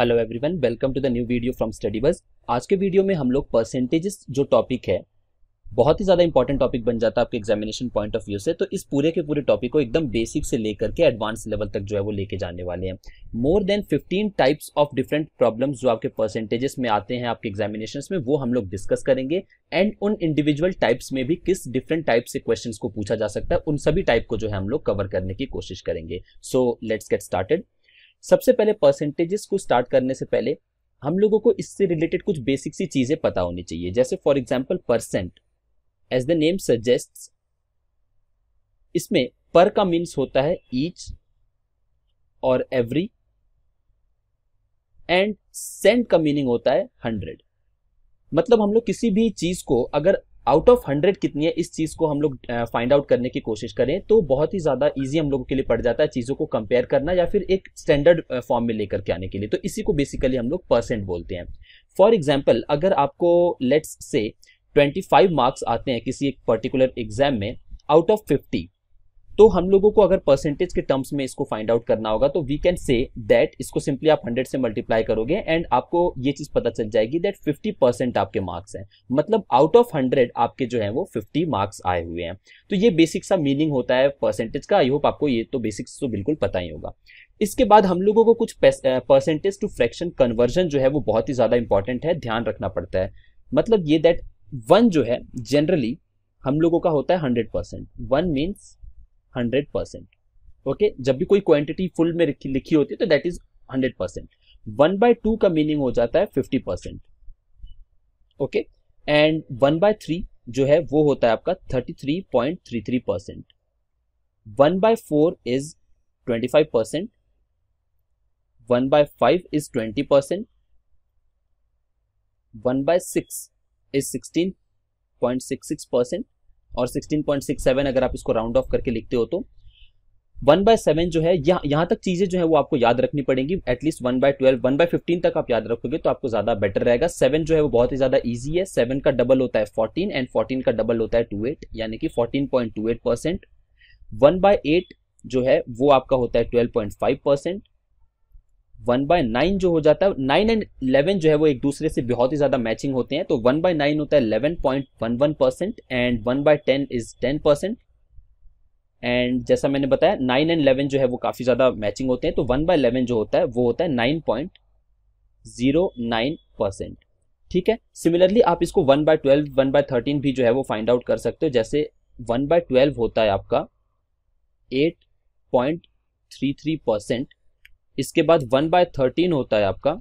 Hello everyone welcome to the new video from study bus आज के video में हम लोग परसेंटेजेस जो टॉपिक है बहुत ही ज़्यादा इंपॉर्टेंट टॉपिक बन जाता है आपके एग्जामिनेशन पॉइंट ऑफ व्यू से तो इस पूरे के पूरे टॉपिक को एकदम बेसिक से लेकर के एडवांस लेवल तक जो है वो लेके जाने वाले हैं more than fifteen types of different problem जो आपके परसेंटेजेस में आते हैं आपके एग्जामिनेशन में वो हम लोग डिस्कस करेंगे एंड उन इंडिविजुअल टाइप्स में भी किस डिफरेंट टाइप से क्वेश्चन को पूछा जा सकता है उन सभी टाइप को जो है हम लोग कवर करने की कोशिश करेंगे सो लेट्स गेट स्टार्टेड सबसे पहले परसेंटेजेस को स्टार्ट करने से पहले हम लोगों को इससे रिलेटेड कुछ बेसिक सी चीज़ें पता होनी चाहिए जैसे for example percent as the name suggest इसमें पर का मीन्स होता है ईच और एवरी एंड सेंट का मीनिंग होता है हंड्रेड मतलब हम लोग किसी भी चीज को अगर आउट ऑफ हंड्रेड कितनी है इस चीज़ को हम लोग फाइंड आउट करने की कोशिश करें तो बहुत ही ज़्यादा ईजी हम लोगों के लिए पड़ जाता है चीज़ों को कंपेयर करना या फिर एक स्टैंडर्ड फॉर्म में लेकर के आने के लिए तो इसी को बेसिकली हम लोग परसेंट बोलते हैं फॉर एग्जाम्पल अगर आपको लेट्स से 25 मार्क्स आते हैं किसी एक पर्टिकुलर एग्जाम में आउट ऑफ फिफ्टी तो हम लोगों को अगर परसेंटेज के टर्म्स में इसको फाइंड आउट करना होगा तो वी कैन से दैट इसको सिंपली आप 100 से मल्टीप्लाई करोगे एंड आपको ये चीज पता चल जाएगी दैट 50 परसेंट आपके मार्क्स हैं मतलब आउट ऑफ 100 आपके जो है वो 50 मार्क्स आए हुए हैं तो ये बेसिक सा मीनिंग होता है परसेंटेज का आई होप आपको ये तो बेसिक्स तो बिल्कुल पता ही होगा इसके बाद हम लोगों को कुछ परसेंटेज टू फ्रैक्शन कन्वर्जन जो है वो बहुत ही ज्यादा इंपॉर्टेंट है ध्यान रखना पड़ता है मतलब ये दैट वन जो है जनरली हम लोगों का होता है hundred percent one means hundred percent okay जब भी कोई क्वांटिटी फुल में लिखी होती है तो that is hundred percent one by two का मीनिंग हो जाता है fifty percent okay and one by three जो है वो होता है आपका thirty three point three three percent one by four is twenty five percent one by five is twenty percent one by six is sixteen point six six percent और 16.67 अगर आप इसको राउंड ऑफ करके लिखते हो तो वन बाय सेवन जो है यह, यहाँ तक चीज़ें जो है वो आपको याद रखनी पड़ेंगी at least one by twelve one by fifteen तक आप याद रखोगे तो आपको ज़्यादा बेटर रहेगा सेवन जो है वो बहुत ही ज़्यादा ईजी है सेवन का डबल होता है फोर्टीन एंड फोर्टीन का डबल होता है टू एट यानी कि fourteen point two eight percent one by eight जो है वो आपका होता है twelve point five percent one by nine जो हो जाता है नाइन एंड इलेवन जो है वो एक दूसरे से बहुत ही ज्यादा मैचिंग होते हैं तो वन बाय नाइन होता है eleven point one one percent and one by ten is ten percent and जैसा मैंने बताया नाइन एंड इलेवन जो है वो काफ़ी ज़्यादा मैचिंग होते हैं तो वन बाय इलेवन जो होता है वो होता है nine point zero nine percent ठीक है सिमिलरली आप इसको one by twelve one by thirteen भी जो है वो फाइंड आउट कर सकते हो जैसे वन बाय ट्वेल्व होता है आपका eight point three three percent इसके बाद वन बाय थर्टीन होता है आपका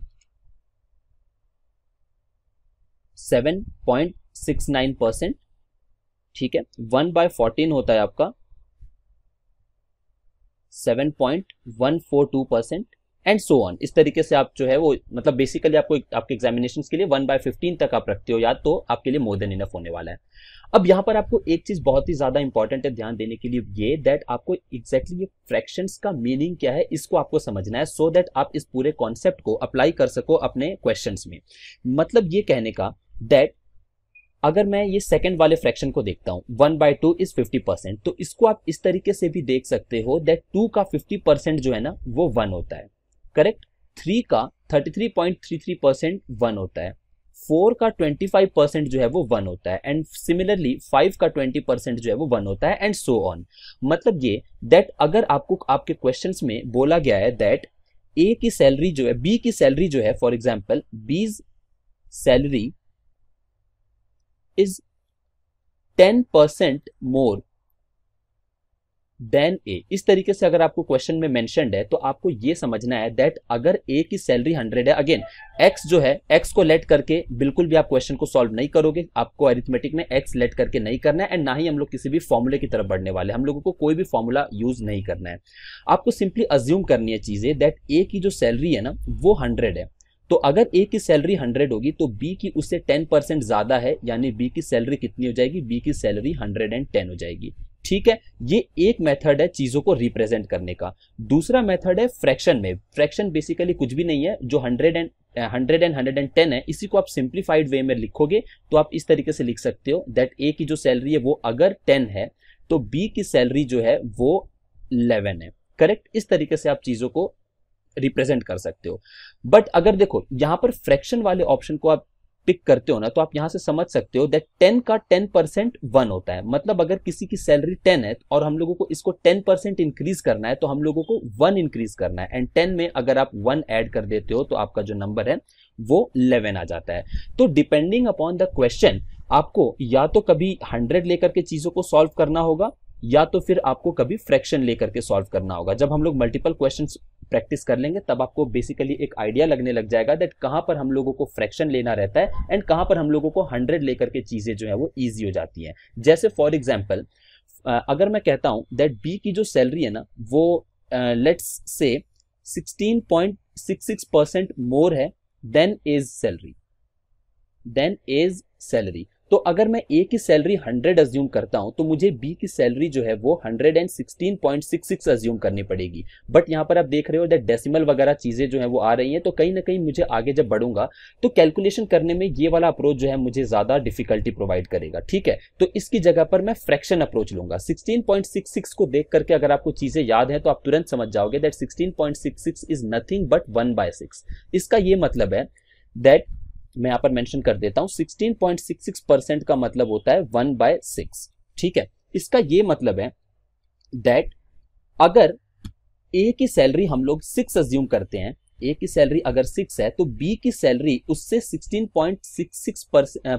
seven point six nine percent ठीक है वन बाय फोर्टीन होता है आपका seven point one four two percent and so on इस तरीके से आप जो है वो मतलब बेसिकली आपको आपके एग्जामिनेशन के लिए वन बाय फिफ्टीन तक आप रखते हो या तो आपके लिए मोर देन इनफ होने वाला है अब यहाँ पर आपको एक चीज बहुत ही ज्यादा इंपॉर्टेंट है ध्यान देने के लिए ये दैट आपको एग्जैक्टली exactly ये फ्रैक्शन का मीनिंग क्या है इसको आपको समझना है सो so दैट आप इस पूरे कॉन्सेप्ट को अप्लाई कर सको अपने क्वेश्चन में मतलब ये कहने का दैट अगर मैं ये सेकंड वाले फ्रैक्शन को देखता हूँ one by two is fifty percent तो इसको आप इस तरीके से भी देख सकते हो दैट टू का फिफ्टी परसेंट जो है ना वो वन होता है करेक्ट थ्री का thirty three point three three percent one होता है फोर का ट्वेंटी फाइव परसेंट जो है वो वन होता है एंड सिमिलरली फाइव का ट्वेंटी परसेंट जो है वो वन होता है एंड सो ऑन मतलब ये दैट अगर आपको आपके क्वेश्चन में बोला गया है दैट ए की सैलरी जो है बी की सैलरी जो है for example B's salary is ten percent more than A इस तरीके से अगर आपको क्वेश्चन में मेंशनड है तो आपको ये समझना है दैट अगर ए की सैलरी हंड्रेड है अगेन एक्स जो है एक्स को लेट करके बिल्कुल भी आप क्वेश्चन को सॉल्व नहीं करोगे आपको अरिथमेटिक में एक्स लेट करके नहीं करना है एंड ना ही हम लोग किसी भी फॉर्मूले की तरफ बढ़ने वाले हम लोगों को कोई भी फॉर्मूला यूज नहीं करना है आपको सिंपली अज्यूम करनी है चीजें दैट ए की जो सैलरी है ना वो हंड्रेड है तो अगर ए की सैलरी हंड्रेड होगी तो बी की उससे टेन परसेंट ज्यादा है यानी बी की सैलरी कितनी हो जाएगी बी की सैलरी हंड्रेड एंड टेन हो जाएगी ठीक है ये एक मेथड है चीजों को रिप्रेजेंट करने का दूसरा मेथड है फ्रैक्शन में फ्रैक्शन बेसिकली कुछ भी नहीं है जो hundred and hundred and hundred and ten है इसी को आप सिंप्लीफाइड वे में लिखोगे तो आप इस तरीके से लिख सकते हो दैट ए की जो सैलरी है वो अगर टेन है तो बी की सैलरी जो है वो इलेवन है करेक्ट इस तरीके से आप चीजों को रिप्रेजेंट कर सकते हो बट अगर देखो यहां पर फ्रैक्शन वाले ऑप्शन को आप पिक करते हो ना तो आप यहां से समझ सकते हो दैट टेन का टेन परसेंट वन होता है मतलब अगर किसी की सैलरी टेन है और हम लोगों को इसको टेन परसेंट इंक्रीज करना है तो हम लोगों को वन इंक्रीज करना है एंड टेन में अगर आप वन ऐड कर देते हो तो आपका जो नंबर है वो इलेवन आ जाता है तो डिपेंडिंग अपॉन द क्वेश्चन आपको या तो कभी हंड्रेड लेकर के चीजों को सॉल्व करना होगा या तो फिर आपको कभी फ्रैक्शन लेकर के सॉल्व करना होगा जब हम लोग मल्टीपल क्वेश्चन प्रैक्टिस कर लेंगे तब आपको बेसिकली एक आइडिया लगने लग जाएगा दैट कहाँ पर हम लोगों को फ्रैक्शन लेना रहता है एंड कहाँ पर हम लोगों को हंड्रेड लेकर के चीज़ें जो है वो ईजी हो जाती हैं जैसे फॉर एग्जाम्पल अगर मैं कहता हूँ दैट बी की जो सैलरी है ना वो let's say sixteen point six six percent more है than A's salary than A's salary तो अगर मैं ए की सैलरी 100 अज्यूम करता हूं तो मुझे बी की सैलरी जो है वो 116.66 अज्यूम करनी पड़ेगी बट यहां पर आप देख रहे हो दैट डेसिमल वगैरह चीजें जो है वो आ रही हैं तो कहीं ना कहीं मुझे आगे जब बढ़ूंगा तो कैलकुलेशन करने में ये वाला अप्रोच जो है मुझे ज्यादा डिफिकल्टी प्रोवाइड करेगा ठीक है तो इसकी जगह पर मैं फ्रैक्शन अप्रोच लूंगा सिक्सटीन को देख करके अगर आपको चीजें याद है तो आप तुरंत समझ जाओगे that sixteen is nothing but one by इसका ये मतलब है दैट मैं यहाँ पर मेंशन कर देता हूँ 16.66 परसेंट का मतलब होता है वन बाय सिक्स ठीक है इसका ये मतलब है दैट अगर ए की सैलरी हम लोग सिक्स अज्यूम करते हैं ए की सैलरी अगर सिक्स है तो बी की सैलरी उससे 16.66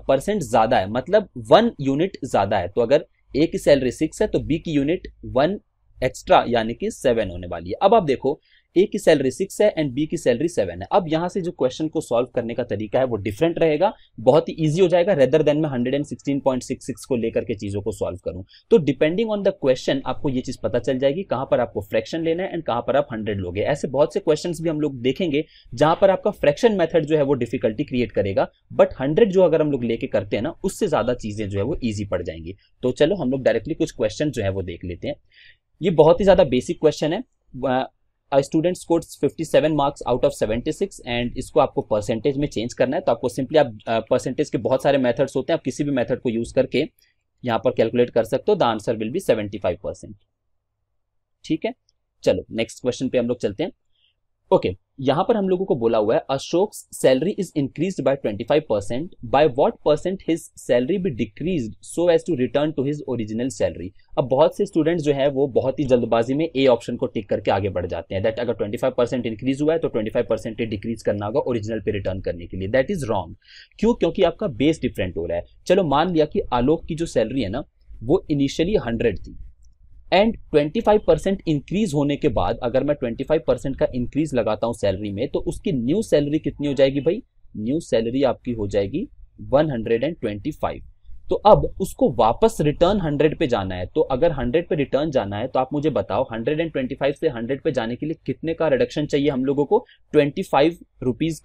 परसेंट ज्यादा है मतलब वन यूनिट ज्यादा है तो अगर ए की सैलरी सिक्स है तो बी की यूनिट वन एक्स्ट्रा यानी कि सेवन होने वाली है अब आप देखो ए की सैलरी सिक्स है एंड बी की सैलरी सेवन है अब यहाँ से जो क्वेश्चन को सॉल्व करने का तरीका है वो डिफरेंट रहेगा बहुत ही ईजी हो जाएगा रेदर देन में hundred and sixteen point six six को लेकर के चीज़ों को सॉल्व करूँ तो डिपेंडिंग ऑन द क्वेश्चन आपको ये चीज़ पता चल जाएगी कहाँ पर आपको फ्रैक्शन लेना है एंड कहाँ पर आप हंड्रेड लोगे ऐसे बहुत से क्वेश्चन भी हम लोग देखेंगे जहां पर आपका फ्रैक्शन मैथड जो है वो डिफिकल्टी क्रिएट करेगा बट हंड्रेड जो अगर हम लोग लेके करते हैं ना उससे ज़्यादा चीज़ें जो है वो ईजी पड़ जाएंगी तो चलो हम लोग डायरेक्टली कुछ क्वेश्चन जो है वो देख लेते हैं ये बहुत ही ज़्यादा बेसिक क्वेश्चन है student score 57 marks out of 76 and इसको आपको परसेंटेज में चेंज करना है तो आपको सिंपली आप परसेंटेज uh, के बहुत सारे मेथड्स होते हैं आप किसी भी मेथड को यूज करके यहाँ पर कैलकुलेट कर सकते हो the answer will be 75 percent ठीक है चलो नेक्स्ट क्वेश्चन पे हम लोग चलते हैं ओके okay, यहां पर हम लोगों को बोला हुआ है Ashok salary is increase by 25 percent by what percent his salary be decrease so as to return to his original salary अब बहुत से स्टूडेंट जो है वो बहुत ही जल्दबाजी में ए ऑप्शन को टिक करके आगे बढ़ जाते हैं दैट अगर 25 परसेंट इंक्रीज हुआ है तो 25 परसेंट डिक्रीज करना होगा ओरिजिनल पे रिटर्न करने के लिए दैट इज रॉन्ग क्यों क्योंकि आपका बेस डिफरेंट हो रहा है चलो मान लिया कि आलोक की जो सैलरी है ना वो इनिशियली हंड्रेड थी एंड 25 परसेंट इंक्रीज होने के बाद अगर मैं 25 परसेंट का इंक्रीज लगाता हूं सैलरी में तो उसकी न्यू सैलरी कितनी हो जाएगी भाई न्यू सैलरी आपकी हो जाएगी 125 तो अब उसको वापस रिटर्न 100 पे जाना है तो अगर 100 पे रिटर्न जाना है तो आप मुझे बताओ 125 से 100 पे जाने के लिए कितने का रिडक्शन चाहिए हम लोगों को ट्वेंटी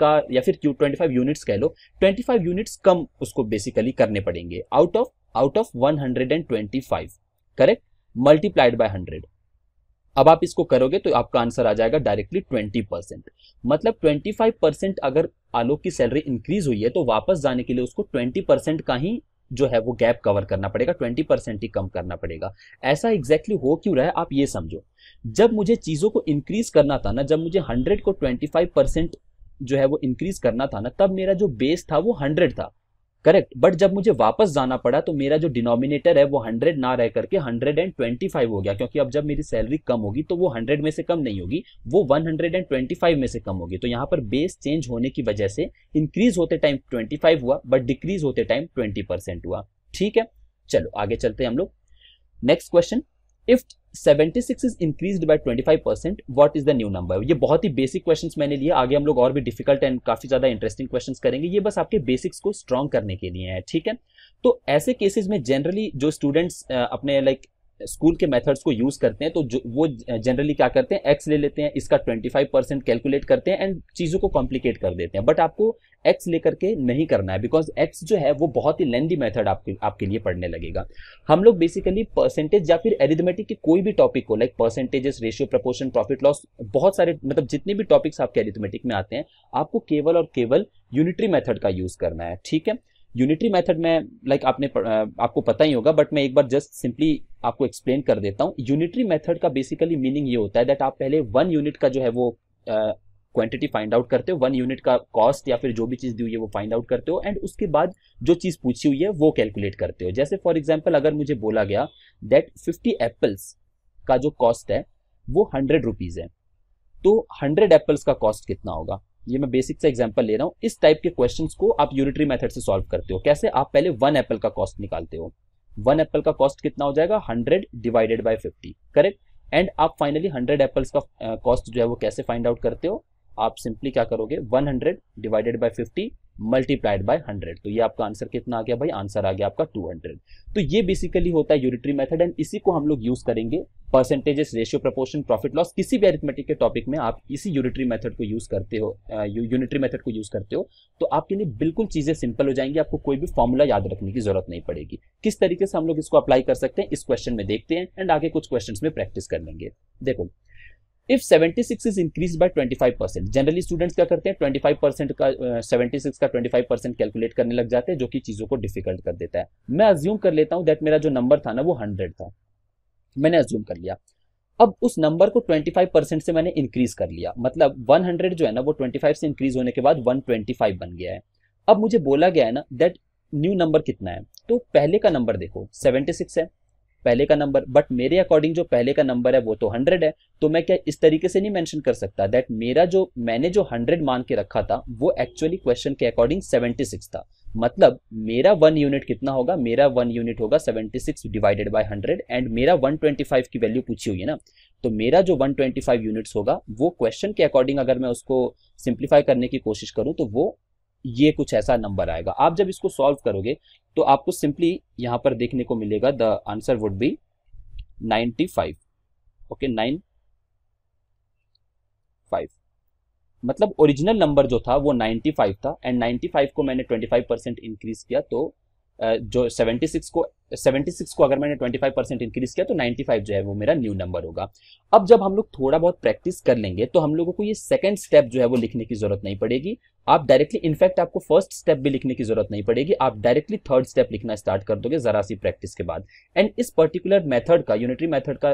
का या फिर क्यू यूनिट्स कह लो ट्वेंटी यूनिट्स कम उसको बेसिकली करने पड़ेंगे out of out of one correct multiplied by hundred अब आप इसको करोगे तो आपका आंसर आ जाएगा डायरेक्टली ट्वेंटी परसेंट मतलब ट्वेंटी फाइव परसेंट अगर आलोक की सैलरी इंक्रीज हुई है तो वापस जाने के लिए उसको ट्वेंटी परसेंट का ही जो है वो गैप कवर करना पड़ेगा ट्वेंटी परसेंट ही कम करना पड़ेगा ऐसा एग्जैक्टली exactly हो क्यों रहा है आप ये समझो जब मुझे चीज़ों को इंक्रीज करना था ना जब मुझे हंड्रेड को ट्वेंटी फाइव परसेंट जो है वो इंक्रीज करना था ना तब मेरा जो बेस था वो हंड्रेड था करेक्ट बट जब मुझे वापस जाना पड़ा तो मेरा जो डिनोमिनेटर है वो हंड्रेड ना रह करके हंड्रेड एंड ट्वेंटी फाइव हो गया क्योंकि अब जब मेरी सैलरी कम होगी तो वो हंड्रेड में से कम नहीं होगी वो one hundred and twenty five में से कम होगी तो यहाँ पर बेस चेंज होने की वजह से इंक्रीज होते टाइम ट्वेंटी फाइव हुआ बट डिक्रीज होते टाइम ट्वेंटी परसेंट हुआ ठीक है चलो आगे चलते हैं हम लोग next question if 76 by twenty five percent what is the new number ये बहुत ही बेसिक क्वेश्चन मैंने लिए आगे हम लोग और भी डिफिकल्ट एंड काफी ज्यादा इंटरेस्टिंग क्वेश्चन करेंगे ये बस आपके बेसिक्स को स्ट्रॉन्ग करने के लिए है ठीक है तो ऐसे केसेस में जनरली जो स्टूडेंट्स अपने लाइक like, स्कूल के मेथड्स को यूज करते हैं तो जो वो जनरली क्या करते हैं एक्स ले लेते हैं इसका 25 परसेंट कैलकुलेट करते हैं एंड चीज़ों को कॉम्प्लिकेट कर देते हैं बट आपको एक्स लेकर के नहीं करना है बिकॉज एक्स जो है वो बहुत ही लेंदी मेथड आपके आपके लिए पढ़ने लगेगा हम लोग बेसिकली परसेंटेज या फिर एरिथमेटिक के कोई भी टॉपिक को like percentages ratio proportion profit loss बहुत सारे मतलब जितने भी टॉपिक्स आपके एरिथमेटिक में आते हैं आपको केवल और केवल यूनिटरी मेथड का यूज करना है ठीक है यूनिटरी मेथड में लाइक आपने आपको पता ही होगा बट मैं एक बार जस्ट सिंपली आपको एक्सप्लेन कर देता हूँ यूनिटरी मेथड का बेसिकली मीनिंग ये होता है दैट आप पहले वन यूनिट का जो है वो क्वांटिटी फाइंड आउट करते हो वन यूनिट का कॉस्ट या फिर जो भी चीज़ दी हुई है वो फाइंड आउट करते हो एंड उसके बाद जो चीज़ पूछी हुई है वो कैलकुलेट करते हो जैसे फॉर एग्जाम्पल अगर मुझे बोला गया दैट फिफ्टी एप्पल्स का जो कॉस्ट है वो हंड्रेड रुपीज़ है तो हंड्रेड एप्पल्स का कॉस्ट कितना होगा ये मैं बेसिक से एग्जांपल ले रहा हूँ इस टाइप के क्वेश्चंस को आप यूनिटरी मेथड से सॉल्व करते हो कैसे आप पहले वन एप्पल का कॉस्ट निकालते हो वन एप्पल का कॉस्ट कितना हो जाएगा hundred divided by fifty correct and आप फाइनली हंड्रेड एप्पल्स का कॉस्ट uh, जो है वो कैसे फाइंड आउट करते हो आप सिंपली क्या करोगे 100 डिवाइडेड बाय 50 मल्टीप्लाइड बाय 100 तो ये आपका आंसर कितना आ गया भाई आंसर आ गया आपका 200 तो ये बेसिकली होता है यूनिटरी मेथड एंड इसी को हम लोग यूज करेंगे percentages ratio proportion profit loss किसी भी अरिथमेटिक के टॉपिक में आप इसी यूनिटरी मेथड को यूज करते हो यूनिटरी मेथड को यूज करते हो तो आपके लिए बिल्कुल चीजें सिंपल हो जाएंगी आपको कोई भी फॉर्मूला याद रखने की जरूरत नहीं पड़ेगी किस तरीके से हम लोग इसको अप्लाई कर सकते हैं इस क्वेश्चन में देखते हैं एंड आगे कुछ क्वेश्चन में प्रैक्टिस कर लेंगे देखो if 76 is increase by 25 percent generally students क्या करते हैं 25 परसेंट का सेवेंटी सिक्स का 25 परसेंट कैलकुलेट करने लग जाते हैं जो कि चीज़ों को डिफिकल्ट कर देता है मैं अज्यूम कर लेता हूं दैट मेरा जो नंबर था ना वो हंड्रेड था मैंने अज्यूम कर लिया अब उस नंबर को 25 परसेंट से मैंने इंक्रीज कर लिया मतलब 100 जो है ना वो 25 से इंक्रीज होने के बाद 125 बन गया है अब मुझे बोला गया है ना दैट न्यू नंबर कितना है तो पहले का नंबर देखो 76 है पहले का नंबर बट मेरे अकॉर्डिंग जो पहले का नंबर है वो तो हंड्रेड है तो मैं क्या इस तरीके से नहीं मैंशन कर सकता दैट मेरा जो मैंने जो हंड्रेड मान के रखा था वो एक्चुअली क्वेश्चन के अकॉर्डिंग सेवेंटी सिक्स था मतलब मेरा वन यूनिट कितना होगा मेरा वन यूनिट होगा seventy six divided by hundred and मेरा वन ट्वेंटी फाइव की वैल्यू पूछी हुई है ना तो मेरा जो वन ट्वेंटी फाइव यूनिट्स होगा वो क्वेश्चन के अकॉर्डिंग अगर मैं उसको सिंप्लीफाई करने की कोशिश करूँ तो वो ये कुछ ऐसा नंबर आएगा आप जब इसको सॉल्व करोगे तो आपको सिंपली यहां पर देखने को मिलेगा the answer would be 95 okay nine five मतलब ओरिजिनल नंबर जो था वो 95 था एंड 95 को मैंने 25 परसेंट इंक्रीज किया तो जो 76 को 76 को अगर मैंने 25 परसेंट इंक्रीज किया तो 95 जो है वो मेरा न्यू नंबर होगा अब जब हम लोग थोड़ा बहुत प्रैक्टिस कर लेंगे तो हम लोगों को ये सेकंड स्टेप जो है वो लिखने की जरूरत नहीं पड़ेगी आप डायरेक्टली इनफैक्ट आपको फर्स्ट स्टेप भी लिखने की जरूरत नहीं पड़ेगी आप डायरेक्टली थर्ड स्टेप लिखना स्टार्ट कर दोगे जरा सी प्रैक्टिस के बाद एंड इस पर्टिकुलर मेथड का यूनिटरी मेथड का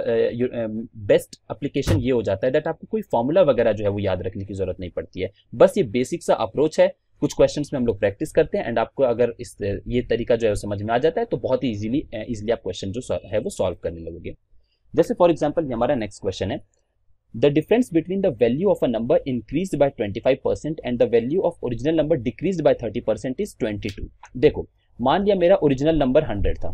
बेस्ट अप्लीकेशन ये हो जाता है दैट आपको कोई फॉर्मूला वगैरह जो है वो याद रखने की जरूरत नहीं पड़ती है बस ये बेसिक सा अप्रोच है कुछ क्वेश्चंस में हम लोग प्रैक्टिस करते हैं एंड आपको अगर इस ये तरीका जो है समझ में आ जाता है तो बहुत ही इजीली इजीली आप क्वेश्चन जो है वो सॉल्व करने लगोगे जैसे फॉर एग्जाम्पल हमारा नेक्स्ट क्वेश्चन है the difference between the value of a number increase by twenty and the value of original number decrease by thirty is twenty देखो मान लिया मेरा ओरिजिनल नंबर हंड्रेड था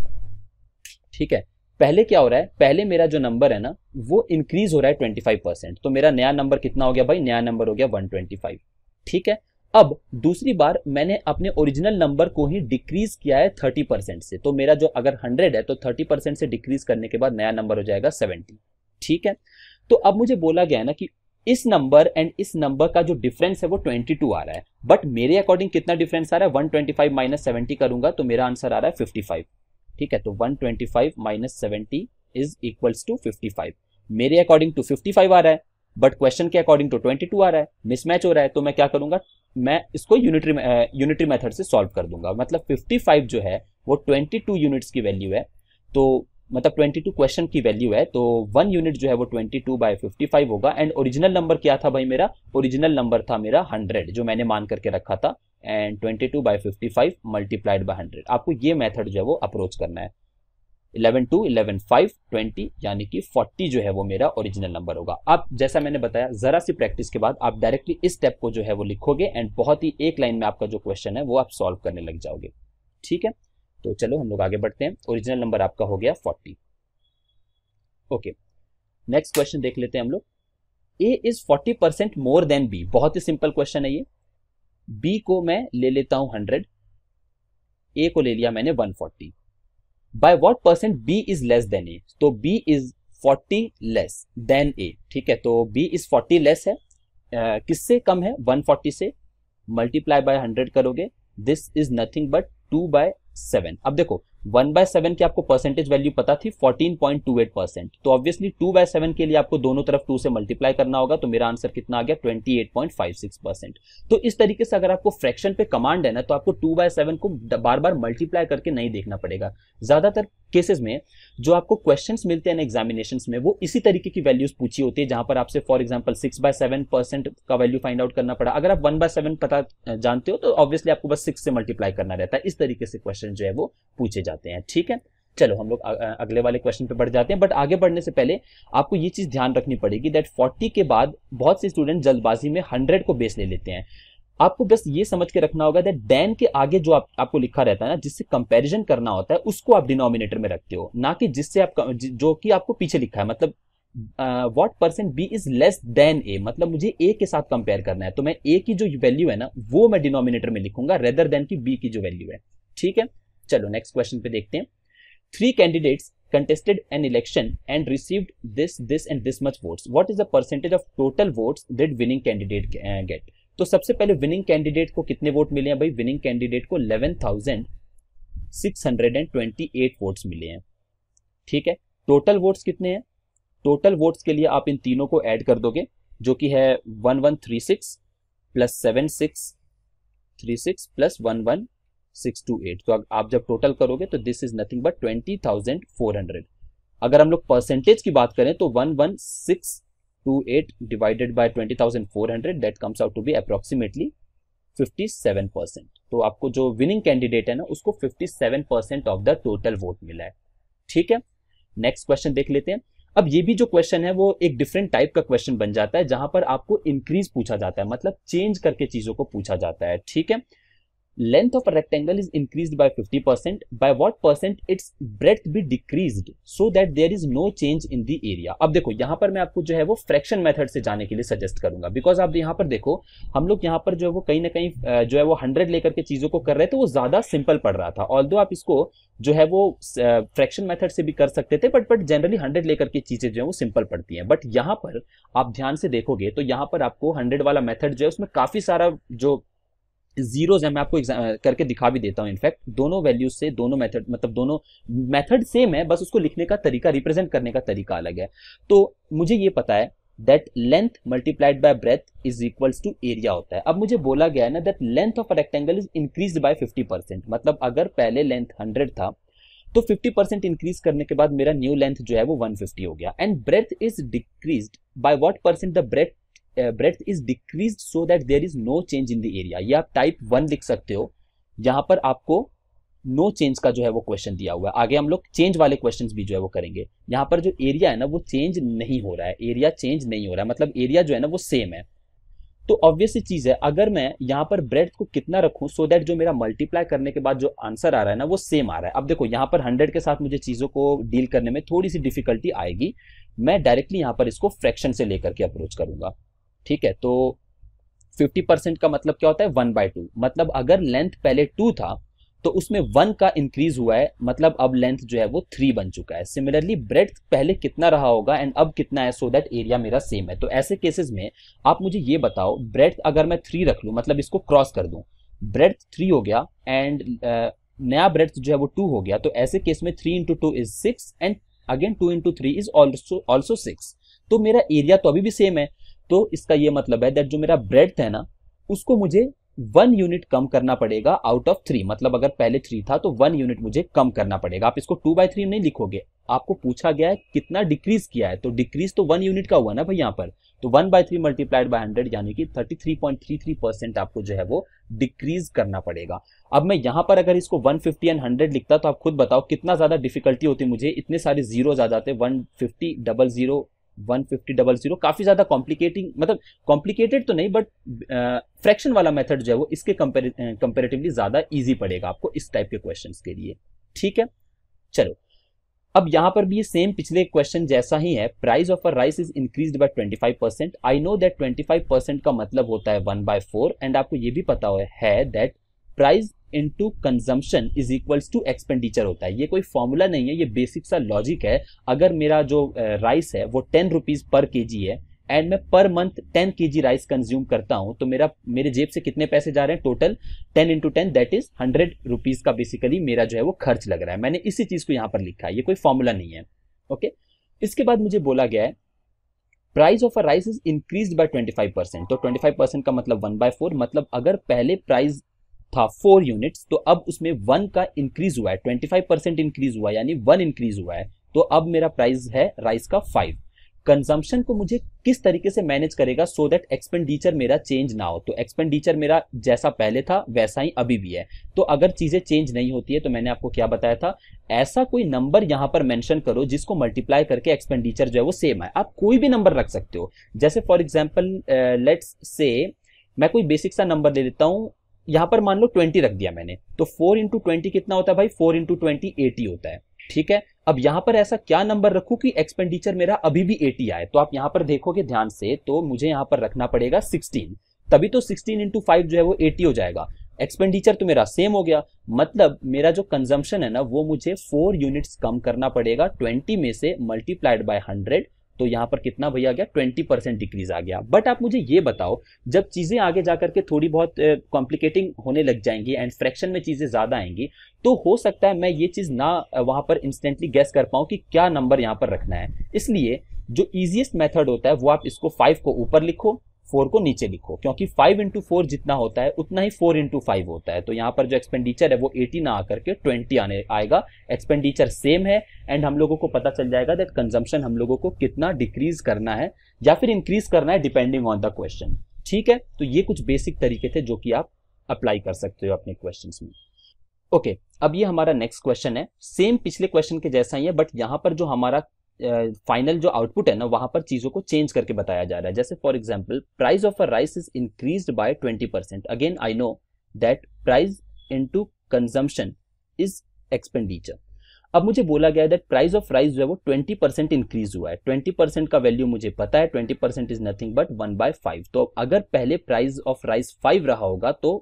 ठीक है पहले क्या हो रहा है पहले मेरा जो नंबर है ना वो इंक्रीज हो रहा है ट्वेंटी परसेंट तो मेरा नया नंबर कितना हो गया भाई नया नंबर हो गया वन ठीक है अब दूसरी बार मैंने अपने ओरिजिनल नंबर को ही डिक्रीज किया है थर्टी परसेंट से तो मेरा जो अगर हंड्रेड है तो थर्टी परसेंट से डिक्रीज करने के बाद नया नंबर हो जाएगा सेवेंटी ठीक है तो अब मुझे बोला गया है ना कि इस नंबर एंड इस नंबर का जो डिफरेंस है वो ट्वेंटी टू आ रहा है बट मेरे अकॉर्डिंग कितना डिफरेंस आ रहा है one twenty five minus seventy करूंगा तो मेरा आंसर आ रहा है फिफ्टी फाइव ठीक है तो one twenty five minus seventy is equals to fifty five मेरे अकॉर्डिंग टू फिफ्टी फाइव आ रहा है बट क्वेश्चन के अकॉर्डिंग टू ट्वेंटी टू आ रहा है मिसमैच हो रहा है तो मैं क्या करूंगा मैं इसको यूनिटरी यूनिटरी मेथड से सॉल्व कर दूंगा मतलब 55 जो है वो 22 यूनिट्स की वैल्यू है तो मतलब 22 क्वेश्चन की वैल्यू है तो वन यूनिट जो है वो 22 टू बाई फिफ्टी होगा एंड ओरिजिनल नंबर क्या था भाई मेरा ओरिजिनल नंबर था मेरा 100 जो मैंने मान करके रखा था and 22 two by fifty multiplied by hundred आपको ये मेथड जो है वो अप्रोच करना है eleven two eleven five twenty यानी कि फोर्टी जो है वो मेरा ओरिजिनल नंबर होगा अब जैसा मैंने बताया जरा सी प्रैक्टिस के बाद आप डायरेक्टली इस स्टेप को जो है वो लिखोगे एंड बहुत ही एक लाइन में आपका जो क्वेश्चन है वो आप सॉल्व करने लग जाओगे ठीक है तो चलो हम लोग आगे बढ़ते हैं ओरिजिनल नंबर आपका हो गया फोर्टी ओके नेक्स्ट क्वेश्चन देख लेते हैं हम लोग A is forty percent more than B बहुत ही सिंपल क्वेश्चन है ये बी को मैं ले लेता हूं हंड्रेड ए को ले लिया मैंने one forty by what percent B is less than A तो B is 40 less than A ठीक है तो बी इज 40 लेस है uh, किससे कम है 140 से मल्टीप्लाई बाय 100 करोगे this is nothing but 2 by seven अब देखो वन बाय सेवन की आपको परसेंटेज वैल्यू पता थी fourteen point two eight percent तो ऑब्वियसली टू बाय सेवन के लिए आपको दोनों तरफ टू से मल्टीप्लाई करना होगा तो मेरा आंसर कितना आ गया twenty eight point five six percent तो इस तरीके से अगर आपको फ्रैक्शन पे कमांड है ना तो आपको टू बाय सेवन को बार बार मल्टीप्लाई करके नहीं देखना पड़ेगा ज्यादातर केसेस में जो आपको क्वेश्चन मिलते हैं एग्जामिनेशन में वो इसी तरीके की वैल्यूज पूछी होती है जहां पर आपसे for example six by seven percent का वैल्यू फाइंड आउट करना पड़ा अगर आप वन बाय सेवन पता जानते हो तो ऑब्वियसली आपको बस सिक्स से मल्टीप्लाई करना रहता है इस तरीके से क्वेश्चन जो है वो पूछे जाते जाते हैं ठीक है चलो हम लोग अगले वाले क्वेश्चन पे बढ़ जाते हैं बट आगे बढ़ने से पहले आपको ये चीज़ ध्यान रखनी पड़ेगी दैट फोर्टी के बाद बहुत से स्टूडेंट जल्दबाजी में हंड्रेड को बेस ले लेते हैं आपको बस ये समझ के रखना होगा दैट डैन के आगे जो आप, आपको लिखा रहता है ना जिससे कंपेरिजन करना होता है उसको आप डिनोमिनेटर में रखते हो ना कि जिससे आप जो कि आपको पीछे लिखा है मतलब what percent B is less than A मतलब मुझे ए के साथ कंपेयर करना है तो मैं ए की जो वैल्यू है ना वो मैं डिनोमिनेटर में लिखूंगा रेदर देन की बी की जो वैल्यू है ठीक है चलो नेक्स्ट क्वेश्चन पे देखते हैं three candidates contested an election and received this this and this much votes what is the percentage of total votes did winning candidate get to sabse pehle winning candidate ko kitne vote mile hain bhai winning candidate ko 11,628 votes mile hain theek hai total votes kitne hain total votes ke liye aap in teenon ko add kar doge jo ki hai 1136 plus 7636 plus six two eight तो आप जब total करोगे तो this is nothing but twenty thousand four hundred अगर हम लोग percentage की बात करें तो one one six two eight divided by twenty thousand four hundred that comes out to be approximately fifty seven percent तो आपको जो विनिंग कैंडिडेट है ना उसको fifty seven percent of the total vote मिला है ठीक है नेक्स्ट क्वेश्चन देख लेते हैं अब ये भी जो क्वेश्चन है वो एक डिफरेंट टाइप का क्वेश्चन बन जाता है जहां पर आपको इंक्रीज पूछा जाता है मतलब चेंज करके चीजों को पूछा जाता है ठीक है length of a rectangle is increased by 50%, by what percent its breadth be decreased so that there is no change in the area. अब देखो यहाँ पर मैं आपको जो है वो फ्रैक्शन मेथड से जाने के लिए सजेस्ट करूंगा बिकॉज आप यहाँ पर देखो हम लोग यहाँ पर जो है वो कहीं ना कहीं जो है वो हंड्रेड लेकर के चीजों को कर रहे थे वो ज्यादा सिंपल पड़ रहा था ऑल आप इसको जो है वो फ्रैक्शन मेथड से भी कर सकते थे बट बट जनरली हंड्रेड लेकर के चीजें जो है वो सिंपल पड़ती हैं बट यहाँ पर आप ध्यान से देखोगे तो यहाँ पर आपको हंड्रेड वाला मेथड जो है उसमें काफी सारा जो जीरोज है मैं आपको करके दिखा भी देता हूँ इनफैक्ट दोनों वैल्यूज से दोनों मेथड मतलब दोनों मेथड सेम है बस उसको लिखने का तरीका रिप्रेजेंट करने का तरीका अलग है तो मुझे ये पता है that length multiplied by breadth is equals to area होता है अब मुझे बोला गया है ना that length of rectangle is increase by fifty percent मतलब अगर पहले लेंथ हंड्रेड था तो फिफ्टी परसेंट इंक्रीज करने के बाद मेरा न्यू लेंथ जो है वो फिफ्टी हो गया and breadth is decrease by what percent the breadth breadth is decrease so that there is no change in the area ये आप टाइप वन लिख सकते हो यहाँ पर आपको नो no चेंज का जो है वो क्वेश्चन दिया हुआ है आगे हम लोग चेंज वाले क्वेश्चन भी जो है वो करेंगे यहाँ पर जो एरिया है ना वो चेंज नहीं हो रहा है एरिया चेंज नहीं हो रहा है मतलब एरिया जो है ना वो सेम है तो ऑब्वियस चीज है अगर मैं यहाँ पर ब्रेथ को कितना रखू सो so दैट जो मेरा मल्टीप्लाई करने के बाद जो आंसर आ रहा है ना वो सेम आ रहा है अब देखो यहाँ पर हंड्रेड के साथ मुझे चीजों को डील करने में थोड़ी सी डिफिकल्टी आएगी मैं डायरेक्टली यहाँ पर इसको फ्रैक्शन से लेकर के अप्रोच करूंगा ठीक है तो 50 परसेंट का मतलब क्या होता है वन बाय टू मतलब अगर लेंथ पहले टू था तो उसमें वन का इंक्रीज हुआ है मतलब अब लेंथ जो है वो थ्री बन चुका है सिमिलरली ब्रेड पहले कितना रहा होगा एंड अब कितना है सो दैट एरिया मेरा सेम है तो ऐसे केसेस में आप मुझे ये बताओ ब्रेड अगर मैं थ्री रख लूँ मतलब इसको क्रॉस कर दूँ ब्रेड थ्री हो गया एंड uh, नया ब्रेड जो है वो टू हो गया तो ऐसे केस में three into two is six and again two into three is also also six तो मेरा एरिया तो अभी भी सेम है तो इसका ये मतलब है दैट जो मेरा ब्रेड है ना उसको मुझे वन यूनिट कम करना पड़ेगा आउट ऑफ थ्री मतलब अगर पहले थ्री था तो वन यूनिट मुझे कम करना पड़ेगा आप इसको टू बाई थ्री नहीं लिखोगे आपको पूछा गया है कितना डिक्रीज किया है तो डिक्रीज तो वन यूनिट का हुआ ना भाई यहाँ पर तो one by three multiplied by hundred यानी कि thirty three point three three percent आपको जो है वो डिक्रीज करना पड़ेगा अब मैं यहाँ पर अगर इसको वन फिफ्टी एंड हंड्रेड लिखता तो आप खुद बताओ कितना ज्यादा डिफिकल्टी होती मुझे इतने सारे जीरो आ जाते one fifty double zero one fifty double zero काफ़ी ज़्यादा कॉम्प्लिकेटिंग मतलब कॉम्प्लिकेटेड तो नहीं बट फ्रैक्शन वाला मेथड जो है वो इसके कंपेरेटिवली ज़्यादा ईजी पड़ेगा आपको इस टाइप के क्वेश्चन के लिए ठीक है चलो अब यहां पर भी ये सेम पिछले क्वेश्चन जैसा ही है price of a rice is increase by 25 percent I know that 25 percent का मतलब होता है वन बाय फोर एंड आपको ये भी पता है that price into consumption is equals to expenditure होता है ये कोई फॉर्मूला नहीं है ये बेसिक सा लॉजिक है अगर मेरा जो राइस है वो टेन रुपीज पर के जी है एंड मैं पर मंथ टेन के जी राइस कंज्यूम करता हूँ तो मेरा मेरे जेब से कितने पैसे जा रहे हैं total ten into ten that is hundred rupees का बेसिकली मेरा जो है वो खर्च लग रहा है मैंने इसी चीज को यहाँ पर लिखा है ये कोई फॉर्मूला नहीं है ओके okay? इसके बाद मुझे बोला गया है price of a rice is increase by twenty five percent तो ट्वेंटी फाइव परसेंट का मतलब वन बाय फोर मतलब अगर पहले प्राइस था फोर यूनिट्स तो अब उसमें वन का इंक्रीज हुआ है ट्वेंटी फाइव परसेंट इंक्रीज हुआ यानी वन इंक्रीज हुआ है तो अब मेरा प्राइस है राइस का फाइव कंजम्पशन को मुझे किस तरीके से मैनेज करेगा सो दैट एक्सपेंडिचर मेरा चेंज ना हो तो एक्सपेंडिचर मेरा जैसा पहले था वैसा ही अभी भी है तो अगर चीजें चेंज नहीं होती है तो मैंने आपको क्या बताया था ऐसा कोई नंबर यहां पर मेंशन करो जिसको मल्टीप्लाई करके एक्सपेंडिचर जो है वो सेम है आप कोई भी नंबर रख सकते हो जैसे फॉर एग्जाम्पल लेट्स से मैं कोई बेसिक सा नंबर दे देता हूँ यहां पर मान लो ट्वेंटी रख दिया मैंने तो फोर इंटू ट्वेंटी कितना होता है भाई फोर इंटू ट्वेंटी एटी होता है ठीक है अब यहाँ पर ऐसा क्या नंबर रखू कि एक्सपेंडिचर मेरा अभी भी एटी आए तो आप यहाँ पर देखोगे ध्यान से तो मुझे यहाँ पर रखना पड़ेगा सिक्सटीन तभी तो सिक्सटीन इंटू फाइव जो है वो एटी हो जाएगा एक्सपेंडिचर तो मेरा सेम हो गया मतलब मेरा जो कंजम्पशन है ना वो मुझे फोर यूनिट्स कम करना पड़ेगा ट्वेंटी में से मल्टीप्लाइड बाय हंड्रेड तो यहां पर कितना भैया गया ट्वेंटी परसेंट डिक्रीज आ गया बट आप मुझे ये बताओ जब चीज़ें आगे जाकर के थोड़ी बहुत कॉम्प्लिकेटिंग होने लग जाएंगी एंड फ्रैक्शन में चीज़ें ज़्यादा आएंगी तो हो सकता है मैं ये चीज़ ना वहां पर इंस्टेंटली गैस कर पाऊं कि क्या नंबर यहां पर रखना है इसलिए जो ईजिएस्ट मेथड होता है वो आप इसको फाइव को ऊपर लिखो फोर को नीचे लिखो क्योंकि फाइव इंटू फोर जितना होता है उतना ही फोर इंटू फाइव होता है तो यहाँ पर जो एक्सपेंडिचर है वो एटी ना आकर के ट्वेंटी आने आएगा एक्सपेंडिचर सेम है एंड हम लोगों को पता चल जाएगा दैट कंजम्पशन हम लोगों को कितना डिक्रीज करना है या फिर इंक्रीज करना है डिपेंडिंग ऑन द क्वेश्चन ठीक है तो ये कुछ बेसिक तरीके थे जो कि आप अप्लाई कर सकते हो अपने क्वेश्चन में ओके okay, अब ये हमारा नेक्स्ट क्वेश्चन है सेम पिछले क्वेश्चन के जैसा ही है बट यहाँ पर जो हमारा फाइनल जो आउटपुट है ना वहां पर चीजों को चेंज करके बताया जा रहा है जैसे for example price of a rice is increase by twenty percent again I know that price into consumption is expenditure अब मुझे बोला गया है दैट प्राइस ऑफ राइस जो है वो ट्वेंटी परसेंट इंक्रीज हुआ है ट्वेंटी परसेंट का वैल्यू मुझे पता है twenty percent is nothing but one by five तो अगर पहले प्राइस ऑफ राइस फाइव रहा होगा तो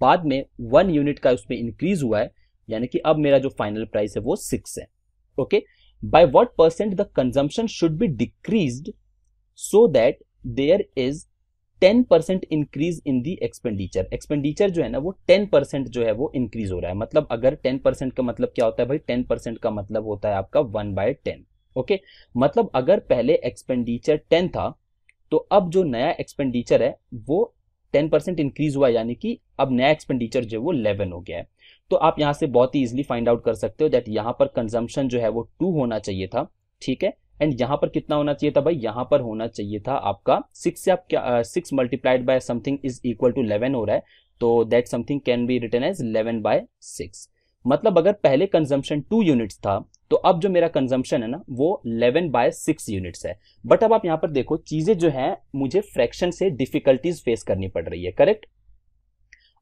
बाद में वन यूनिट का उसमें इंक्रीज हुआ है यानी कि अब मेरा जो फाइनल प्राइस है वो सिक्स है okay okay? by what percent the consumption should be decreased so that there is 10% increase in the expenditure expenditure जो है ना वो 10% जो है वो इंक्रीज हो रहा है मतलब अगर 10% का मतलब क्या होता है भाई 10% का मतलब होता है आपका 1 बाय टेन ओके मतलब अगर पहले एक्सपेंडिचर 10 था तो अब जो नया एक्सपेंडिचर है वो 10% इंक्रीज हुआ यानी कि अब नया एक्सपेंडिचर जो है वो 11 हो गया है तो आप यहाँ से बहुत ही इजिली फाइंड आउट कर सकते हो दैट यहाँ पर कंजम्पशन जो है वो टू होना चाहिए था ठीक है एंड यहाँ पर कितना होना चाहिए था भाई यहाँ पर होना चाहिए था आपका सिक्स से आप क्या six multiplied by something is equal to eleven हो रहा है तो that something can be written as eleven by six मतलब अगर पहले कंजम्पशन टू यूनिट्स था तो अब जो मेरा कंजम्पशन है ना वो इलेवन बाय सिक्स यूनिट्स है बट अब आप यहाँ पर देखो चीजें जो है मुझे फ्रैक्शन से डिफिकल्टीज फेस करनी पड़ रही है करेक्ट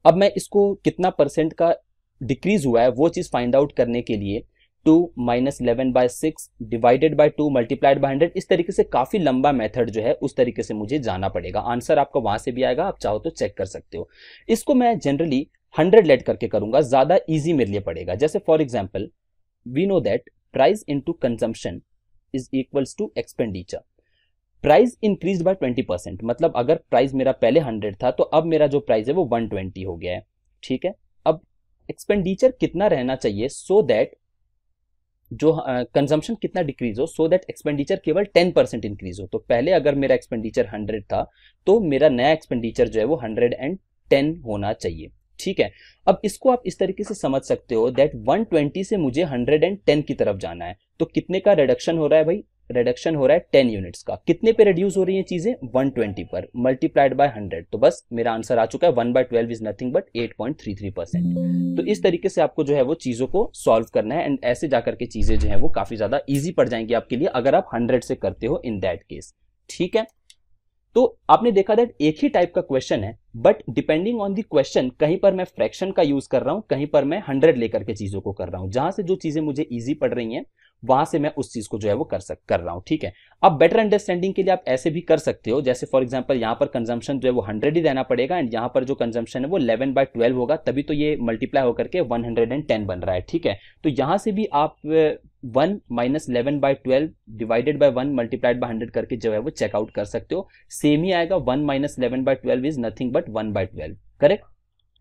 अब मैं इसको कितना परसेंट का डिक्रीज हुआ है वो चीज़ फाइंड आउट करने के लिए two minus eleven by six divided by two multiplied by hundred इस तरीके से काफी लंबा मेथड जो है उस तरीके से मुझे जाना पड़ेगा आंसर आपका वहां से भी आएगा आप चाहो तो चेक कर सकते हो इसको मैं जनरली हंड्रेड लेट करके करूंगा ज्यादा ईजी मेरे लिए पड़ेगा जैसे for example we know that price into consumption is equals to expenditure price increase by twenty percent मतलब अगर प्राइस मेरा पहले हंड्रेड था तो अब मेरा जो प्राइस है वो वन ट्वेंटी हो गया है ठीक है एक्सपेंडिचर कितना रहना चाहिए सो so दैट जो कंजम्पशन uh, कितना डिक्रीज हो सो दैट एक्सपेंडिचर केवल टेन परसेंट इंक्रीज हो तो पहले अगर मेरा एक्सपेंडिचर हंड्रेड था तो मेरा नया एक्सपेंडिचर जो है वो हंड्रेड एंड टेन होना चाहिए ठीक है अब इसको आप इस तरीके से समझ सकते हो दैट 120 से मुझे 110 की तरफ जाना है तो कितने का रिडक्शन हो रहा है भाई रिडक्शन हो रहा है 10 यूनिट्स का कितने पे रिड्यूस हो रही है चीजें 120 पर मल्टीप्लाइड बाय 100 तो बस मेरा आंसर आ चुका है 1 by 12 is nothing but 8.33 percent तो इस तरीके से आपको जो है वो चीजों को सॉल्व करना है एंड ऐसे जाकर के चीजें जो है वो काफी ज्यादा ईजी पड़ जाएंगी आपके लिए अगर आप हंड्रेड से करते हो इन दैट केस ठीक है तो आपने देखा दैट एक ही टाइप का क्वेश्चन है but depending on the question कहीं पर मैं फ्रैक्शन का यूज कर रहा हूं कहीं पर मैं हंड्रेड लेकर के चीजों को कर रहा हूं जहां से जो चीजें मुझे ईजी पड़ रही हैं वहां से मैं उस चीज को जो है वो कर सक कर रहा हूँ ठीक है अब बेटर अंडरस्टैंडिंग के लिए आप ऐसे भी कर सकते हो जैसे फॉर एग्जाम्पल यहाँ पर कंजम्पशन जो है वो हंड्रेड ही रहना पड़ेगा एंड यहाँ पर जो कंजम्पशन है वो इलेवन बाय ट्वेल्व होगा तभी तो ये मल्टीप्लाई होकर के वन हंड्रेड एंड टेन बन रहा है ठीक है तो यहाँ से भी आप one minus eleven by twelve divided by one multiplied by hundred करके जो है वो चेकआउट कर सकते हो सेम ही आएगा one minus eleven by twelve is nothing but one by twelve correct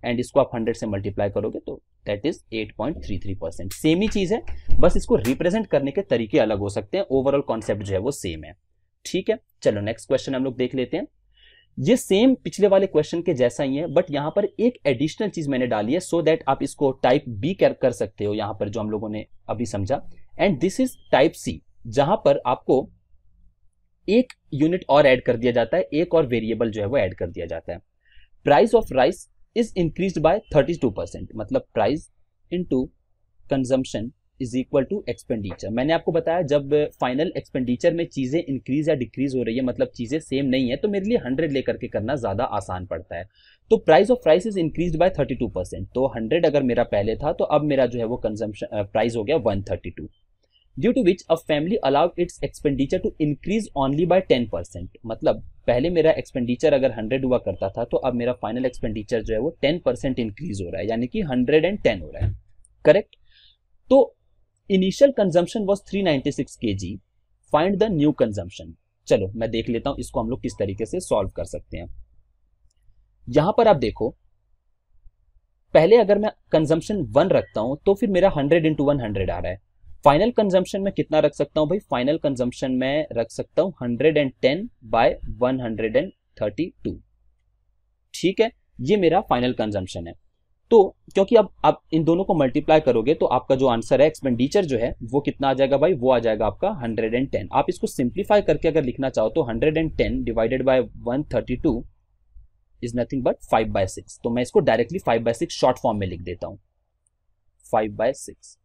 and इसको आप 100 से मल्टीप्लाई करोगे तो दैट इज 8.33 परसेंट सेम ही चीज है बस इसको रिप्रेजेंट करने के तरीके अलग हो सकते हैं ओवरऑल कॉन्सेप्ट जो है वो सेम है ठीक है चलो नेक्स्ट क्वेश्चन हम लोग देख लेते हैं ये सेम पिछले वाले क्वेश्चन के जैसा ही है बट यहाँ पर एक एडिशनल चीज मैंने डाली है सो so दैट आप इसको टाइप बी कर, कर सकते हो यहाँ पर जो हम लोगों ने अभी समझा and this is type C जहां पर आपको एक यूनिट और ऐड कर दिया जाता है एक और वेरिएबल जो है वो ऐड कर दिया जाता है price of rice by thirty two 32% मतलब price into consumption is equal to expenditure मैंने आपको बताया जब फाइनल एक्सपेंडिचर में चीज़ें इंक्रीज या डिक्रीज हो रही है मतलब चीज़ें सेम नहीं है तो मेरे लिए हंड्रेड लेकर के करना ज़्यादा आसान पड़ता है तो price of price is increase by thirty two percent तो हंड्रेड अगर मेरा पहले था तो अब मेरा जो है वो कंजम्पन प्राइस हो गया one thirty two due to which a family allowed its expenditure to increase only by ten percent मतलब पहले मेरा एक्सपेंडिचर अगर हंड्रेड हुआ करता था तो अब मेरा फाइनल एक्सपेंडिचर जो है वो टेन परसेंट इंक्रीज हो रहा है यानी कि हंड्रेड एंड टेन हो रहा है करेक्ट तो initial consumption was three ninety six K G find the new consumption चलो मैं देख लेता हूं इसको हम लोग किस तरीके से सॉल्व कर सकते हैं यहां पर आप देखो पहले अगर मैं कंजम्पशन वन रखता हूं तो फिर मेरा हंड्रेड इंटू वन हंड्रेड आ रहा है फाइनल कंजम्पशन में कितना रख सकता हूं भाई फाइनल कंजम्पशन में रख सकता हूं hundred and ten by one hundred and thirty two ठीक है ये मेरा फाइनल कंजम्पशन है तो क्योंकि अब आप इन दोनों को मल्टीप्लाई करोगे तो आपका जो आंसर है एक्सपेंडिचर जो है वो कितना आ जाएगा भाई वो आ जाएगा आपका 110 आप इसको सिंप्लीफाई करके अगर लिखना चाहो तो 110 divided by 132 is nothing but 5 by six तो मैं इसको directly 5 by six short form में लिख देता हूं 5 बाय सिक्स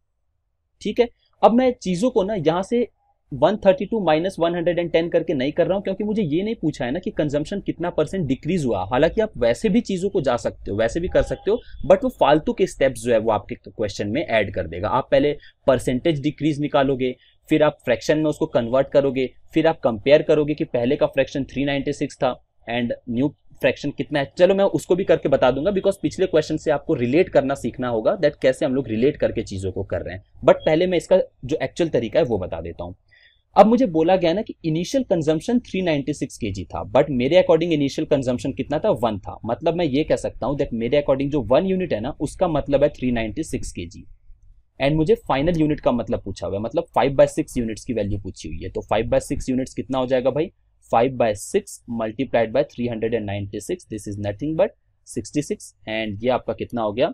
ठीक है अब मैं चीज़ों को ना यहाँ से 132 माइनस वन करके नहीं कर रहा हूँ क्योंकि मुझे ये नहीं पूछा है ना कि कंजम्पशन कितना परसेंट डिक्रीज हुआ हालांकि आप वैसे भी चीज़ों को जा सकते हो वैसे भी कर सकते हो बट वो फालतू के स्टेप्स जो है वो आपके क्वेश्चन में ऐड कर देगा आप पहले परसेंटेज डिक्रीज निकालोगे फिर आप फ्रैक्शन में उसको कन्वर्ट करोगे फिर आप कंपेयर करोगे कि पहले का फ्रैक्शन 396 था एंड न्यू फ्रैक्शन कितना है चलो मैं उसको भी करके बता दूंगा बिकॉज पिछले क्वेश्चन से आपको रिलेट करना सीखना होगा दैट कैसे हम लोग रिलेट करके चीज़ों को कर रहे हैं बट पहले मैं इसका जो एक्चुअल तरीका है वो बता देता हूँ अब मुझे बोला गया ना कि इनिशियल कंजम्पशन 396 केजी था बट मेरे अकॉर्डिंग इनिशियल कंजम्पशन कितना था वन था मतलब मैं ये कह सकता हूँ दैट मेरे अकॉर्डिंग जो वन यूनिट है ना उसका मतलब है 396 केजी एंड मुझे फाइनल यूनिट का मतलब पूछा हुआ है मतलब फाइव बाय सिक्स यूनिट्स की वैल्यू पूछी हुई है तो फाइव बाय सिक्स यूनिट्स कितना हो जाएगा भाई 5 by 6 multiplied by 396 this is nothing but 66 and ये आपका कितना हो गया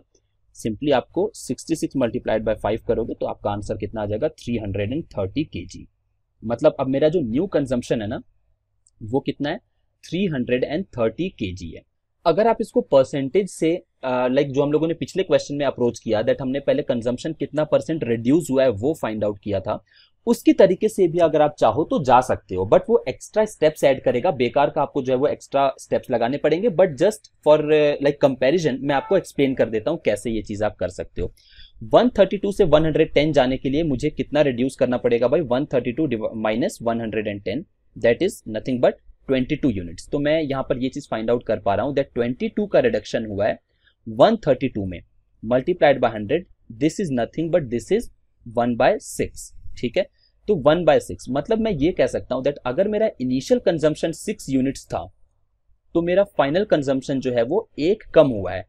सिंपली आपको 66 मल्टीप्लाइड बाय फाइव करोगे तो आपका आंसर कितना आ जाएगा 330 केजी मतलब अब मेरा जो न्यू कंजम्पशन है ना वो कितना है 330 केजी है अगर आप इसको परसेंटेज से लाइक जो हम लोगों ने पिछले क्वेश्चन में अप्रोच किया दैट हमने पहले कंजम्पशन कितना परसेंट रिड्यूस हुआ है वो फाइंड आउट किया था उसकी तरीके से भी अगर आप चाहो तो जा सकते हो बट वो एक्स्ट्रा स्टेप्स ऐड करेगा बेकार का आपको जो है वो एक्स्ट्रा स्टेप्स लगाने पड़ेंगे but just for like comparison मैं आपको एक्सप्लेन कर देता हूँ कैसे ये चीज़ आप कर सकते हो 132 से 110 जाने के लिए मुझे कितना रिड्यूस करना पड़ेगा भाई 132 thirty two minus one that is nothing but 22 units तो मैं यहाँ पर ये चीज़ फाइंड आउट कर पा रहा हूँ दैट 22 का रिडक्शन हुआ है 132 में multiplied by 100 this is nothing but this is 1 by six ठीक है तो वन बाय सिक्स मतलब मैं ये कह सकता हूं दैट अगर मेरा इनिशियल कंजम्पशन सिक्स यूनिट्स था तो मेरा फाइनल कंजम्पशन जो है वो एक कम हुआ है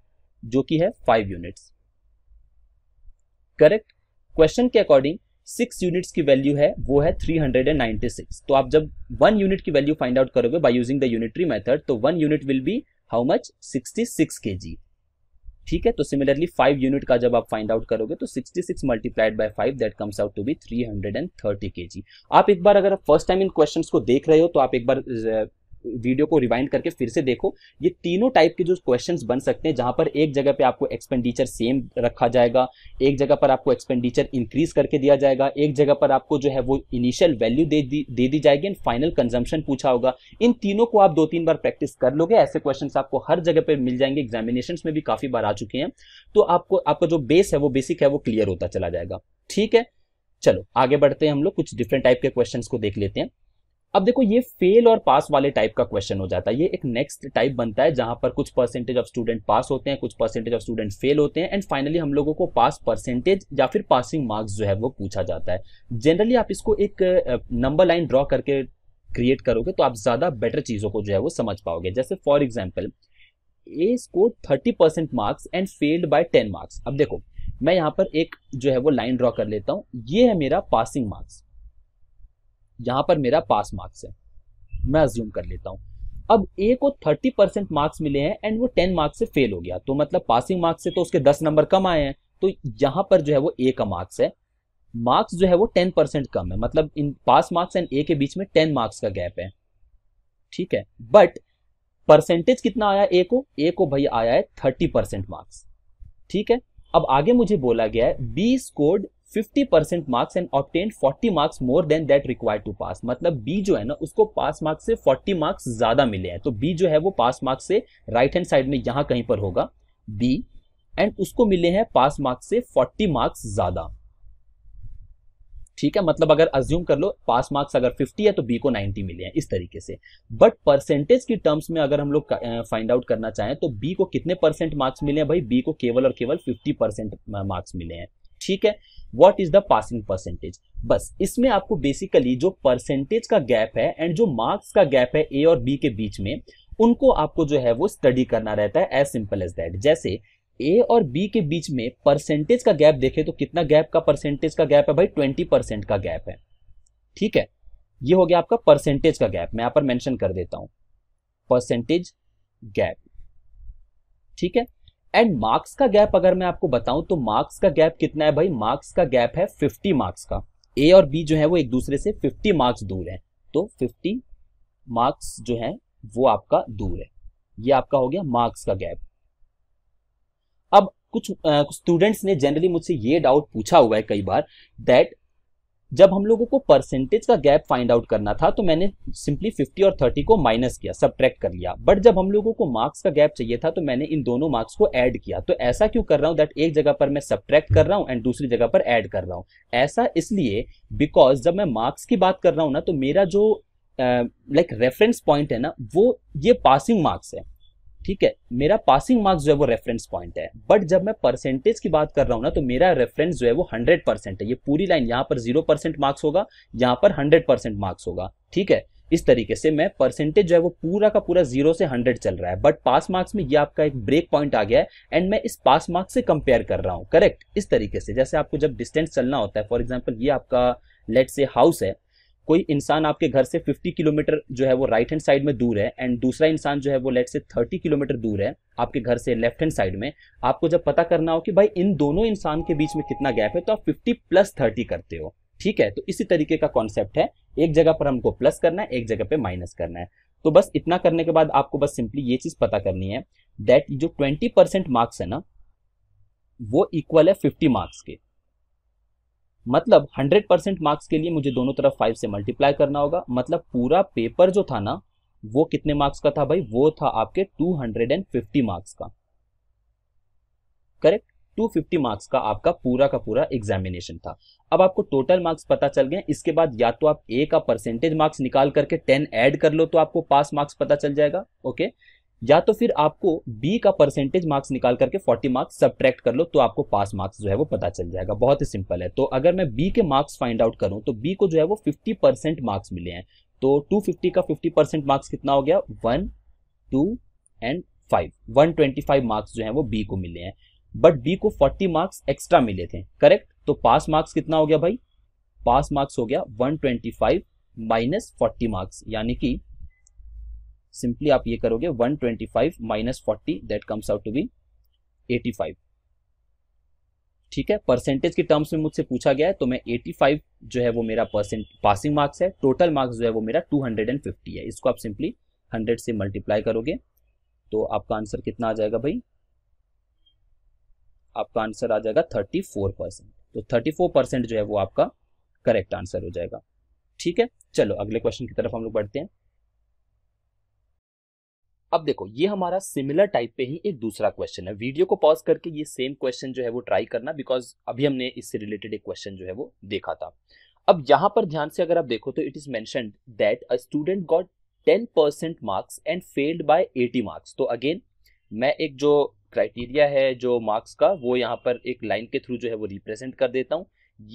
जो कि है फाइव यूनिट्स करेक्ट क्वेश्चन के अकॉर्डिंग सिक्स यूनिट्स की वैल्यू है वो है 396 तो आप जब वन यूनिट की वैल्यू फाइंड आउट करोगे by using the unitary method तो one unit will be how much 66 जी ठीक है तो सिमिलरली फाइव यूनिट का जब आप फाइंड आउट करोगे तो 66 six multiplied by five that comes out to be 330 hundred and thirty K G आप एक बार अगर फर्स्ट टाइम इन क्वेश्चंस को देख रहे हो तो आप एक बार uh, वीडियो को रिवाइंड करके फिर से देखो ये तीनों टाइप के जो क्वेश्चंस बन सकते हैं जहां पर एक जगह पे आपको एक्सपेंडिचर सेम रखा जाएगा एक जगह पर आपको एक्सपेंडिचर इंक्रीज करके दिया जाएगा एक जगह पर आपको जो है वो इनिशियल वैल्यू दे दी दे दी जाएगी एंड फाइनल कंजम्पशन पूछा होगा इन तीनों को आप दो तीन बार प्रैक्टिस कर लोगे ऐसे क्वेश्चन आपको हर जगह पर मिल जाएंगे एग्जामिनेशन में भी काफी बार आ चुके हैं तो आपको आपका जो बेस है वो बेसिक है वो क्लियर होता चला जाएगा ठीक है चलो आगे बढ़ते हैं हम लोग कुछ डिफरेंट टाइप के क्वेश्चंस को देख लेते हैं अब देखो ये फेल और पास वाले टाइप का क्वेश्चन हो जाता है ये एक नेक्स्ट टाइप बनता है जहां पर कुछ परसेंटेज ऑफ स्टूडेंट पास होते हैं कुछ परसेंटेज ऑफ स्टूडेंट फेल होते हैं एंड फाइनली हम लोगों को पास परसेंटेज या फिर पासिंग मार्क्स जो है वो पूछा जाता है जनरली आप इसको एक नंबर लाइन ड्रॉ करके क्रिएट करोगे तो आप ज्यादा बेटर चीजों को जो है वो समझ पाओगे जैसे for example A score thirty percent marks and failed by ten marks अब देखो मैं यहाँ पर एक जो है वो लाइन ड्रॉ कर लेता हूँ ये है मेरा पासिंग मार्क्स यहाँ पर मेरा पास मार्क्स है मैं अज्यूम कर लेता हूं अब ए को थर्टी परसेंट मार्क्स मिले हैं एंड वो टेन मार्क्स से फेल हो गया तो मतलब पासिंग मार्क्स से तो उसके दस नंबर कम आए हैं तो यहां पर जो है वो ए का मार्क्स है मार्क्स जो है वो टेन परसेंट कम है मतलब इन पास मार्क्स एंड ए के बीच में टेन मार्क्स का गैप है ठीक है बट परसेंटेज कितना आया ए को ए को भाई आया है थर्टी परसेंट मार्क्स ठीक है अब आगे मुझे बोला गया है B scored 50 percent marks and obtain 40 marks more than that required to pass मतलब बी जो है ना उसको पास मार्क्स से 40 मार्क्स ज्यादा मिले हैं तो बी जो है वो पास मार्क्स से राइट हैंड साइड में यहां कहीं पर होगा बी एंड उसको मिले हैं पास मार्क्स से 40 मार्क्स ज्यादा ठीक है मतलब अगर अज्यूम कर लो पास मार्क्स अगर 50 है तो बी को 90 मिले हैं इस तरीके से बट परसेंटेज की टर्म्स में अगर हम लोग फाइंड आउट करना चाहें तो बी को कितने परसेंट मार्क्स मिले हैं भाई बी को केवल और केवल 50 परसेंट मार्क्स मिले हैं ठीक है what is the passing percentage बस इसमें आपको बेसिकली जो परसेंटेज का गैप है एंड जो मार्क्स का गैप है ए और बी के बीच में उनको आपको जो है वो स्टडी करना रहता है एज सिंपल एज दैट जैसे ए और बी के बीच में परसेंटेज का गैप देखे तो कितना गैप का परसेंटेज का गैप है भाई ट्वेंटी परसेंट का गैप है ठीक है ये हो गया आपका परसेंटेज का गैप मैं यहां पर मेंशन कर देता हूं परसेंटेज गैप ठीक है एंड मार्क्स का गैप अगर मैं आपको बताऊं तो मार्क्स का गैप कितना है भाई मार्क्स का गैप है 50 मार्क्स का ए और बी जो है वो एक दूसरे से 50 मार्क्स दूर है तो 50 मार्क्स जो है वो आपका दूर है ये आपका हो गया मार्क्स का गैप अब कुछ स्टूडेंट्स ने जनरली मुझसे ये डाउट पूछा हुआ है कई बार दैट जब हम लोगों को परसेंटेज का गैप फाइंड आउट करना था तो मैंने सिंपली 50 और 30 को माइनस किया सब्ट्रैक्ट कर लिया बट जब हम लोगों को मार्क्स का गैप चाहिए था तो मैंने इन दोनों मार्क्स को ऐड किया तो ऐसा क्यों कर रहा हूँ दैट एक जगह पर मैं सब्ट्रैक्ट कर रहा हूँ एंड दूसरी जगह पर ऐड कर रहा हूँ ऐसा इसलिए बिकॉज जब मैं मार्क्स की बात कर रहा हूँ ना तो मेरा जो लाइक रेफरेंस पॉइंट है ना वो ये पासिंग मार्क्स है ठीक है मेरा पासिंग मार्क्स जो है वो रेफरेंस पॉइंट है बट जब मैं परसेंटेज की बात कर रहा हूँ ना तो मेरा रेफरेंस जो है वो हंड्रेड परसेंट है ये पूरी लाइन यहाँ पर जीरो परसेंट मार्क्स होगा यहाँ पर हंड्रेड परसेंट मार्क्स होगा ठीक है इस तरीके से मैं परसेंटेज जो है वो पूरा का पूरा जीरो से हंड्रेड चल रहा है बट पास मार्क्स में ये आपका एक ब्रेक पॉइंट आ गया है एंड मैं इस पास मार्क्स से कंपेयर कर रहा हूँ करेक्ट इस तरीके से जैसे आपको जब डिस्टेंस चलना होता है फॉर एग्जाम्पल ये आपका लेट से हाउस है कोई इंसान आपके घर से 50 किलोमीटर जो है वो राइट हैंड साइड में दूर है एंड दूसरा इंसान जो है वो लेट से 30 किलोमीटर दूर है आपके घर से लेफ्ट हैंड साइड में आपको जब पता करना हो कि भाई इन दोनों इंसान के बीच में कितना गैप है तो आप 50 प्लस 30 करते हो ठीक है तो इसी तरीके का कॉन्सेप्ट है एक जगह पर हमको प्लस करना है एक जगह पे माइनस करना है तो बस इतना करने के बाद आपको बस सिंपली ये चीज पता करनी है दैट जो ट्वेंटी परसेंट मार्क्स है ना वो इक्वल है फिफ्टी मार्क्स के मतलब 100 परसेंट मार्क्स के लिए मुझे दोनों तरफ फाइव से मल्टीप्लाई करना होगा मतलब पूरा पेपर जो था ना वो कितने मार्क्स का था भाई वो था आपके 250 मार्क्स का करेक्ट 250 मार्क्स का आपका पूरा का पूरा एग्जामिनेशन था अब आपको टोटल मार्क्स पता चल गए इसके बाद या तो आप ए का परसेंटेज मार्क्स निकाल करके 10 ऐड कर लो तो आपको पास मार्क्स पता चल जाएगा ओके या तो फिर आपको बी का परसेंटेज मार्क्स निकाल करके 40 मार्क्स सब्ट्रैक्ट कर लो तो आपको पास मार्क्स जो है वो पता चल जाएगा बहुत ही सिंपल है तो अगर मैं बी के मार्क्स फाइंड आउट करूं तो बी को जो है वो 50 परसेंट मार्क्स मिले हैं तो 250 का 50 परसेंट मार्क्स कितना हो गया one two and five one twenty five marks जो है वो बी को मिले हैं बट बी को फोर्टी मार्क्स एक्स्ट्रा मिले थे करेक्ट तो पास मार्क्स कितना हो गया भाई पास मार्क्स हो गया one twenty five minus forty marks यानी कि सिंपली आप ये करोगे 125 twenty five minus forty that comes out to be eighty ठीक है परसेंटेज के टर्म्स में मुझसे पूछा गया है तो मैं 85 जो है वो मेरा परसेंट पासिंग मार्क्स है टोटल मार्क्स जो है वो मेरा 250 है इसको आप सिंपली 100 से मल्टीप्लाई करोगे तो आपका आंसर कितना आ जाएगा भाई आपका आंसर आ जाएगा 34 परसेंट तो 34 परसेंट जो है वो आपका करेक्ट आंसर हो जाएगा ठीक है चलो अगले क्वेश्चन की तरफ हम लोग बढ़ते हैं अब देखो ये हमारा सिमिलर टाइप पे ही एक दूसरा क्वेश्चन है वीडियो को पॉज करके ये सेम क्वेश्चन जो है वो ट्राई करना बिकॉज अभी हमने इससे रिलेटेड एक क्वेश्चन जो है वो देखा था अब यहाँ पर ध्यान से अगर आप देखो तो it is mention that a student got ten percent marks and failed by eighty marks तो अगेन मैं एक जो क्राइटेरिया है जो मार्क्स का वो यहाँ पर एक लाइन के थ्रू जो है वो रिप्रेजेंट कर देता हूँ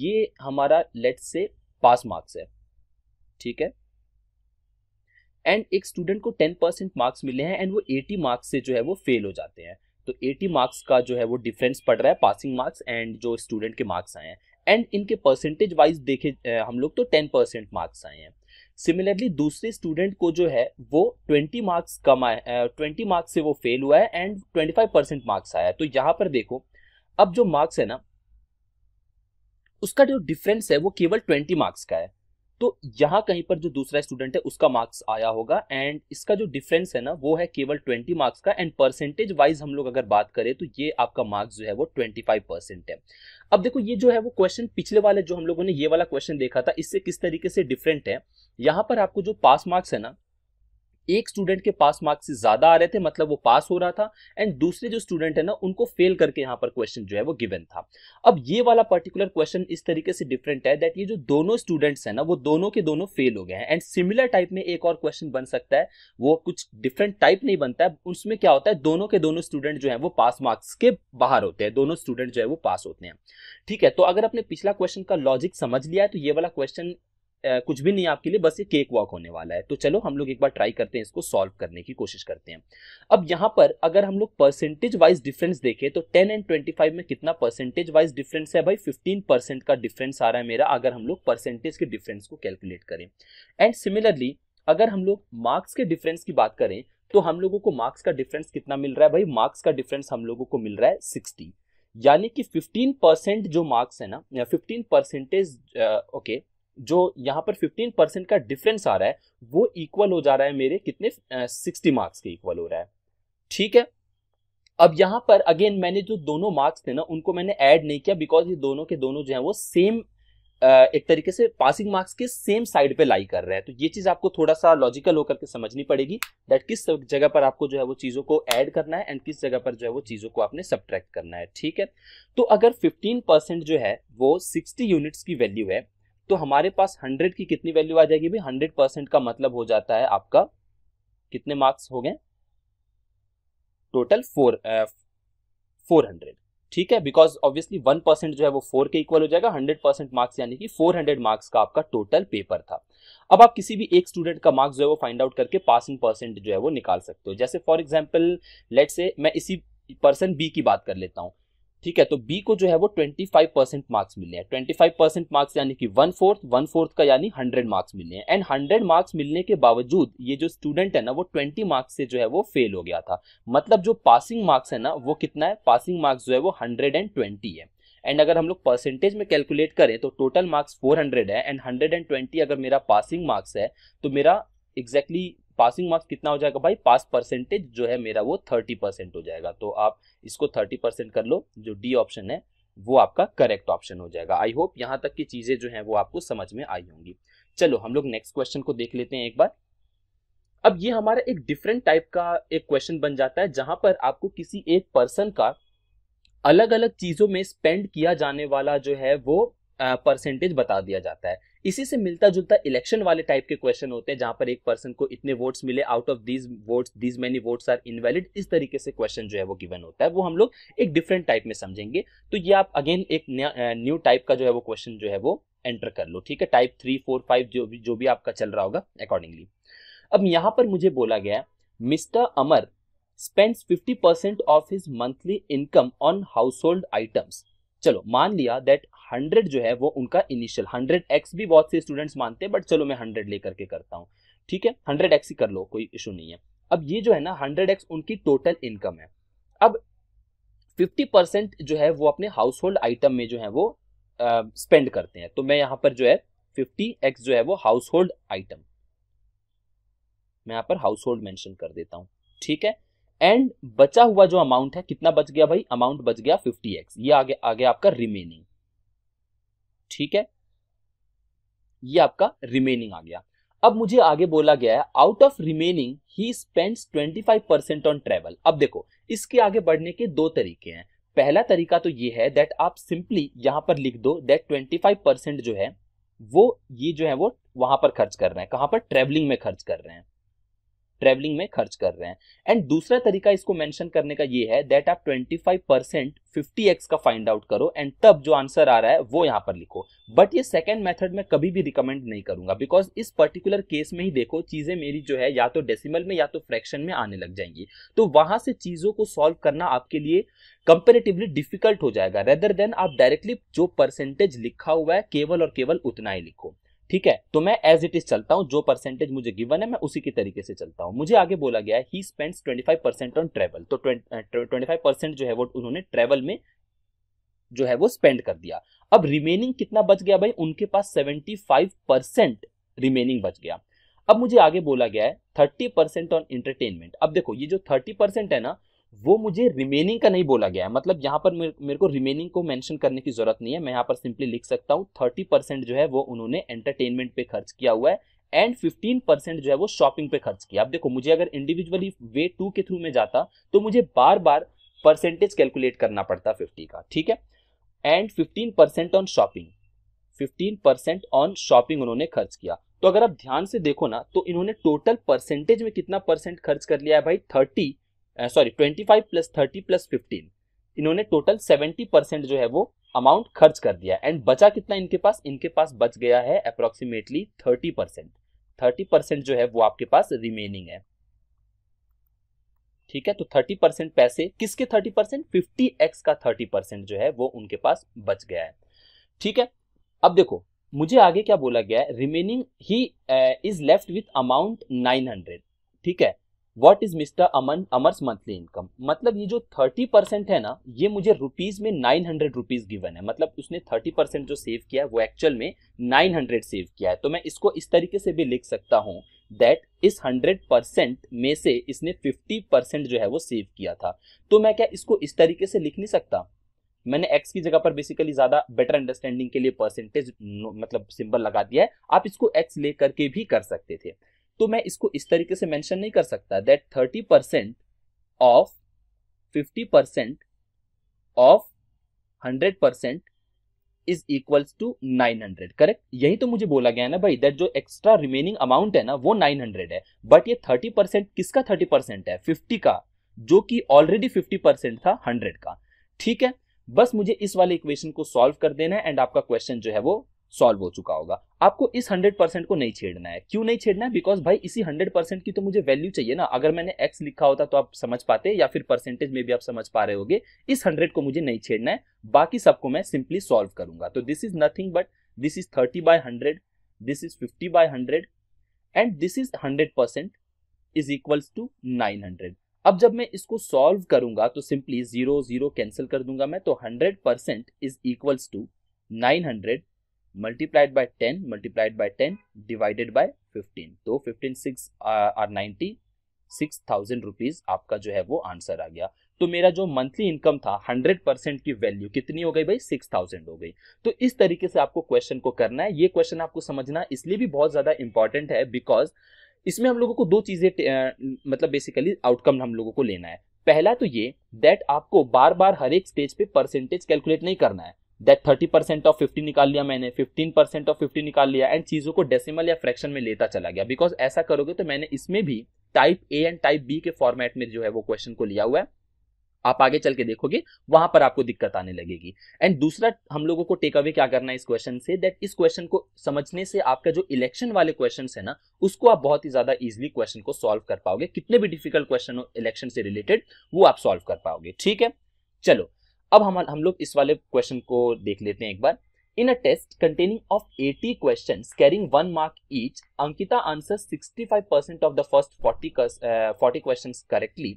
ये हमारा लेट से पास मार्क्स है ठीक है एंड एक स्टूडेंट को टेन परसेंट मार्क्स मिले हैं एंड वो एटी मार्क्स से जो है वो फेल हो जाते हैं तो एटी मार्क्स का जो है वो डिफरेंस पड़ रहा है पासिंग मार्क्स एंड जो स्टूडेंट के मार्क्स आए हैं एंड इनके परसेंटेज वाइज देखे हम लोग तो टेन परसेंट मार्क्स आए हैं सिमिलरली दूसरे स्टूडेंट को जो है वो ट्वेंटी मार्क्स कम आए ट्वेंटी मार्क्स से वो फेल हुआ है and twenty five percent marks आया है तो यहाँ पर देखो अब जो मार्क्स है ना उसका जो डिफरेंस है वो केवल ट्वेंटी मार्क्स का है तो यहाँ कहीं पर जो दूसरा स्टूडेंट है उसका मार्क्स आया होगा एंड इसका जो डिफरेंस है ना वो है केवल ट्वेंटी मार्क्स का एंड परसेंटेज वाइज हम लोग अगर बात करें तो ये आपका मार्क्स जो है वो ट्वेंटी फाइव परसेंट है अब देखो ये जो है वो क्वेश्चन पिछले वाले जो हम लोगों ने ये वाला क्वेश्चन देखा था इससे किस तरीके से डिफरेंट है यहाँ पर आपको जो पास मार्क्स है ना एक स्टूडेंट के पास मार्क्स से ज्यादा आ रहे थे मतलब वो पास हो रहा था एंड दूसरे जो स्टूडेंट है ना उनको फेल करके यहाँ पर क्वेश्चन जो है वो गिवन था अब ये वाला पर्टिकुलर क्वेश्चन इस तरीके से डिफरेंट है दैट ये जो दोनों स्टूडेंट्स है ना वो दोनों के दोनों फेल हो गए हैं एंड सिमिलर टाइप में एक और क्वेश्चन बन सकता है वो कुछ डिफरेंट टाइप नहीं बनता है उसमें क्या होता है दोनों के दोनों स्टूडेंट जो है वो पास मार्क्स के बाहर होते हैं दोनों स्टूडेंट जो है वो पास होते हैं ठीक है तो अगर अपने पिछला क्वेश्चन का लॉजिक समझ लिया है तो ये वाला क्वेश्चन कुछ भी नहीं आपके लिए बस ये केक वॉक होने वाला है तो चलो हम लोग एक बार ट्राई करते हैं इसको सॉल्व करने की कोशिश करते हैं अब यहाँ पर अगर हम लोग परसेंटेज वाइज डिफरेंस देखें तो 10 एंड 25 में कितना परसेंटेज वाइज डिफरेंस है भाई 15 परसेंट का डिफरेंस आ रहा है मेरा अगर हम लोग परसेंटेज के डिफरेंस को कैलकुलेट करें एंड सिमिलरली अगर हम लोग मार्क्स के डिफरेंस की बात करें तो हम लोगों को मार्क्स का डिफरेंस कितना मिल रहा है भाई मार्क्स का डिफरेंस हम लोगों को मिल रहा है सिक्सटी यानी कि 15 परसेंट जो मार्क्स है ना 15 परसेंटेज ओके जो यहाँ पर 15 परसेंट का डिफरेंस आ रहा है वो इक्वल हो जा रहा है मेरे कितने 60 मार्क्स के इक्वल हो रहा है ठीक है अब यहाँ पर अगेन मैंने जो दोनों मार्क्स थे ना उनको मैंने ऐड नहीं किया बिकॉज ये दोनों के दोनों जो है वो सेम एक तरीके से पासिंग मार्क्स के सेम साइड पे लाई कर रहे हैं तो ये चीज आपको थोड़ा सा लॉजिकल होकर के समझनी पड़ेगी दैट किस जगह पर आपको जो है वो चीजों को ऐड करना है एंड किस जगह पर जो है वो चीजों को आपने सब्ट्रैक्ट करना है ठीक है तो अगर 15 परसेंट जो है वो 60 यूनिट्स की वैल्यू है तो हमारे पास हंड्रेड की कितनी वैल्यू आ जाएगी भाई हंड्रेड परसेंट का मतलब हो जाता है आपका कितने मार्क्स हो गए टोटल फोर फोर हंड्रेड ठीक है बिकॉज ऑब्वियसली वन परसेंट जो है वो फोर के इक्वल हो जाएगा हंड्रेड परसेंट मार्क्स यानी कि फोर हंड्रेड मार्क्स का आपका टोटल पेपर था अब आप किसी भी एक स्टूडेंट का मार्क्स जो है वो फाइंड आउट करके पासिंग परसेंट जो है वो निकाल सकते हो जैसे फॉर एग्जाम्पल लेट से मैं इसी पर्सन बी की बात कर लेता हूँ ठीक है तो बी को जो है वो ट्वेंटी फाइव परसेंट मार्क्स मिले हैं ट्वेंटी फाइव परसेंट मार्क्स यानी कि वन फोर्थ वन फोर्थ का यानी हंड्रेड मार्क्स मिले हैं एंड हंड्रेड मार्क्स मिलने के बावजूद ये जो स्टूडेंट है ना वो ट्वेंटी मार्क्स से जो है वो फेल हो गया था मतलब जो पासिंग मार्क्स है ना वो कितना है पासिंग मार्क्स जो है वो हंड्रेड एंड ट्वेंटी है एंड अगर हम लोग परसेंटेज में कैलकुलेट करें तो टोटल मार्क्स हंड्रेड है एंड ट्वेंटी अगर मेरा पासिंग मार्क्स है तो मेरा एग्जैक्टली exactly पासिंग मार्क्स कितना हो जाएगा भाई पास परसेंटेज जो है मेरा वो थर्टी परसेंट हो जाएगा तो आप इसको थर्टी परसेंट कर लो जो डी ऑप्शन है वो आपका करेक्ट ऑप्शन हो जाएगा आई होप यहाँ तक की चीज़ें जो है वो आपको समझ में आई होंगी चलो हम लोग नेक्स्ट क्वेश्चन को देख लेते हैं एक बार अब ये हमारा एक डिफरेंट टाइप का एक क्वेश्चन बन जाता है जहां पर आपको किसी एक पर्सन का अलग अलग चीज़ों में स्पेंड किया जाने वाला जो है वो परसेंटेज बता दिया जाता है इसी से मिलता जुलता इलेक्शन वाले टाइप के क्वेश्चन होते हैं जहां पर एक पर्सन को इतने वोट्स मिले out of these votes these many votes are invalid इस तरीके से क्वेश्चन जो है वो गिवन होता है वो हम लोग एक डिफरेंट टाइप में समझेंगे तो ये आप अगेन एक न्यू टाइप का जो है वो क्वेश्चन जो है वो एंटर कर लो ठीक है टाइप थ्री फोर फाइव जो भी जो भी आपका चल रहा होगा अकॉर्डिंगली अब यहां पर मुझे बोला गया mister Amar spends 50% of his monthly income on household items चलो मान लिया दैट हंड्रेड जो है वो उनका इनिशियल हंड्रेड एक्स भी बहुत से स्टूडेंट्स मानते हैं बट चलो मैं हंड्रेड लेकर के करता हूँ ठीक है हंड्रेड एक्स ही कर लो कोई इशू नहीं है अब ये जो है ना हंड्रेड एक्स उनकी टोटल इनकम है अब फिफ्टी परसेंट जो है वो अपने हाउस होल्ड आइटम में जो है वो स्पेंड uh, करते हैं तो मैं यहाँ पर जो है फिफ्टी एक्स जो है वो हाउस होल्ड आइटम मैं यहाँ पर हाउस होल्ड मैंशन कर देता हूँ ठीक है एंड बचा हुआ जो अमाउंट है कितना बच गया भाई अमाउंट बच गया फिफ्टी एक्स ये आगे आगे आपका रिमेनिंग ठीक है ये आपका रिमेनिंग आ गया अब मुझे आगे बोला गया है out of remaining he spends 25 percent on travel अब देखो इसके आगे बढ़ने के दो तरीके हैं पहला तरीका तो ये है दैट आप सिंपली यहां पर लिख दो दैट 25 परसेंट जो है वो ये जो है वो वहां पर खर्च कर रहे हैं कहां पर ट्रेवलिंग में खर्च कर रहे हैं ट्रेवलिंग में खर्च कर रहे हैं एंड दूसरा तरीका इसको मेंशन करने का ये है दैट आप 25 परसेंट फिफ्टी एक्स का फाइंड आउट करो एंड तब जो आंसर आ रहा है वो यहाँ पर लिखो बट ये सेकेंड मेथड में कभी भी रिकमेंड नहीं करूंगा बिकॉज इस पर्टिकुलर केस में ही देखो चीजें मेरी जो है या तो डेसिमल में या तो फ्रैक्शन में आने लग जाएंगी तो वहां से चीजों को सॉल्व करना आपके लिए कंपेरेटिवली डिफिकल्ट हो जाएगा रेदर देन आप डायरेक्टली जो परसेंटेज लिखा हुआ है केवल और केवल उतना ही लिखो ठीक है तो मैं एज इट इज चलता हूँ जो परसेंटेज मुझे गिवन है मैं उसी के तरीके से चलता हूं मुझे आगे बोला गया he spends 25 percent on travel तो 25 परसेंट जो है वो उन्होंने ट्रेवल में जो है वो स्पेंड कर दिया अब रिमेनिंग कितना बच गया भाई उनके पास 75 परसेंट रिमेनिंग बच गया अब मुझे आगे बोला गया है थर्टी परसेंट ऑन एंटरटेनमेंट अब देखो ये जो थर्टी परसेंट है ना वो मुझे रिमेनिंग का नहीं बोला गया है मतलब यहाँ पर मेरे, को रिमेनिंग को मेंशन करने की जरूरत नहीं है मैं यहाँ पर सिंपली लिख सकता हूँ थर्टी परसेंट जो है वो उन्होंने एंटरटेनमेंट पे खर्च किया हुआ है एंड फिफ्टीन परसेंट जो है वो शॉपिंग पे खर्च किया अब देखो मुझे अगर इंडिविजुअली वे टू के थ्रू में जाता तो मुझे बार बार परसेंटेज कैलकुलेट करना पड़ता फिफ्टी का ठीक है and fifteen percent on shopping fifteen percent on shopping उन्होंने खर्च किया तो अगर आप ध्यान से देखो ना तो इन्होंने टोटल परसेंटेज में कितना परसेंट खर्च कर लिया है भाई thirty sorry twenty five plus thirty plus fifteen इन्होंने टोटल सेवेंटी परसेंट जो है वो अमाउंट खर्च कर दिया एंड बचा कितना इनके पास इनके पास बच गया है approximately thirty percent thirty percent जो है वो आपके पास रिमेनिंग है ठीक है तो थर्टी परसेंट पैसे किसके थर्टी परसेंट फिफ्टी एक्स का थर्टी परसेंट जो है वो उनके पास बच गया है ठीक है अब देखो मुझे आगे क्या बोला गया है remaining he is left with amount nine hundred ठीक है what is mister Aman Amar's monthly income मतलब ये जो थर्टी परसेंट है ना ये मुझे रुपीज में नाइन हंड्रेड रुपीज गिवन है मतलब उसने थर्टी परसेंट जो सेव किया है वो एक्चुअल में नाइन हंड्रेड सेव किया है तो मैं इसको इस तरीके से भी लिख सकता हूँ दैट इस हंड्रेड परसेंट में से इसने फिफ्टी परसेंट जो है वो सेव किया था तो मैं क्या इसको इस तरीके से लिख नहीं सकता मैंने एक्स की जगह पर बेसिकली ज्यादा बेटर अंडरस्टैंडिंग के लिए परसेंटेज मतलब सिंबल लगा दिया है आप इसको एक्स ले करके भी कर सकते थे तो मैं इसको इस तरीके से मेंशन नहीं कर सकता that thirty percent of fifty percent of hundred percent is equals to nine hundred correct यही तो मुझे बोला गया है ना भाई दैट जो एक्स्ट्रा रिमेनिंग अमाउंट है ना वो नाइन हंड्रेड है बट ये थर्टी परसेंट किसका थर्टी परसेंट है फिफ्टी का जो कि ऑलरेडी फिफ्टी परसेंट था हंड्रेड का ठीक है बस मुझे इस वाले इक्वेशन को सॉल्व कर देना है एंड आपका क्वेश्चन जो है वो सॉल्व हो चुका होगा आपको इस हंड्रेड परसेंट को नहीं छेड़ना है क्यों नहीं छेड़ना है बिकॉज भाई इसी हंड्रेड परसेंट की तो मुझे वैल्यू चाहिए ना अगर मैंने एक्स लिखा होता तो आप समझ पाते या फिर परसेंटेज में भी आप समझ पा रहे होगे इस हंड्रेड को मुझे नहीं छेड़ना है बाकी सबको मैं सिंपली सॉल्व करूंगा तो this is nothing but this is thirty by hundred this is fifty by hundred and this is hundred percent is equals to nine hundred अब जब मैं इसको सॉल्व करूंगा तो सिंपली जीरो जीरो कैंसिल कर दूंगा मैं तो hundred percent is equals to nine hundred multiplied by 10 multiplied by 10 divided by 15 तो 15 six are ninety six thousand rupees आपका जो है वो आंसर आ गया तो मेरा जो मंथली इनकम था हंड्रेड परसेंट की वैल्यू कितनी हो गई भाई सिक्स थाउजेंड हो गई तो इस तरीके से आपको क्वेश्चन को करना है ये क्वेश्चन आपको समझना इसलिए भी बहुत ज्यादा इंपॉर्टेंट है बिकॉज इसमें हम लोगों को दो चीजें मतलब बेसिकली आउटकम हम लोगों को लेना है पहला तो ये दैट आपको बार बार हर एक स्टेज पे परसेंटेज कैलकुलेट नहीं करना है that thirty percent of fifty निकाल लिया मैंने फिफ्टीन परसेंट ऑफ फिफ्टी निकाल लिया एंड चीज़ों को डेसिमल या फ्रैक्शन में लेता चला गया बिकॉज ऐसा करोगे तो मैंने इसमें भी type A and type B के फॉर्मेट में जो है वो क्वेश्चन को लिया हुआ है आप आगे चल के देखोगे वहां पर आपको दिक्कत आने लगेगी एंड दूसरा हम लोगों को टेक अवे क्या करना है इस क्वेश्चन से दैट इस क्वेश्चन को समझने से आपका जो इलेक्शन वाले क्वेश्चन है ना उसको आप बहुत ही ज्यादा इजिली क्वेश्चन को सॉल्व कर पाओगे कितने भी डिफिकल्ट क्वेश्चन हो इलेक्शन से रिलेटेड वो आप सॉल्व कर पाओगे ठीक है चलो अब हम हम लोग इस वाले क्वेश्चन को देख लेते हैं एक बार in a test containing of 80 questions carrying one mark each Ankita answer 65% of the first 40 forty question correctly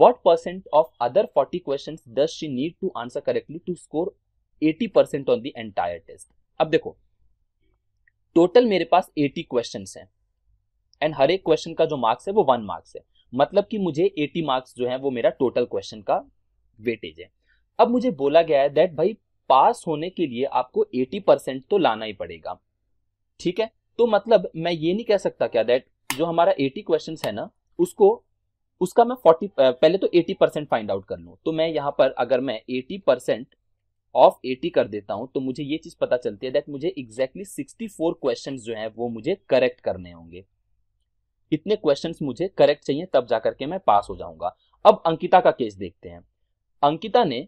what percent of other 40 question does she need to answer correctly to score 80% on the entire test अब देखो total मेरे पास 80 question हैं and हर एक question का जो marks है वो one marks है मतलब कि मुझे 80 मार्क्स जो है वो मेरा टोटल क्वेश्चन का वेटेज है अब मुझे बोला गया है दैट भाई पास होने के लिए आपको 80 परसेंट तो लाना ही पड़ेगा ठीक है तो मतलब मैं ये नहीं कह सकता क्या दैट जो हमारा 80 क्वेश्चन है ना उसको उसका मैं 40 पहले तो 80 परसेंट फाइंड आउट कर लूँ तो मैं यहाँ पर अगर मैं 80 परसेंट ऑफ 80 कर देता हूँ तो मुझे ये चीज़ पता चलती है दैट मुझे एग्जैक्टली सिक्सटी फोर जो हैं वो मुझे करेक्ट करने होंगे इतने क्वेश्चन मुझे करेक्ट चाहिए तब जा करके मैं पास हो जाऊंगा अब अंकिता का केस देखते हैं अंकिता ने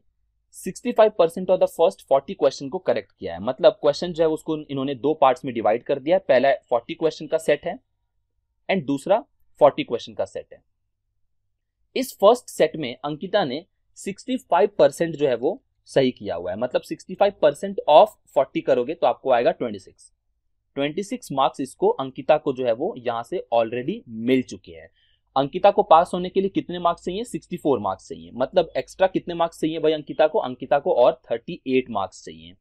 65% ऑफ द फर्स्ट 40 क्वेश्चन को करेक्ट किया है मतलब क्वेश्चन जो है उसको इन्होंने दो पार्ट्स में डिवाइड कर दिया है पहला 40 क्वेश्चन का सेट है एंड दूसरा 40 क्वेश्चन का सेट है इस फर्स्ट सेट में अंकिता ने 65% जो है वो सही किया हुआ है मतलब 65% ऑफ 40 करोगे तो आपको आएगा 26 26 मार्क्स इसको अंकिता को जो है वो यहां से ऑलरेडी मिल चुके हैं अंकिता को पास होने के लिए कितने मार्क्स चाहिए 64 मार्क्स चाहिए मतलब एक्स्ट्रा कितने मार्क्स चाहिए भाई अंकिता को अंकिता को और 38 मार्क्स चाहिए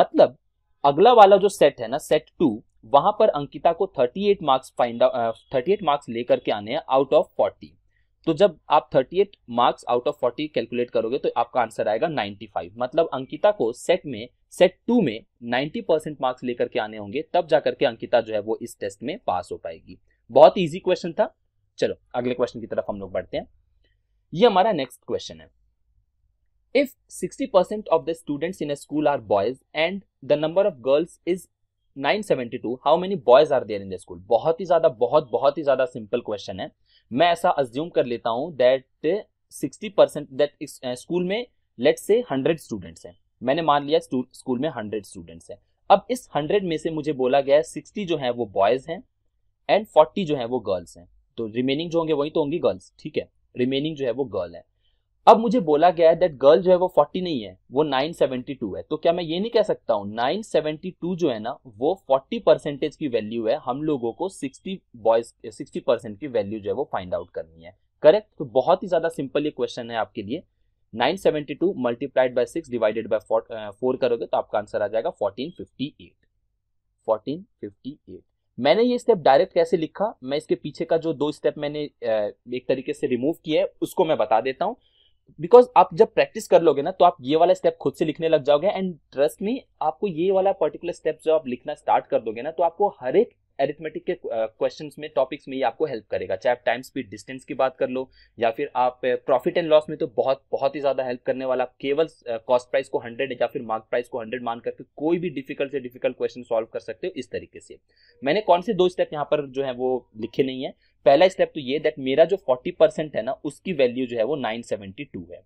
मतलब अगला वाला जो सेट है ना सेट टू वहां पर अंकिता को 38 marks find thirty eight marks लेकर के आने हैं आउट ऑफ 40 तो जब आप 38 मार्क्स आउट ऑफ 40 कैलकुलेट करोगे तो आपका आंसर आएगा 95 मतलब अंकिता को सेट में सेट टू में 90 परसेंट मार्क्स लेकर के आने होंगे तब जाकर के अंकिता जो है वो इस टेस्ट में पास हो पाएगी बहुत इजी क्वेश्चन था चलो अगले क्वेश्चन की तरफ हम लोग बढ़ते हैं ये हमारा नेक्स्ट क्वेश्चन है if 60% of the students in a school are boys and the number of girls is 972 how many boys are there in the school बहुत ही ज्यादा बहुत बहुत ही ज्यादा सिंपल क्वेश्चन है मैं ऐसा अज्यूम कर लेता हूं दैट 60% परसेंट दैट स्कूल में लेट से 100 स्टूडेंट्स हैं मैंने मान लिया स्कूल में 100 स्टूडेंट्स हैं अब इस 100 में से मुझे बोला गया 60 जो है वो बॉयज हैं एंड फोर्टी तो तो जो है वो गर्ल्स हैं तो रिमेनिंग जो होंगे वही तो होंगी गर्ल्स ठीक है रिमेनिंग जो है वो गर्ल है अब मुझे बोला गया है दैट गर्ल जो है वो फोर्टी नहीं है वो नाइन सेवेंटी टू है तो क्या मैं ये नहीं कह सकता हूँ नाइन सेवेंटी टू जो है ना वो फोर्टी परसेंटेज की वैल्यू है हम लोगों को सिक्सटी बॉयज सिक्सटी परसेंट की वैल्यू जो है वो फाइंड आउट करनी है करेक्ट तो बहुत ही ज्यादा सिंपल ये क्वेश्चन है आपके लिए nine seventy two multiplied by six divided by four करोगे तो आपका आंसर आ जाएगा fourteen fourteen fifty eight fifty eight मैंने ये स्टेप डायरेक्ट कैसे लिखा मैं इसके पीछे का जो दो स्टेप मैंने एक तरीके से रिमूव किया है उसको मैं बता देता हूँ बिकॉज आप जब प्रैक्टिस कर लोगे ना तो आप ये वाला स्टेप खुद से लिखने लग जाओगे एंड ट्रस्ट में आपको ये वाला पर्टिकुलर स्टेप जब आप लिखना स्टार्ट कर दोगे ना तो आपको हर एक एरिथमेटिक के क्वेश्चंस uh, में टॉपिक्स में ये आपको हेल्प करेगा चाहे आप टाइम स्पीड डिस्टेंस की बात कर लो या फिर आप प्रॉफिट एंड लॉस में तो बहुत बहुत ही ज़्यादा हेल्प करने वाला केवल कॉस्ट uh, प्राइस को हंड्रेड या फिर मार्क प्राइस को हंड्रेड मान करके कोई भी डिफिकल्ट से डिफिकल्ट क्वेश्चन सॉल्व कर सकते हो इस तरीके से मैंने कौन से दो स्टेप यहाँ पर जो है वो लिखे नहीं है पहला स्टेप तो ये दैट मेरा जो फोर्टी परसेंट है ना उसकी वैल्यू जो है वो नाइन सेवेंटी टू है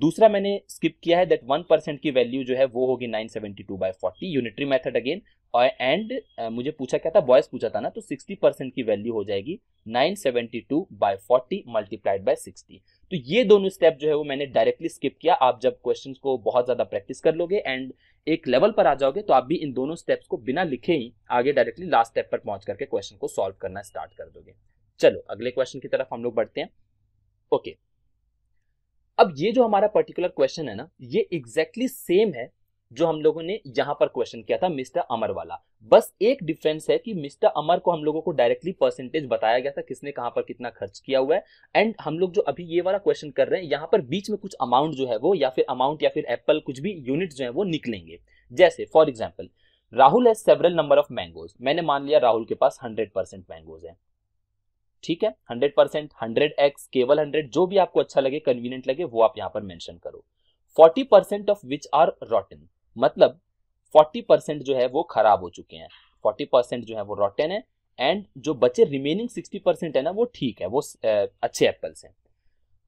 दूसरा मैंने स्किप किया है दैट वन परसेंट की वैल्यू जो है वो होगी nine seventy two by forty unitary method again और एंड मुझे पूछा क्या था बॉयज पूछा था ना तो 60 परसेंट की वैल्यू हो जाएगी 972 seventy two by forty multiplied by sixty तो ये दोनों स्टेप जो है वो मैंने डायरेक्टली स्किप किया आप जब क्वेश्चन को बहुत ज़्यादा प्रैक्टिस कर लोगे एंड एक लेवल पर आ जाओगे तो आप भी इन दोनों स्टेप्स को बिना लिखे ही आगे डायरेक्टली लास्ट स्टेप पर पहुंच करके क्वेश्चन को सॉल्व करना स्टार्ट कर दोगे चलो अगले क्वेश्चन की तरफ हम लोग बढ़ते हैं ओके okay. अब ये जो हमारा पर्टिकुलर क्वेश्चन है ना ये एग्जैक्टली exactly सेम है जो हम लोगों ने यहाँ पर क्वेश्चन किया था मिस्टर अमर वाला बस एक डिफरेंस है कि मिस्टर अमर को हम लोगों को डायरेक्टली परसेंटेज बताया गया था किसने कहाँ पर कितना खर्च किया हुआ है एंड हम लोग जो अभी ये वाला क्वेश्चन कर रहे हैं यहाँ पर बीच में कुछ अमाउंट जो है वो या फिर अमाउंट या फिर एप्पल कुछ भी यूनिट जो है वो निकलेंगे जैसे फॉर एग्जाम्पल राहुल है सेवरल नंबर ऑफ मैंगोज मैंने मान लिया राहुल के पास हंड्रेड परसेंट मैंगोज है ठीक है हंड्रेड परसेंट हंड्रेड एक्स केवल हंड्रेड जो भी आपको अच्छा लगे कन्वीनियंट लगे वो आप यहाँ पर मैंशन करो forty percent of which are rotten मतलब 40 परसेंट जो है वो खराब हो चुके हैं 40 परसेंट जो है वो रॉटेन है एंड जो बचे रिमेनिंग 60 परसेंट है ना वो ठीक है वो अच्छे एप्पल्स हैं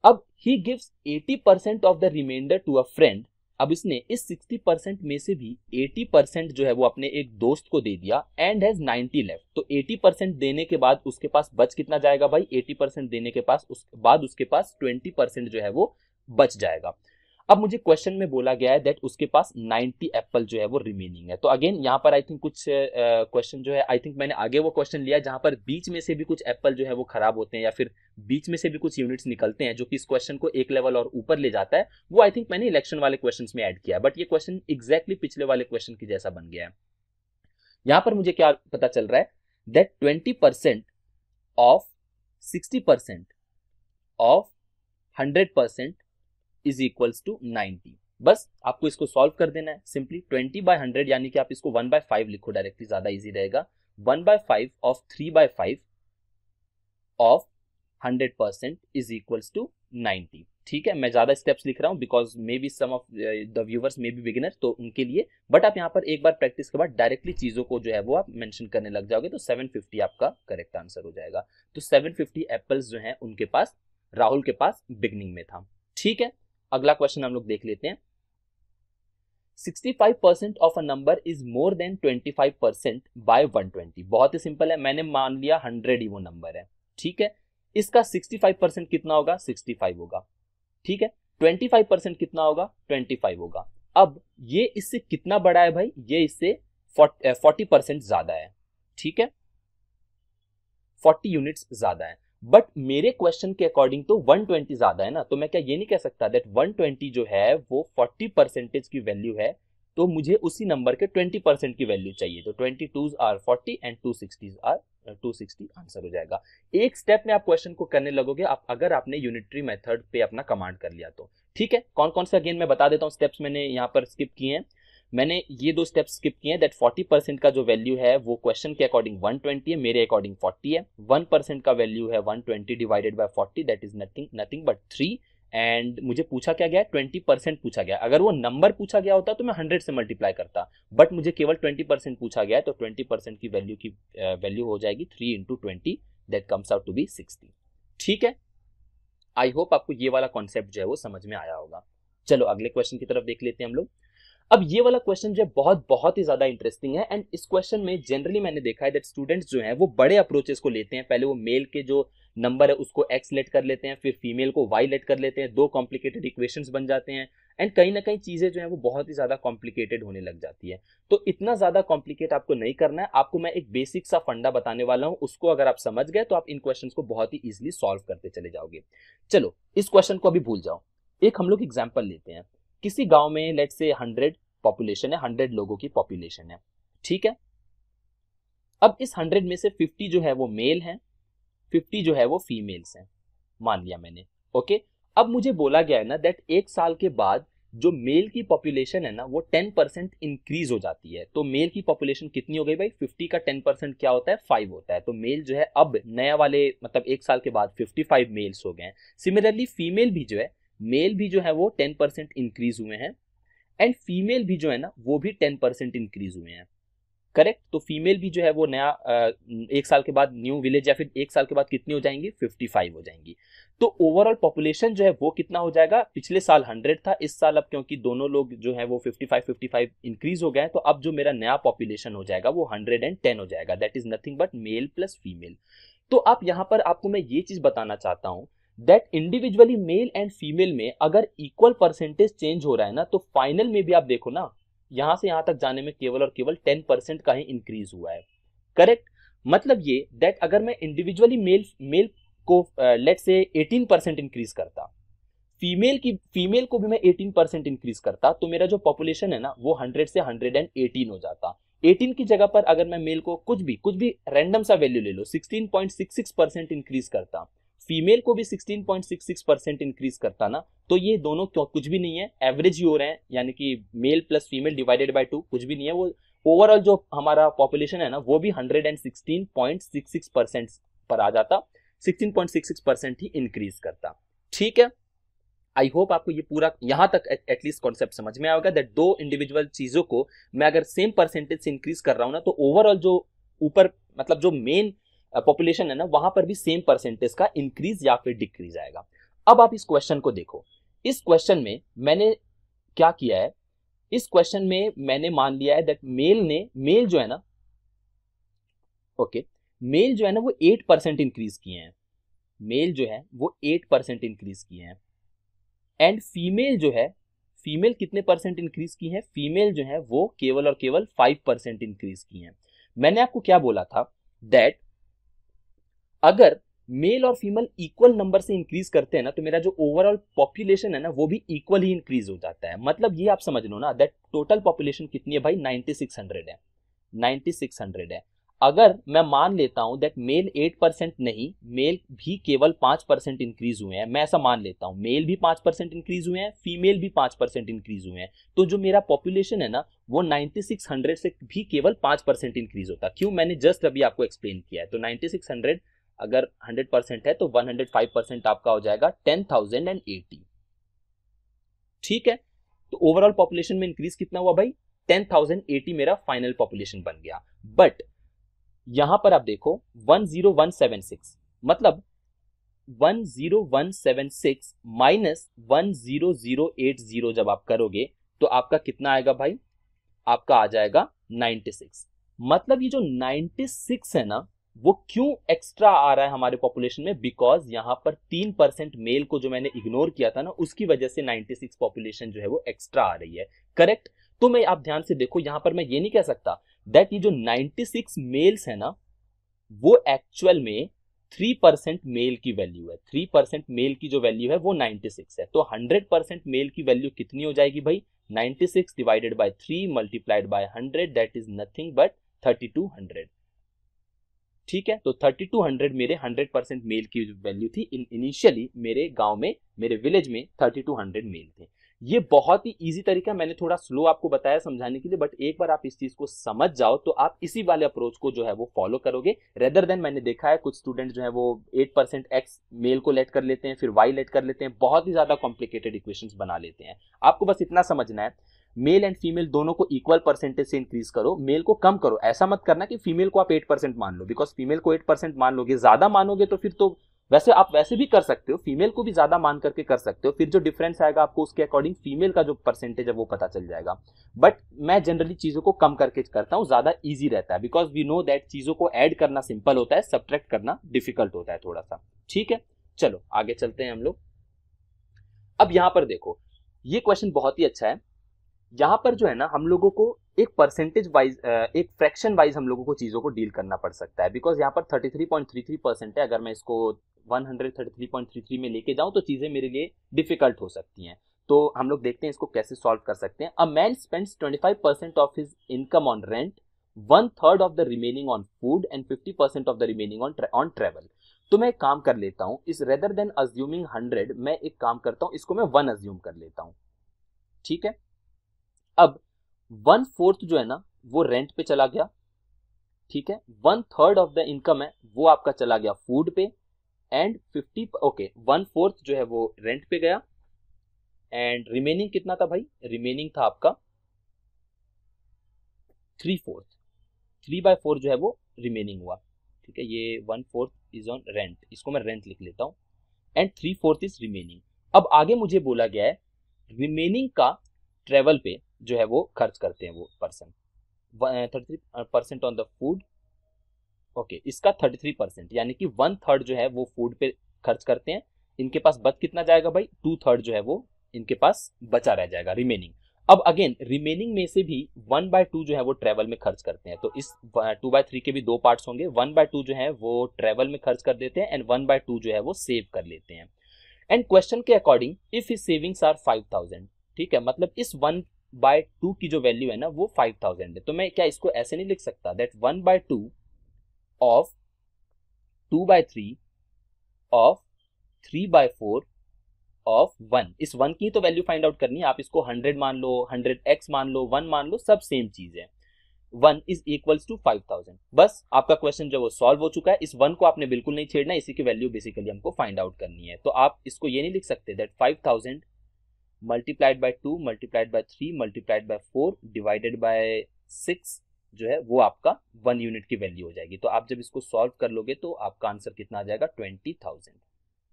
अब he gives 80 percent of the remainder to a friend अब इसने इस 60 परसेंट में से भी 80 परसेंट जो है वो अपने एक दोस्त को दे दिया एंड हैज 90 लेफ्ट तो 80 परसेंट देने के बाद उसके पास बच कितना जाएगा भाई 80 परसेंट देने के पास उसके बाद उसके पास 20 परसेंट जो है वो बच जाएगा अब मुझे क्वेश्चन में बोला गया है दैट उसके पास 90 एप्पल जो है वो रिमेनिंग है तो अगेन यहाँ पर आई थिंक कुछ क्वेश्चन uh, जो है आई थिंक मैंने आगे वो क्वेश्चन लिया जहाँ पर बीच में से भी कुछ एप्पल जो है वो खराब होते हैं या फिर बीच में से भी कुछ यूनिट्स निकलते हैं जो कि इस क्वेश्चन को एक लेवल और ऊपर ले जाता है वो आई थिंक मैंने इलेक्शन वाले क्वेश्चन में एड किया बट ये क्वेश्चन एग्जैक्टली पिछले वाले क्वेश्चन की जैसा बन गया है यहाँ पर मुझे क्या पता चल रहा है that twenty percent of sixty percent of hundred percent is equals to ninety बस आपको इसको सॉल्व कर देना है सिंपली ट्वेंटी बाय हंड्रेड यानी कि आप इसको वन बाय फाइव लिखो डायरेक्टली ज्यादा इजी रहेगा one by five of three by five of hundred percent is equals to ninety ठीक है मैं ज्यादा स्टेप्स लिख रहा हूँ because maybe some of the viewers maybe beginner तो उनके लिए बट आप यहाँ पर एक बार प्रैक्टिस के बाद डायरेक्टली चीजों को जो है वो आप मेंशन करने लग जाओगे तो 750 आपका करेक्ट आंसर हो जाएगा तो 750 एप्पल्स जो है उनके पास राहुल के पास बिगनिंग में था ठीक है अगला क्वेश्चन हम लोग देख लेते हैं 65 percent of a number is more than 25 percent by one बहुत ही सिंपल है मैंने मान लिया 100 ही वो नंबर है ठीक है इसका 65 कितना होगा 65 होगा ठीक है 25 कितना होगा 25 होगा अब ये इससे कितना बड़ा है भाई ये इससे 40 ज्यादा है ठीक है 40 यूनिट्स ज्यादा है बट मेरे क्वेश्चन के अकॉर्डिंग तो 120 ज्यादा है ना तो मैं क्या ये नहीं कह सकता दैट 120 जो है वो 40 परसेंटेज की वैल्यू है तो मुझे उसी नंबर के 20 परसेंट की वैल्यू चाहिए तो 22 twos are 40 and 260 are 260 answer हो जाएगा एक स्टेप में आप क्वेश्चन को करने लगोगे आप अगर आपने यूनिटरी मेथड पे अपना कमांड कर लिया तो ठीक है कौन कौन से अगेन मैं बता देता हूँ स्टेप्स मैंने यहाँ पर स्किप किए हैं मैंने ये दो स्टेप स्किप किए हैं दैट फोर्टी परसेंट का जो वैल्यू है वो क्वेश्चन के अकॉर्डिंग वन ट्वेंटी है मेरे अकॉर्डिंग फोर्टी है वन परसेंट का वैल्यू है one twenty divided by forty that is nothing nothing but three and मुझे पूछा क्या गया ट्वेंटी परसेंट पूछा गया अगर वो नंबर पूछा गया होता तो मैं हंड्रेड से मल्टीप्लाई करता बट मुझे केवल ट्वेंटी परसेंट पूछा गया तो ट्वेंटी परसेंट की वैल्यू की वैल्यू uh, हो जाएगी three into twenty that comes out to be sixty ठीक है आई होप आपको ये वाला कॉन्सेप्ट जो है वो समझ में आया होगा चलो अगले क्वेश्चन की तरफ देख लेते हैं हम लोग अब ये वाला क्वेश्चन जो है बहुत बहुत ही ज्यादा इंटरेस्टिंग है एंड इस क्वेश्चन में जनरली मैंने देखा है दैट स्टूडेंट्स जो है वो बड़े अप्रोचेस को लेते हैं पहले वो मेल के जो नंबर है उसको एक्स लेट कर लेते हैं फिर फीमेल को वाई लेट कर लेते हैं दो कॉम्प्लिकेटेड इक्वेशन बन जाते हैं एंड कहीं ना कहीं चीज़ें जो है वो बहुत ही ज़्यादा कॉम्प्लिकेटेड होने लग जाती है तो इतना ज़्यादा कॉम्प्लिकेट आपको नहीं करना है आपको मैं एक बेसिक सा फंडा बताने वाला हूँ उसको अगर आप समझ गए तो आप इन क्वेश्चन को बहुत ही ईजिली सॉल्व करते चले जाओगे चलो इस क्वेश्चन को अभी भूल जाओ एक हम लोग एग्जाम्पल लेते हैं किसी गांव में लेट से हंड्रेड पॉपुलेशन है हंड्रेड लोगों की पॉपुलेशन है ठीक है अब इस हंड्रेड में से फिफ्टी जो है वो मेल है फिफ्टी जो है वो फीमेल्स हैं मान लिया मैंने ओके अब मुझे बोला गया है ना दैट एक साल के बाद जो मेल की पॉपुलेशन है ना वो टेन परसेंट इंक्रीज हो जाती है तो मेल की पॉपुलेशन कितनी हो गई भाई फिफ्टी का टेन परसेंट क्या होता है फाइव होता है तो मेल जो है अब नया वाले मतलब एक साल के बाद फिफ्टी फाइव मेल्स हो गए हैं सिमिलरली फीमेल भी जो है मेल भी जो है वो टेन परसेंट इंक्रीज हुए हैं एंड फीमेल भी जो है ना वो भी टेन परसेंट इंक्रीज हुए हैं करेक्ट तो फीमेल भी जो है वो नया एक साल के बाद न्यू विलेज या फिर एक साल के बाद कितनी हो जाएंगी फिफ्टी फाइव हो जाएंगी तो ओवरऑल पॉपुलेशन जो है वो कितना हो जाएगा पिछले साल हंड्रेड था इस साल अब क्योंकि दोनों लोग जो है वो fifty five fifty five increase हो गए हैं तो अब जो मेरा नया पॉपुलेशन हो जाएगा वो हंड्रेड एंड टेन हो जाएगा that is nothing but male plus female तो आप यहाँ पर आपको मैं ये चीज बताना चाहता हूँ that individually male and female में अगर इक्वल परसेंटेज चेंज हो रहा है ना तो फाइनल में भी आप देखो ना यहां से यहां तक जाने में केवल और केवल टेन परसेंट का ही इंक्रीज हुआ है करेक्ट मतलब ये दैट अगर मैं इंडिविजुअली मेल मेल को लेट से एटीन परसेंट इंक्रीज करता फीमेल की फीमेल को भी मैं एटीन परसेंट इंक्रीज करता तो मेरा जो पॉपुलेशन है ना वो हंड्रेड से हंड्रेड एंड एटीन हो जाता एटीन की जगह पर अगर मैं मेल को कुछ भी कुछ भी रैंडम सा वैल्यू ले लो sixteen point six six percent increase करता फीमेल को भी 16.66 परसेंट इंक्रीज करता ना तो ये दोनों क्यों कुछ भी नहीं है एवरेज ही हो रहे हैं यानी कि male plus female divided by two कुछ भी नहीं है वो ओवरऑल जो हमारा पॉपुलेशन है ना वो भी 116.66 परसेंट पर आ जाता 16.66 परसेंट ही इंक्रीज करता ठीक है आई होप आपको ये पूरा यहां तक एटलीस्ट कॉन्सेप्ट समझ में आएगा दैट दो इंडिविजुअल चीज़ों को मैं अगर सेम परसेंटेज से इंक्रीज कर रहा हूं ना तो ओवरऑल जो ऊपर मतलब जो मेन पॉपुलेशन है ना वहां पर भी सेम परसेंटेज का इंक्रीज या फिर डिक्रीज आएगा अब आप इस क्वेश्चन को देखो इस क्वेश्चन में मैंने क्या किया है इस क्वेश्चन में मैंने मान लिया है दैट मेल ने मेल जो है ना ओके मेल जो है ना वो एट परसेंट इंक्रीज किए हैं मेल जो है वो एट परसेंट इंक्रीज किए हैं एंड फीमेल जो है फीमेल कितने परसेंट इंक्रीज की है फीमेल जो है वो केवल और केवल फाइव परसेंट इंक्रीज की है मैंने आपको क्या बोला था दैट अगर मेल और फीमेल इक्वल नंबर से इंक्रीज करते हैं ना तो मेरा जो ओवरऑल पॉपुलेशन है ना वो भी इक्वल ही इंक्रीज हो जाता है मतलब ये आप समझ लो ना दैट टोटल पॉपुलेशन कितनी है भाई 9600 है 9600 है अगर मैं मान लेता हूं दैट मेल 8 परसेंट नहीं मेल भी केवल 5 परसेंट इंक्रीज हुए हैं मैं ऐसा मान लेता हूं मेल भी 5 परसेंट इंक्रीज हुए हैं फीमेल भी 5 परसेंट इंक्रीज हुए हैं तो जो मेरा पॉपुलेशन है ना वो 9600 से भी केवल 5 परसेंट इंक्रीज होता क्यों मैंने जस्ट अभी आपको एक्सप्लेन किया है तो 9600 अगर 100 परसेंट है तो 105 परसेंट आपका हो जाएगा 10,080 ठीक है तो ओवरऑल पॉपुलेशन में इंक्रीज कितना हुआ भाई 10,080 मेरा फाइनल पॉपुलेशन बन गया बट यहां पर आप देखो 10176 मतलब 10176 माइनस 10080 जब आप करोगे तो आपका कितना आएगा भाई आपका आ जाएगा 96 मतलब ये जो 96 है ना वो क्यों एक्स्ट्रा आ रहा है हमारे पॉपुलेशन में बिकॉज यहाँ पर तीन परसेंट मेल को जो मैंने इग्नोर किया था ना उसकी वजह से 96 पॉपुलेशन जो है वो एक्स्ट्रा आ रही है करेक्ट तो मैं आप ध्यान से देखो यहां पर मैं ये नहीं कह सकता दैट ये जो 96 मेल्स है ना वो एक्चुअल में थ्री परसेंट मेल की वैल्यू है थ्री परसेंट मेल की जो वैल्यू है वो नाइन्टी सिक्स है तो हंड्रेड परसेंट मेल की वैल्यू कितनी हो जाएगी भाई ninety six divided by three multiplied by hundred that is nothing but thirty two hundred ठीक है तो 3200 मेरे 100 परसेंट मेल की वैल्यू थी इन इनिशियली मेरे गांव में मेरे विलेज में 3200 मेल थे ये बहुत ही इजी तरीका मैंने थोड़ा स्लो आपको बताया समझाने के लिए बट एक बार आप इस चीज को समझ जाओ तो आप इसी वाले अप्रोच को जो है वो फॉलो करोगे रेदर देन मैंने देखा है कुछ स्टूडेंट जो है वो एट परसेंट एक्स मेल को लेट कर लेते हैं फिर वाई लेट कर लेते हैं बहुत ही ज्यादा कॉम्प्लिकेटेड इक्वेशन बना लेते हैं आपको बस इतना समझना है मेल एंड फीमेल दोनों को इक्वल परसेंटेज से इंक्रीज करो मेल को कम करो ऐसा मत करना कि फीमेल को आप एट परसेंट मान लो बिकॉज फीमेल को एट परसेंट मान लोगे ज्यादा मानोगे तो फिर तो वैसे आप वैसे भी कर सकते हो फीमेल को भी ज्यादा मान करके कर सकते हो फिर जो डिफरेंस आएगा आपको उसके अकॉर्डिंग फीमेल का जो परसेंटेज है वो पता चल जाएगा बट मैं जनरली चीज़ों को कम करके करता हूँ ज्यादा ईजी रहता है बिकॉज वी नो दैट चीज़ों को एड करना सिंपल होता है सब्ट्रैक्ट करना डिफिकल्ट होता है थोड़ा सा ठीक है चलो आगे चलते हैं हम लोग अब यहां पर देखो ये क्वेश्चन बहुत ही अच्छा है यहाँ पर जो है ना हम लोगों को एक परसेंटेज वाइज एक फ्रैक्शन वाइज हम लोगों को चीज़ों को डील करना पड़ सकता है बिकॉज यहाँ पर thirty three three point three percent है अगर मैं इसको one hundred thirty three three में लेके जाऊँ तो चीज़ें मेरे लिए डिफिकल्ट हो सकती हैं तो हम लोग देखते हैं इसको कैसे सॉल्व कर सकते हैं a man spends five percent of his income on rent one third of the remaining on food and fifty percent of the remaining on on travel तो मैं एक काम कर लेता हूँ इस रेदर देन अज्यूमिंग हंड्रेड मैं एक काम करता हूँ इसको मैं वन अज्यूम कर लेता हूँ ठीक है अब वन फोर्थ जो है ना वो रेंट पे चला गया ठीक है one third of the income है वो आपका चला गया फूड पे and fifty okay one fourth जो है वो रेंट पे गया एंड रिमेनिंग कितना था भाई रिमेनिंग था आपका three fourth three by four जो है वो रिमेनिंग हुआ ठीक है ये one fourth is on rent इसको मैं रेंट लिख लेता हूँ and three fourth is remaining अब आगे मुझे बोला गया है रिमेनिंग का ट्रेवल पे जो है वो खर्च करते हैं वो person thirty three percent on the food okay इसका थर्टी थ्री परसेंट यानी कि वन थर्ड जो है वो फूड पे खर्च करते हैं इनके पास बच कितना जाएगा भाई टू थर्ड जो है वो इनके पास बचा रह जाएगा रिमेनिंग अब अगेन रिमेनिंग में से भी वन बाय टू जो है वो ट्रेवल में खर्च करते हैं तो इस टू बाय थ्री के भी दो पार्ट्स होंगे वन बाय टू जो है वो ट्रेवल में खर्च कर देते हैं एंड वन बाय टू जो है वो सेव कर लेते हैं एंड क्वेश्चन के according if is savings are five thousand ठीक है मतलब इस वन बाय टू की जो वैल्यू है ना वो फाइव थाउजेंड है तो मैं क्या इसको ऐसे नहीं लिख सकता that one by two of two by three of three by four of one इस वन की तो वैल्यू फाइंड आउट करनी है आप इसको हंड्रेड मान लो हंड्रेड एक्स मान लो वन मान लो सब सेम चीज है one is equals to five thousand बस आपका क्वेश्चन जो वो सॉल्व हो चुका है इस वन को आपने बिल्कुल नहीं छेड़ना इसी की वैल्यू बेसिकली हमको फाइंड आउट करनी है तो आप इसको ये नहीं लिख सकते that five thousand multiplied by two multiplied by three multiplied by four divided by six जो है वो आपका वन यूनिट की वैल्यू हो जाएगी तो आप जब इसको सॉल्व कर लोगे तो आपका आंसर कितना आ जाएगा ट्वेंटी थाउजेंड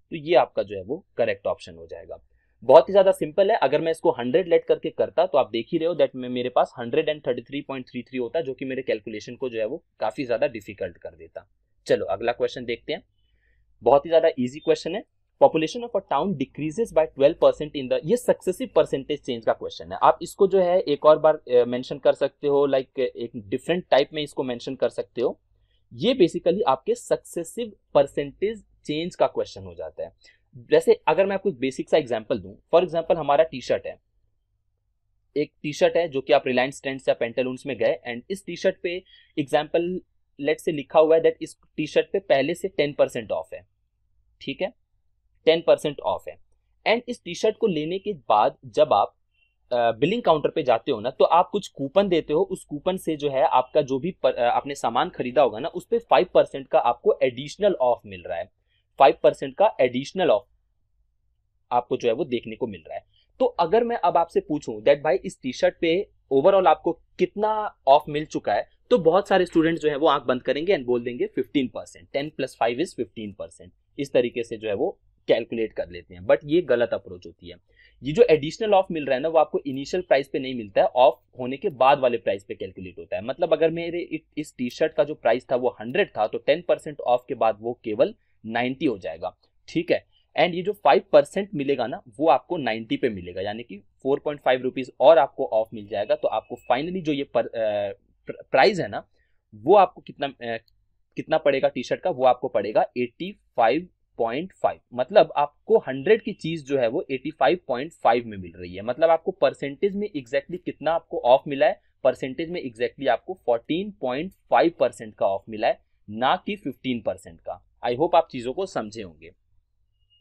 तो ये आपका जो है वो करेक्ट ऑप्शन हो जाएगा बहुत ही ज्यादा सिंपल है अगर मैं इसको हंड्रेड लेट करके करता तो आप देख ही रहे हो दैट मेरे पास hundred and thirty three point three three होता जो कि मेरे कैलकुलेशन को जो है वो काफी ज्यादा डिफिकल्ट कर देता चलो अगला क्वेश्चन देखते हैं बहुत ही ज्यादा इजी क्वेश्चन है population of a town decreases by 12 percent in the ये सक्सेसिव परसेंटेज चेंज का क्वेश्चन है आप इसको जो है एक और बार मेंशन कर सकते हो लाइक like, एक डिफरेंट टाइप में इसको मेंशन कर सकते हो ये बेसिकली आपके सक्सेसिव परसेंटेज चेंज का क्वेश्चन हो जाता है जैसे अगर मैं आपको बेसिक सा एग्जाम्पल दूँ फॉर एग्जाम्पल हमारा टी शर्ट है एक टी शर्ट है जो कि आप रिलायंस ट्रेंड्स या पेंटालूंस में गए एंड इस टी शर्ट पे एग्जाम्पल लेट से लिखा हुआ है दैट इस टी शर्ट पे पहले से टेन परसेंट ऑफ है ठीक है टेन परसेंट ऑफ है एंड इस टी शर्ट को लेने के बाद जब आप बिलिंग uh, काउंटर पे जाते हो ना तो आप कुछ कूपन देते हो उस कूपन से जो है आपका जो भी पर, आपने सामान खरीदा होगा ना उस पर फाइव परसेंट का आपको एडिशनल ऑफ मिल रहा है फाइव परसेंट का एडिशनल ऑफ आपको जो है वो देखने को मिल रहा है तो अगर मैं अब आपसे पूछूं दैट भाई इस टी शर्ट पे ओवरऑल आपको कितना ऑफ मिल चुका है तो बहुत सारे स्टूडेंट जो है वो आंख बंद करेंगे एंड बोल देंगे fifteen percent ten plus five is fifteen percent इस तरीके से जो है वो कैलकुलेट कर लेते हैं बट ये गलत अप्रोच होती है ये जो एडिशनल ऑफ मिल रहा है ना वो आपको इनिशियल प्राइस पे नहीं मिलता है ऑफ होने के बाद वाले प्राइस पे कैलकुलेट होता है मतलब अगर मेरे इस टी शर्ट का जो प्राइस था वो हंड्रेड था तो टेन परसेंट ऑफ के बाद वो केवल नाइन्टी हो जाएगा ठीक है एंड ये जो फाइव परसेंट मिलेगा ना वो आपको नाइन्टी पे मिलेगा यानी कि फोर पॉइंट फाइव रुपीज और आपको ऑफ मिल जाएगा तो आपको फाइनली जो ये पर, प्राइस है ना वो आपको कितना कितना पड़ेगा टी शर्ट का वो आपको पड़ेगा एट्टी फाइव 85.5 मतलब आपको 100 की चीज जो है वो 85.5 में मिल रही है मतलब आपको परसेंटेज में एग्जैक्टली exactly कितना आपको ऑफ मिला है परसेंटेज में एग्जैक्टली exactly आपको 14.5 परसेंट का ऑफ मिला है ना कि 15 परसेंट का आई होप आप चीजों को समझे होंगे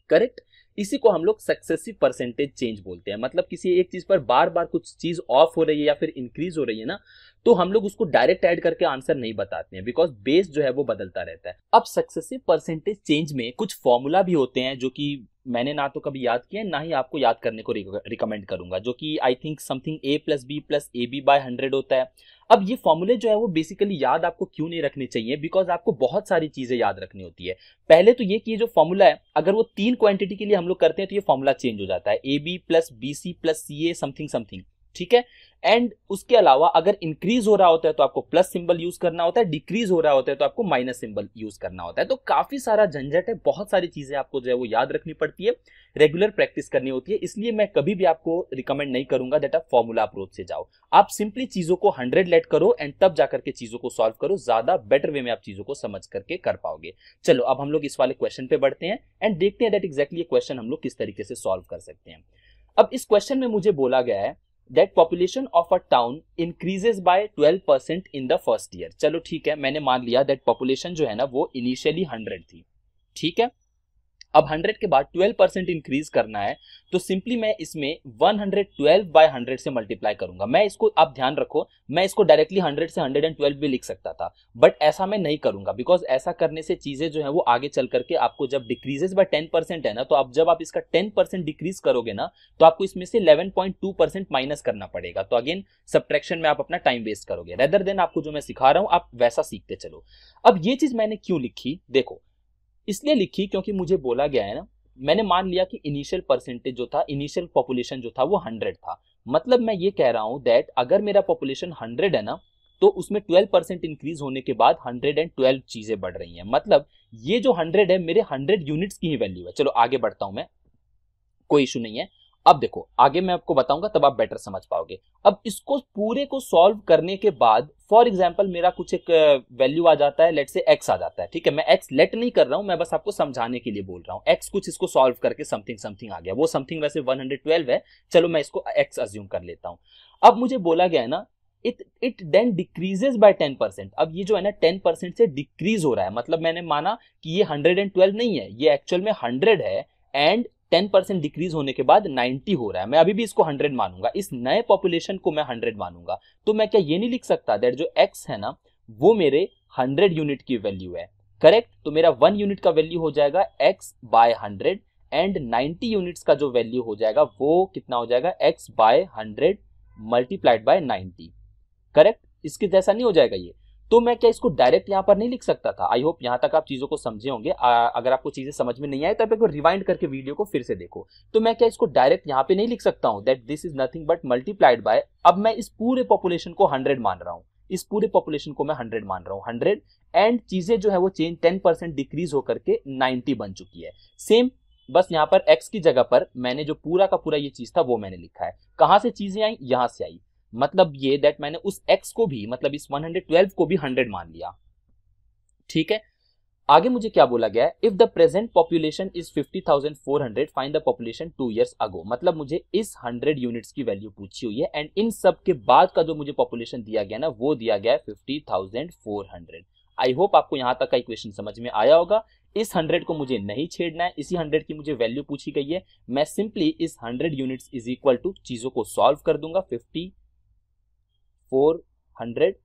करेक्ट इसी को हम लोग सक्सेसिव परसेंटेज चेंज बोलते हैं मतलब किसी एक चीज पर बार बार कुछ चीज ऑफ हो रही है या फिर इंक्रीज हो रही है ना तो हम लोग उसको डायरेक्ट ऐड करके आंसर नहीं बताते हैं बिकॉज बेस जो है वो बदलता रहता है अब सक्सेसिव परसेंटेज चेंज में कुछ फॉर्मूला भी होते हैं जो कि मैंने ना तो कभी याद किया ना ही आपको याद करने को रिकमेंड करूंगा जो कि I think something A plus B plus A B by hundred होता है अब ये फॉर्मूले जो है वो बेसिकली याद आपको क्यों नहीं रखने चाहिए बिकॉज आपको बहुत सारी चीजें याद रखनी होती है पहले तो ये कि ये जो फॉर्मूला है अगर वो तीन क्वांटिटी के लिए हम लोग करते हैं तो ये फॉर्मूला चेंज हो जाता है A B plus B C plus C A something something ठीक है एंड उसके अलावा अगर इंक्रीज हो रहा होता है तो आपको प्लस सिंबल यूज करना होता है डिक्रीज हो रहा होता है तो आपको माइनस सिंबल यूज करना होता है तो काफी सारा झंझट है बहुत सारी चीजें आपको जो है वो याद रखनी पड़ती है रेगुलर प्रैक्टिस करनी होती है इसलिए मैं कभी भी आपको रिकमेंड नहीं करूंगा दैट आप फॉर्मूला अप्रोच से जाओ आप सिंपली चीजों को हंड्रेड लेट करो एंड तब जाकर के चीजों को सॉल्व करो ज्यादा बेटर वे में आप चीजों को समझ करके कर पाओगे चलो अब हम लोग इस वाले क्वेश्चन पे बढ़ते हैं एंड देखते हैं दैट एक्जैक्टली ये क्वेश्चन हम लोग किस तरीके से सॉल्व कर सकते हैं अब इस क्वेश्चन में मुझे बोला गया है that population of a town increases by twelve percent in the first year चलो ठीक है मैंने मान लिया दैट पॉपुलेशन जो है ना वो इनिशियली हंड्रेड थी ठीक है अब 100 के बाद 12 परसेंट इंक्रीज करना है तो सिंपली मैं इसमें 112 हंड्रेड ट्वेल्व बाई हंड्रेड से मल्टीप्लाई करूंगा मैं इसको आप ध्यान रखो मैं इसको डायरेक्टली 100 से 112 भी लिख सकता था बट ऐसा मैं नहीं करूंगा बिकॉज ऐसा करने से चीजें जो है वो आगे चल करके आपको जब डिक्रीजेस बाय टेन परसेंट है ना तो आप जब आप इसका टेन परसेंट डिक्रीज करोगे ना तो आपको इसमें से इलेवन माइनस करना पड़ेगा तो अगेन सब्ट्रैक्शन में आप अपना टाइम वेस्ट करोगे रेदर देन आपको जो मैं सिखा रहा हूँ आप वैसा सीखते चलो अब ये चीज मैंने क्यों लिखी देखो इसलिए लिखी क्योंकि मुझे बोला गया है ना मैंने मान लिया कि इनिशियल परसेंटेज जो था इनिशियल पॉपुलेशन जो था वो हंड्रेड था मतलब मैं ये कह रहा हूँ दैट अगर मेरा पॉपुलेशन हंड्रेड है ना तो उसमें ट्वेल्व परसेंट इंक्रीज होने के बाद हंड्रेड एंड ट्वेल्व चीजें बढ़ रही हैं मतलब ये जो हंड्रेड है मेरे हंड्रेड यूनिट्स की ही वैल्यू है चलो आगे बढ़ता हूँ मैं कोई इशू नहीं है अब देखो आगे मैं आपको बताऊंगा तब आप बेटर समझ पाओगे अब इसको पूरे को सॉल्व करने के बाद फॉर एग्जाम्पल मेरा कुछ एक वैल्यू आ जाता है लेट से एक्स आ जाता है ठीक है मैं एक्स लेट नहीं कर रहा हूं मैं बस आपको समझाने के लिए बोल रहा हूं एक्स कुछ इसको सॉल्व करके समथिंग समथिंग आ गया वो समथिंग वैसे 112 है चलो मैं इसको एक्स अज्यूम कर लेता हूं अब मुझे बोला गया है ना it it then decreases by ten percent अब ये जो है ना टेन परसेंट से डिक्रीज हो रहा है मतलब मैंने माना कि ये हंड्रेड एंड ट्वेल्व नहीं है ये एक्चुअल में हंड्रेड है एंड टेन परसेंट डिक्रीज होने के बाद नाइन्टी हो रहा है मैं अभी भी इसको हंड्रेड मानूंगा इस नए पॉपुलेशन को मैं हंड्रेड मानूंगा तो मैं क्या ये नहीं लिख सकता दैट जो एक्स है ना वो मेरे हंड्रेड यूनिट की वैल्यू है करेक्ट तो मेरा वन यूनिट का वैल्यू हो जाएगा X by hundred and 90 units का जो वैल्यू हो जाएगा वो कितना हो जाएगा X by hundred multiplied by 90 correct इसके जैसा नहीं हो जाएगा ये तो मैं क्या इसको डायरेक्ट यहाँ पर नहीं लिख सकता था आई होप यहाँ तक आप चीज़ों को समझे होंगे अगर आपको चीज़ें समझ में नहीं आए तो आप एक बार रिवाइंड करके वीडियो को फिर से देखो तो मैं क्या इसको डायरेक्ट यहाँ पे नहीं लिख सकता हूँ that this is nothing but multiplied by अब मैं इस पूरे पॉपुलेशन को हंड्रेड मान रहा हूँ इस पूरे पॉपुलेशन को मैं हंड्रेड मान रहा हूँ हंड्रेड एंड चीज़ें जो है वो चेंज टेन परसेंट डिक्रीज होकर के नाइन्टी बन चुकी है सेम बस यहाँ पर एक्स की जगह पर मैंने जो पूरा का पूरा ये चीज़ था वो मैंने लिखा है कहाँ से चीज़ें आई यहाँ से आई मतलब ये दैट मैंने उस x को भी मतलब इस 112 को भी 100 मान लिया ठीक है आगे मुझे क्या बोला गया है if the present population is 50,400 find the population two years ago मतलब मुझे इस 100 यूनिट्स की वैल्यू पूछी हुई है एंड इन सब के बाद का जो मुझे पॉपुलेशन दिया गया ना वो दिया गया फिफ्टी थाउजेंड आई होप आपको यहां तक का इक्वेशन समझ में आया होगा इस 100 को मुझे नहीं छेड़ना है इसी 100 की मुझे वैल्यू पूछी गई है मैं सिंपली इस 100 यूनिट्स इज इक्वल टू चीजों को सॉल्व कर दूंगा फिफ्टी फोर हंड्रेड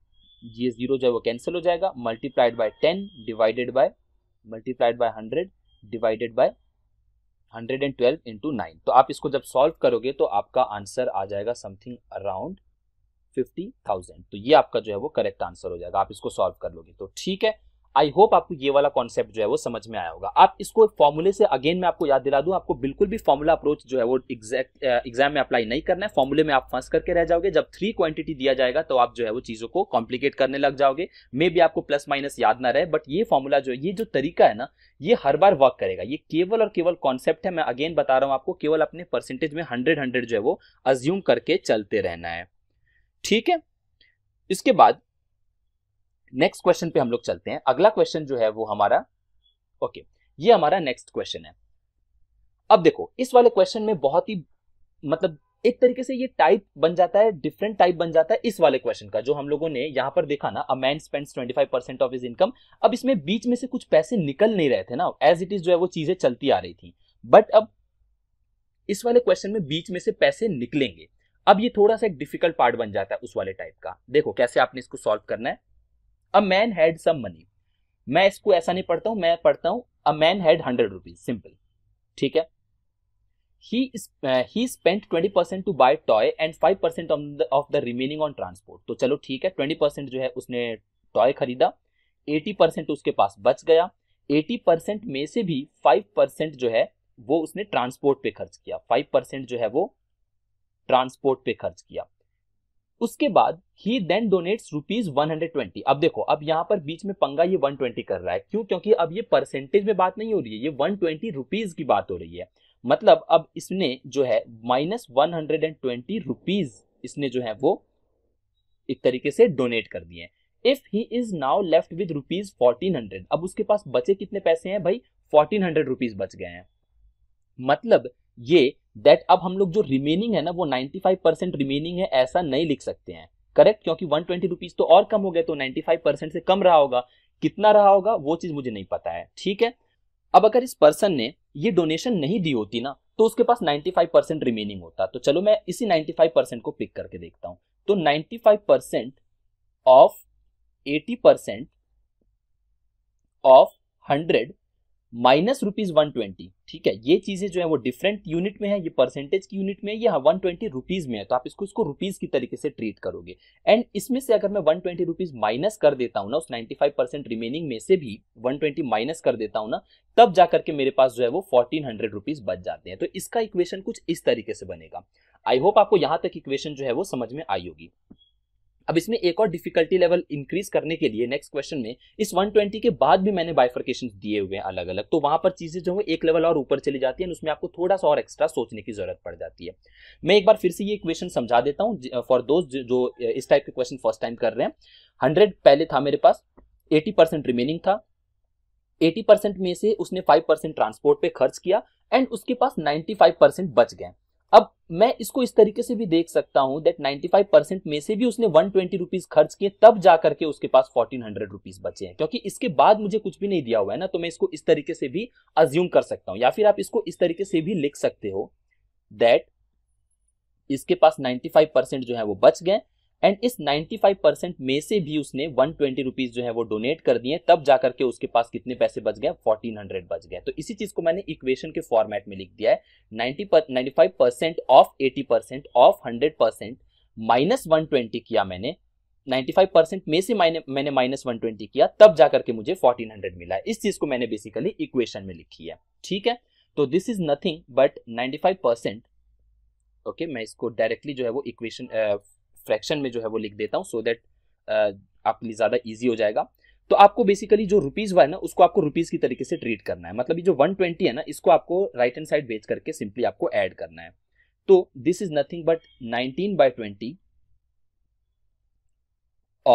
जी जीरो जो है वो कैंसिल हो जाएगा multiplied by ten divided by multiplied by hundred divided by hundred and twelve into nine तो आप इसको जब सॉल्व करोगे तो आपका आंसर आ जाएगा समथिंग अराउंड फिफ्टी थाउजेंड तो ये आपका जो है वो करेक्ट आंसर हो जाएगा आप इसको सॉल्व कर लोगे तो ठीक है आई होप आपको ये वाला कॉन्सेप्ट जो है वो समझ में आया होगा आप इसको एक फॉर्मूले से अगेन मैं आपको याद दिला दूं आपको बिल्कुल भी फॉर्मूला अप्रोच जो है वो एग्जैक्ट एग्जाम में अप्लाई नहीं करना है फॉर्मूले में आप फंस करके रह जाओगे जब थ्री क्वांटिटी दिया जाएगा तो आप जो है वो चीज़ों को कॉम्प्लिकेट करने लग जाओगे मे भी आपको प्लस माइनस याद ना रहे बट ये फॉर्मूला जो ये जो तरीका है ना ये हर बार वर्क करेगा ये केवल और केवल कॉन्सेप्ट है मैं अगेन बता रहा हूँ आपको केवल अपने परसेंटेज में हंड्रेड हंड्रेड जो है वो अज्यूम करके चलते रहना है ठीक है इसके बाद नेक्स्ट क्वेश्चन पे हम लोग चलते हैं अगला क्वेश्चन जो है वो हमारा ओके okay, ये हमारा नेक्स्ट क्वेश्चन है अब देखो इस वाले क्वेश्चन में बहुत ही मतलब एक तरीके से ये टाइप बन जाता है डिफरेंट टाइप बन जाता है इस वाले क्वेश्चन का जो हम लोगों ने यहाँ पर देखा ना a man spends 25 percent of is income अब इसमें बीच में से कुछ पैसे निकल नहीं रहे थे ना एज इट इज जो है वो चीजें चलती आ रही थी बट अब इस वाले क्वेश्चन में बीच में से पैसे निकलेंगे अब ये थोड़ा सा एक डिफिकल्ट पार्ट बन जाता है उस वाले टाइप का देखो कैसे आपने इसको सॉल्व करना है a man had some money मैं इसको ऐसा नहीं पढ़ता हूं मैं पढ़ता हूं a man had hundred rupees simple ठीक है he spent twenty percent to buy toy and five percent of the remaining on transport तो चलो ठीक है ट्वेंटी परसेंट जो है उसने टॉय खरीदा एटी परसेंट उसके पास बच गया एटी परसेंट में से भी फाइव परसेंट जो है वो उसने ट्रांसपोर्ट पे खर्च किया फाइव परसेंट जो है वो ट्रांसपोर्ट पे खर्च किया उसके बाद he then donates rupees one hundred twenty अब देखो अब यहाँ पर बीच में पंगा ये वन ट्वेंटी कर रहा है क्यों क्योंकि अब ये परसेंटेज में बात नहीं हो रही है ये वन ट्वेंटी रुपीज की बात हो रही है मतलब अब इसने जो है minus one hundred and twenty rupees इसने जो है वो एक तरीके से डोनेट कर दिए if he is now left with rupees fourteen hundred अब उसके पास बचे कितने पैसे हैं भाई फोर्टीन हंड्रेड रुपीज बच गए हैं मतलब ये दैट अब हम लोग जो रिमेनिंग है ना वो 95 परसेंट रिमेनिंग है ऐसा नहीं लिख सकते हैं करेक्ट क्योंकि वन ट्वेंटी रुपीज तो और कम हो गए तो 95 परसेंट से कम रहा होगा कितना रहा होगा वो चीज मुझे नहीं पता है ठीक है अब अगर इस पर्सन ने ये डोनेशन नहीं दी होती ना तो उसके पास 95 परसेंट रिमेनिंग होता तो चलो मैं इसी 95 परसेंट को पिक करके देखता हूं तो 95 percent of 80 percent of 100 minus rupees one twenty ठीक है ये चीजें जो है वो डिफरेंट यूनिट में है ये परसेंटेज की यूनिट में है ये हाँ, वन ट्वेंटी रुपीज में है तो आप इसको इसको रुपीज की तरीके से ट्रीट करोगे एंड इसमें से अगर मैं वन ट्वेंटी रुपीज माइनस कर देता हूं ना उस नाइन्टी फाइव परसेंट रिमेनिंग में से भी वन ट्वेंटी माइनस कर देता हूं ना तब जाकर के मेरे पास जो है वो फोर्टीन हंड्रेड रुपीज बच जाते हैं तो इसका इक्वेशन कुछ इस तरीके से बनेगा आई होप आपको यहां तक इक्वेशन जो है वो समझ में आई होगी अब इसमें एक और डिफिकल्टी लेवल इंक्रीज करने के लिए नेक्स्ट क्वेश्चन में इस 120 के बाद भी मैंने बाइफर्केशन दिए हुए हैं अलग अलग तो वहां पर चीजें जो है एक लेवल और ऊपर चली जाती है उसमें आपको थोड़ा सा और एक्स्ट्रा सोचने की जरूरत पड़ जाती है मैं एक बार फिर से ये क्वेश्चन समझा देता हूँ फॉर दोस्त जो इस टाइप के क्वेश्चन फर्स्ट टाइम कर रहे हैं हंड्रेड पहले था मेरे पास एटी परसेंट रिमेनिंग था एटी परसेंट में से उसने फाइव परसेंट ट्रांसपोर्ट पे खर्च किया एंड उसके पास 95% फाइव परसेंट बच गए अब मैं इसको इस तरीके से भी देख सकता हूं दैट 95 परसेंट में से भी उसने 120 ट्वेंटी रुपीज खर्च किए तब जा करके उसके पास 1400 रुपीज बचे हैं क्योंकि इसके बाद मुझे कुछ भी नहीं दिया हुआ है ना तो मैं इसको इस तरीके से भी अज्यूम कर सकता हूं या फिर आप इसको इस तरीके से भी लिख सकते हो दैट इसके पास 95 परसेंट जो है वो बच गए एंड इस 95 परसेंट में से भी उसने वन ट्वेंटी रुपीज जो है वो डोनेट कर दिए तब जाकर के उसके पास कितने पैसे बच गए 1400 बच गए तो इसी चीज को मैंने इक्वेशन के फॉर्मेट में लिख दिया है 90 पर, 95 percent of 80 percent of 100 percent minus one किया मैंने 95 परसेंट में से मैंने माइनस वन किया तब जाकर के मुझे फोर्टीन मिला है इस चीज को मैंने बेसिकली इक्वेशन में लिखी है ठीक है तो this is nothing but 95 percent okay मैं इसको डायरेक्टली जो है वो इक्वेशन फ्रैक्शन में जो है वो लिख देता हूँ सो दैट आपके लिए ज़्यादा ईजी हो जाएगा तो आपको बेसिकली जो रुपीज़ हुआ है ना उसको आपको रुपीज़ की तरीके से ट्रीट करना है मतलब ये जो 120 है ना इसको आपको राइट हैंड साइड बेच करके सिंपली आपको ऐड करना है तो this is nothing but 19 by 20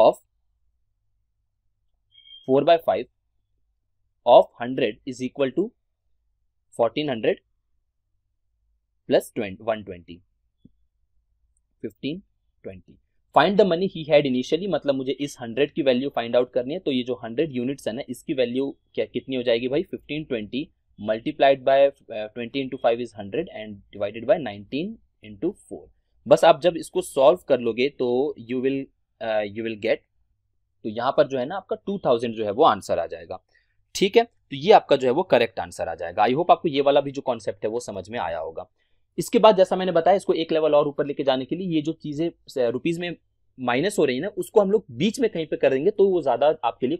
of 4 by 5 of 100 is equal to 1400 plus 120 15 twenty find the money he had initially मतलब मुझे इस हंड्रेड की वैल्यू फाइंड आउट करनी है तो ये जो हंड्रेड यूनिट्स है ना इसकी वैल्यू क्या कितनी हो जाएगी भाई fifteen twenty multiplied by twenty into five is hundred and divided by nineteen into four बस आप जब इसको सॉल्व कर लोगे तो you will you will get तो यहाँ पर जो है ना आपका टू थाउजेंड जो है वो आंसर आ जाएगा ठीक है तो ये आपका जो है वो करेक्ट आंसर आ जाएगा आई होप आपको ये वाला भी जो कॉन्सेप्ट है वो समझ में आया होगा इसके बाद जैसा मैंने बताया इसको एक लेवल और ऊपर लेके जाने के लिए ये जो चीज़ें रुपीज़ में माइनस हो रही है ना उसको हम लोग बीच में कहीं पे कर देंगे तो वो ज्यादा आपके लिए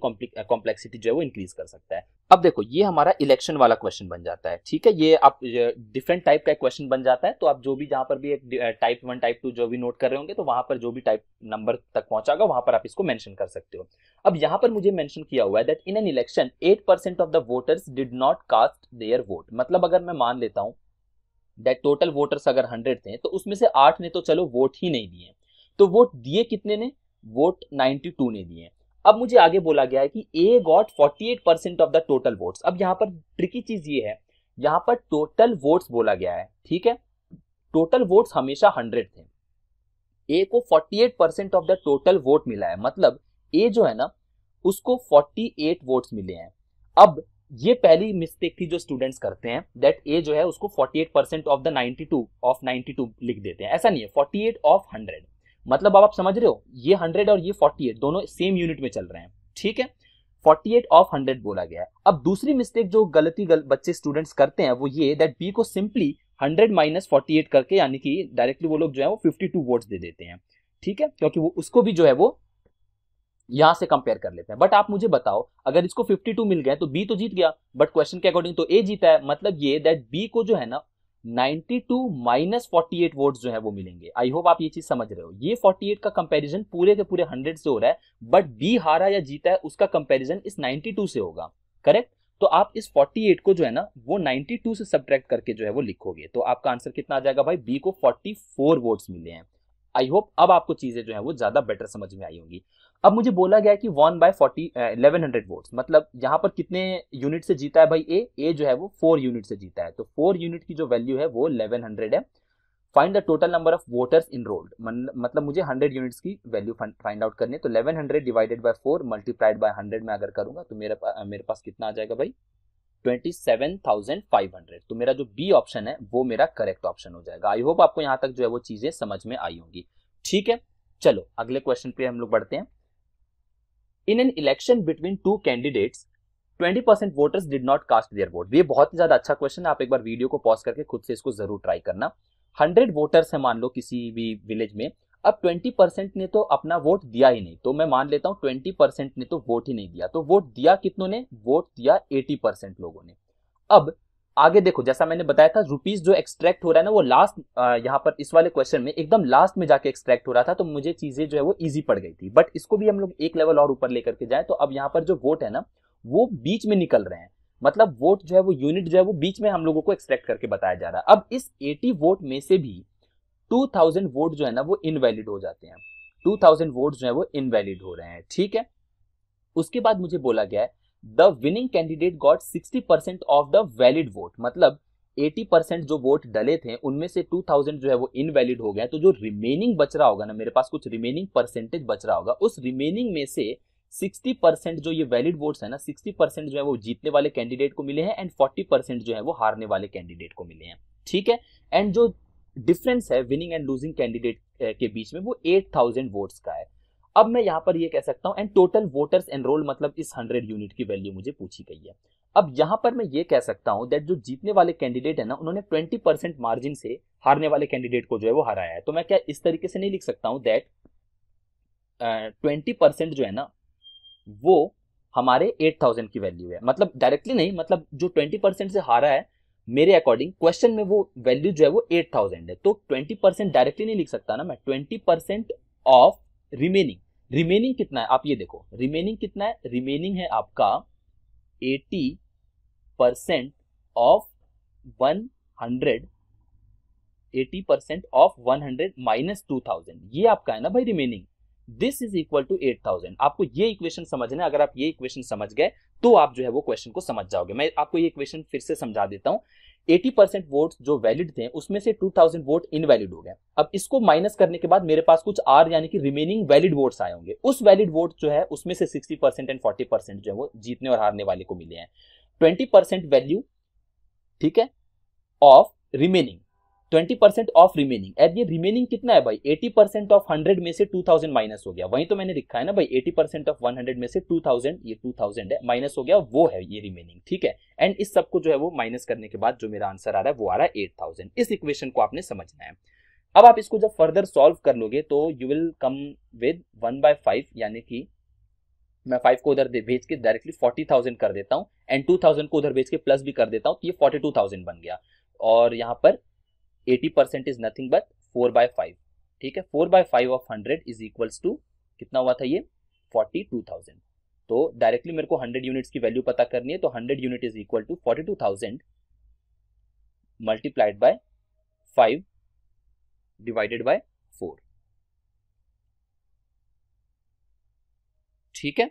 कॉम्प्लेक्सिटी जो है वो इंक्रीज कर सकता है अब देखो ये हमारा इलेक्शन वाला क्वेश्चन बन जाता है ठीक है ये आप डिफरेंट टाइप का क्वेश्चन बन जाता है तो आप जो भी जहां पर भी एक टाइप वन टाइप टू जो भी नोट कर रहे होंगे तो वहां पर जो भी टाइप नंबर तक पहुंचागा वहां पर आप इसको मेंशन कर सकते हो अब यहाँ पर मुझे मेंशन किया हुआ है that in an election eight of the voters did not cast their vote मतलब अगर मैं मान लेता हूँ दैट टोटल वोटर्स अगर हंड्रेड थे तो उसमें से आठ ने तो चलो वोट ही नहीं दिए तो वोट दिए कितने ने वोट नाइन्टी टू ने दिए अब मुझे आगे बोला गया है कि A got forty eight percent of the total votes अब यहाँ पर ट्रिकी चीज ये है यहाँ पर टोटल वोट्स बोला गया है ठीक है टोटल वोट्स हमेशा हंड्रेड थे ए को forty eight percent of the total vote मिला है मतलब ए जो है ना उसको फोर्टी एट वोट्स मिले हैं अब ये पहली मिस्टेक थी जो स्टूडेंट्स करते हैं दैट ए जो है उसको 48 परसेंट ऑफ द 92 ऑफ 92 लिख देते हैं ऐसा नहीं है 48 ऑफ 100 मतलब अब आप समझ रहे हो ये 100 और ये 48 दोनों सेम यूनिट में चल रहे हैं ठीक है 48 ऑफ 100 बोला गया है अब दूसरी मिस्टेक जो गलती गल, बच्चे स्टूडेंट्स करते हैं वो ये दैट बी को सिंपली 100 माइनस 48 करके यानी कि डायरेक्टली वो लोग जो है वो 52 वोट्स दे देते हैं ठीक है क्योंकि वो उसको भी जो है वो यहां से कंपेयर कर लेते हैं बट आप मुझे बताओ अगर इसको 52 मिल गए तो बी तो जीत गया बट क्वेश्चन के अकॉर्डिंग तो ए जीता है मतलब ये दैट बी को जो है ना 92 टू माइनस फोर्टी वोट जो है वो मिलेंगे आई होप आप ये चीज समझ रहे हो ये 48 का कंपैरिजन पूरे के पूरे 100 से हो रहा है बट बी हारा या जीता है उसका कंपेरिजन इस नाइनटी से होगा करेक्ट तो आप इस 48 को जो है ना वो 92 से सब्ट्रैक्ट करके जो है वो लिखोगे तो आपका आंसर कितना आ जाएगा भाई बी को 44 वोट्स मिले हैं आई होप अब आपको चीजें जो है वो ज्यादा बेटर समझ में आई होंगी अब मुझे बोला गया कि one by forty eleven hundred vote मतलब यहाँ पर कितने यूनिट से जीता है भाई ए ए जो है वो फोर यूनिट से जीता है तो फोर यूनिट की जो वैल्यू है वो इलेवन हंड्रेड है find the total number of voters enrolled मतलब मुझे हंड्रेड यूनिट्स की वैल्यू फाइंड आउट करनी है तो eleven hundred divided by four multiplied by hundred में अगर करूंगा तो मेरे पास मेरे पास कितना आ जाएगा भाई twenty seven thousand five hundred तो मेरा जो बी ऑप्शन है वो मेरा करेक्ट ऑप्शन हो जाएगा आई होप आपको यहाँ तक जो है वो चीजें समझ में आई होंगी ठीक है चलो अगले क्वेश्चन पे हम लोग बढ़ते हैं in an election between two candidates 20% percent voters did not cast their vote ये बहुत ही ज्यादा अच्छा क्वेश्चन है आप एक बार वीडियो को पॉज करके खुद से इसको जरूर ट्राई करना 100 वोटर्स है मान लो किसी भी विलेज में अब 20% ने तो अपना वोट दिया ही नहीं तो मैं मान लेता हूँ 20% ने तो वोट ही नहीं दिया तो वोट दिया कितनों ने वोट दिया 80% लोगों ने अब आगे देखो जैसा मैंने बताया था रुपीज जो एक्सट्रैक्ट हो रहा है ना वो लास्ट यहाँ पर इस वाले क्वेश्चन में एकदम लास्ट में जाके एक्सट्रैक्ट हो रहा था तो मुझे चीजें जो है वो इजी पड़ गई थी बट इसको भी हम लोग एक लेवल और ऊपर लेकर के जाए तो अब यहाँ पर जो वोट है ना वो बीच में निकल रहे हैं मतलब वोट जो है वो यूनिट जो है वो बीच में हम लोगों को एक्सट्रैक्ट करके बताया जा रहा है अब इस एटी वोट में से भी टू थाउजेंड वोट जो है ना वो इनवेलिड हो जाते हैं टू थाउजेंड वोट जो है वो इनवेलिड हो रहे हैं ठीक है उसके बाद मुझे बोला गया है the winning candidate got 60 percent of the valid vote मतलब 80 परसेंट जो वोट डले थे उनमें से 2000 जो है वो इनवैलिड हो गया तो जो रिमेनिंग बच रहा होगा ना मेरे पास कुछ रिमेनिंग परसेंटेज बच रहा होगा उस रिमेनिंग में से 60 परसेंट जो ये वैलिड वोट्स है ना 60 परसेंट जो है वो जीतने वाले कैंडिडेट को मिले हैं एंड 40 परसेंट जो है वो हारने वाले कैंडिडेट को मिले हैं ठीक है एंड जो डिफरेंस है विनिंग एंड लूजिंग कैंडिडेट के बीच में वो 8000 वोट्स का है अब मैं यहां पर ये कह सकता हूं एंड टोटल वोटर्स एनरोल मतलब इस हंड्रेड यूनिट की वैल्यू मुझे पूछी गई है अब यहां पर मैं ये कह सकता हूं दैट जो जीतने वाले कैंडिडेट है ना उन्होंने ट्वेंटी परसेंट मार्जिन से हारने वाले कैंडिडेट को जो है वो हराया है तो मैं क्या इस तरीके से नहीं लिख सकता हूं दैट ट्वेंटी परसेंट जो है ना वो हमारे एट थाउजेंड की वैल्यू है मतलब डायरेक्टली नहीं मतलब जो ट्वेंटी परसेंट से हारा है मेरे अकॉर्डिंग क्वेश्चन में वो वैल्यू जो है वो एट थाउजेंड है तो ट्वेंटी परसेंट डायरेक्टली नहीं लिख सकता ना मैं twenty percent of remaining remaining कितना है आप ये देखो रिमेनिंग कितना है रिमेनिंग है आपका 80 percent of 100 80 percent of 100 minus 2000 ये आपका है ना भाई remaining this is equal to 8000 आपको ये इक्वेशन समझना है अगर आप ये इक्वेशन समझ गए तो आप जो है वो क्वेश्चन को समझ जाओगे मैं आपको ये इक्वेशन फिर से समझा देता हूं 80 परसेंट वोट जो वैलिड थे उसमें से 2000 वोट इनवैलिड हो गए अब इसको माइनस करने के बाद मेरे पास कुछ आर यानी कि रिमेनिंग वैलिड वोट्स आए होंगे उस वैलिड वोट जो है उसमें से 60 परसेंट एंड 40 परसेंट जो है वो जीतने और हारने वाले को मिले हैं 20 परसेंट वैल्यू ठीक है of remaining twenty percent of remaining अब ये रिमेनिंग कितना है भाई एटी परसेंट ऑफ हंड्रेड में से टू थाउजेंड माइनस हो गया वहीं तो मैंने लिखा है ना भाई eighty percent of one hundred में से टू थाउजेंड ये टू थाउजेंड है माइनस हो गया वो है ये रिमेनिंग ठीक है एंड इस सबको जो है वो माइनस करने के बाद जो मेरा आंसर आ रहा है वो आ रहा है एट थाउजेंड इस इक्वेशन को आपने समझना है अब आप इसको जब फर्दर सॉल्व कर लोगे तो you will come with one by five यानी कि मैं फाइव को उधर भेज के डायरेक्टली फोर्टी थाउजेंड कर देता हूँ एंड टू थाउजेंड को उधर भेज के प्लस भी कर देता हूँ तो ये फोर्टी टू थाउजेंड बन गया और यहाँ पर eighty percent is nothing but four by five ठीक है four by five of hundred is equals to कितना हुआ था ये फोर्टी टू थाउजेंड तो डायरेक्टली मेरे को हंड्रेड यूनिट्स की वैल्यू पता करनी है तो hundred unit is equal to forty two thousand multiplied by five divided by four ठीक है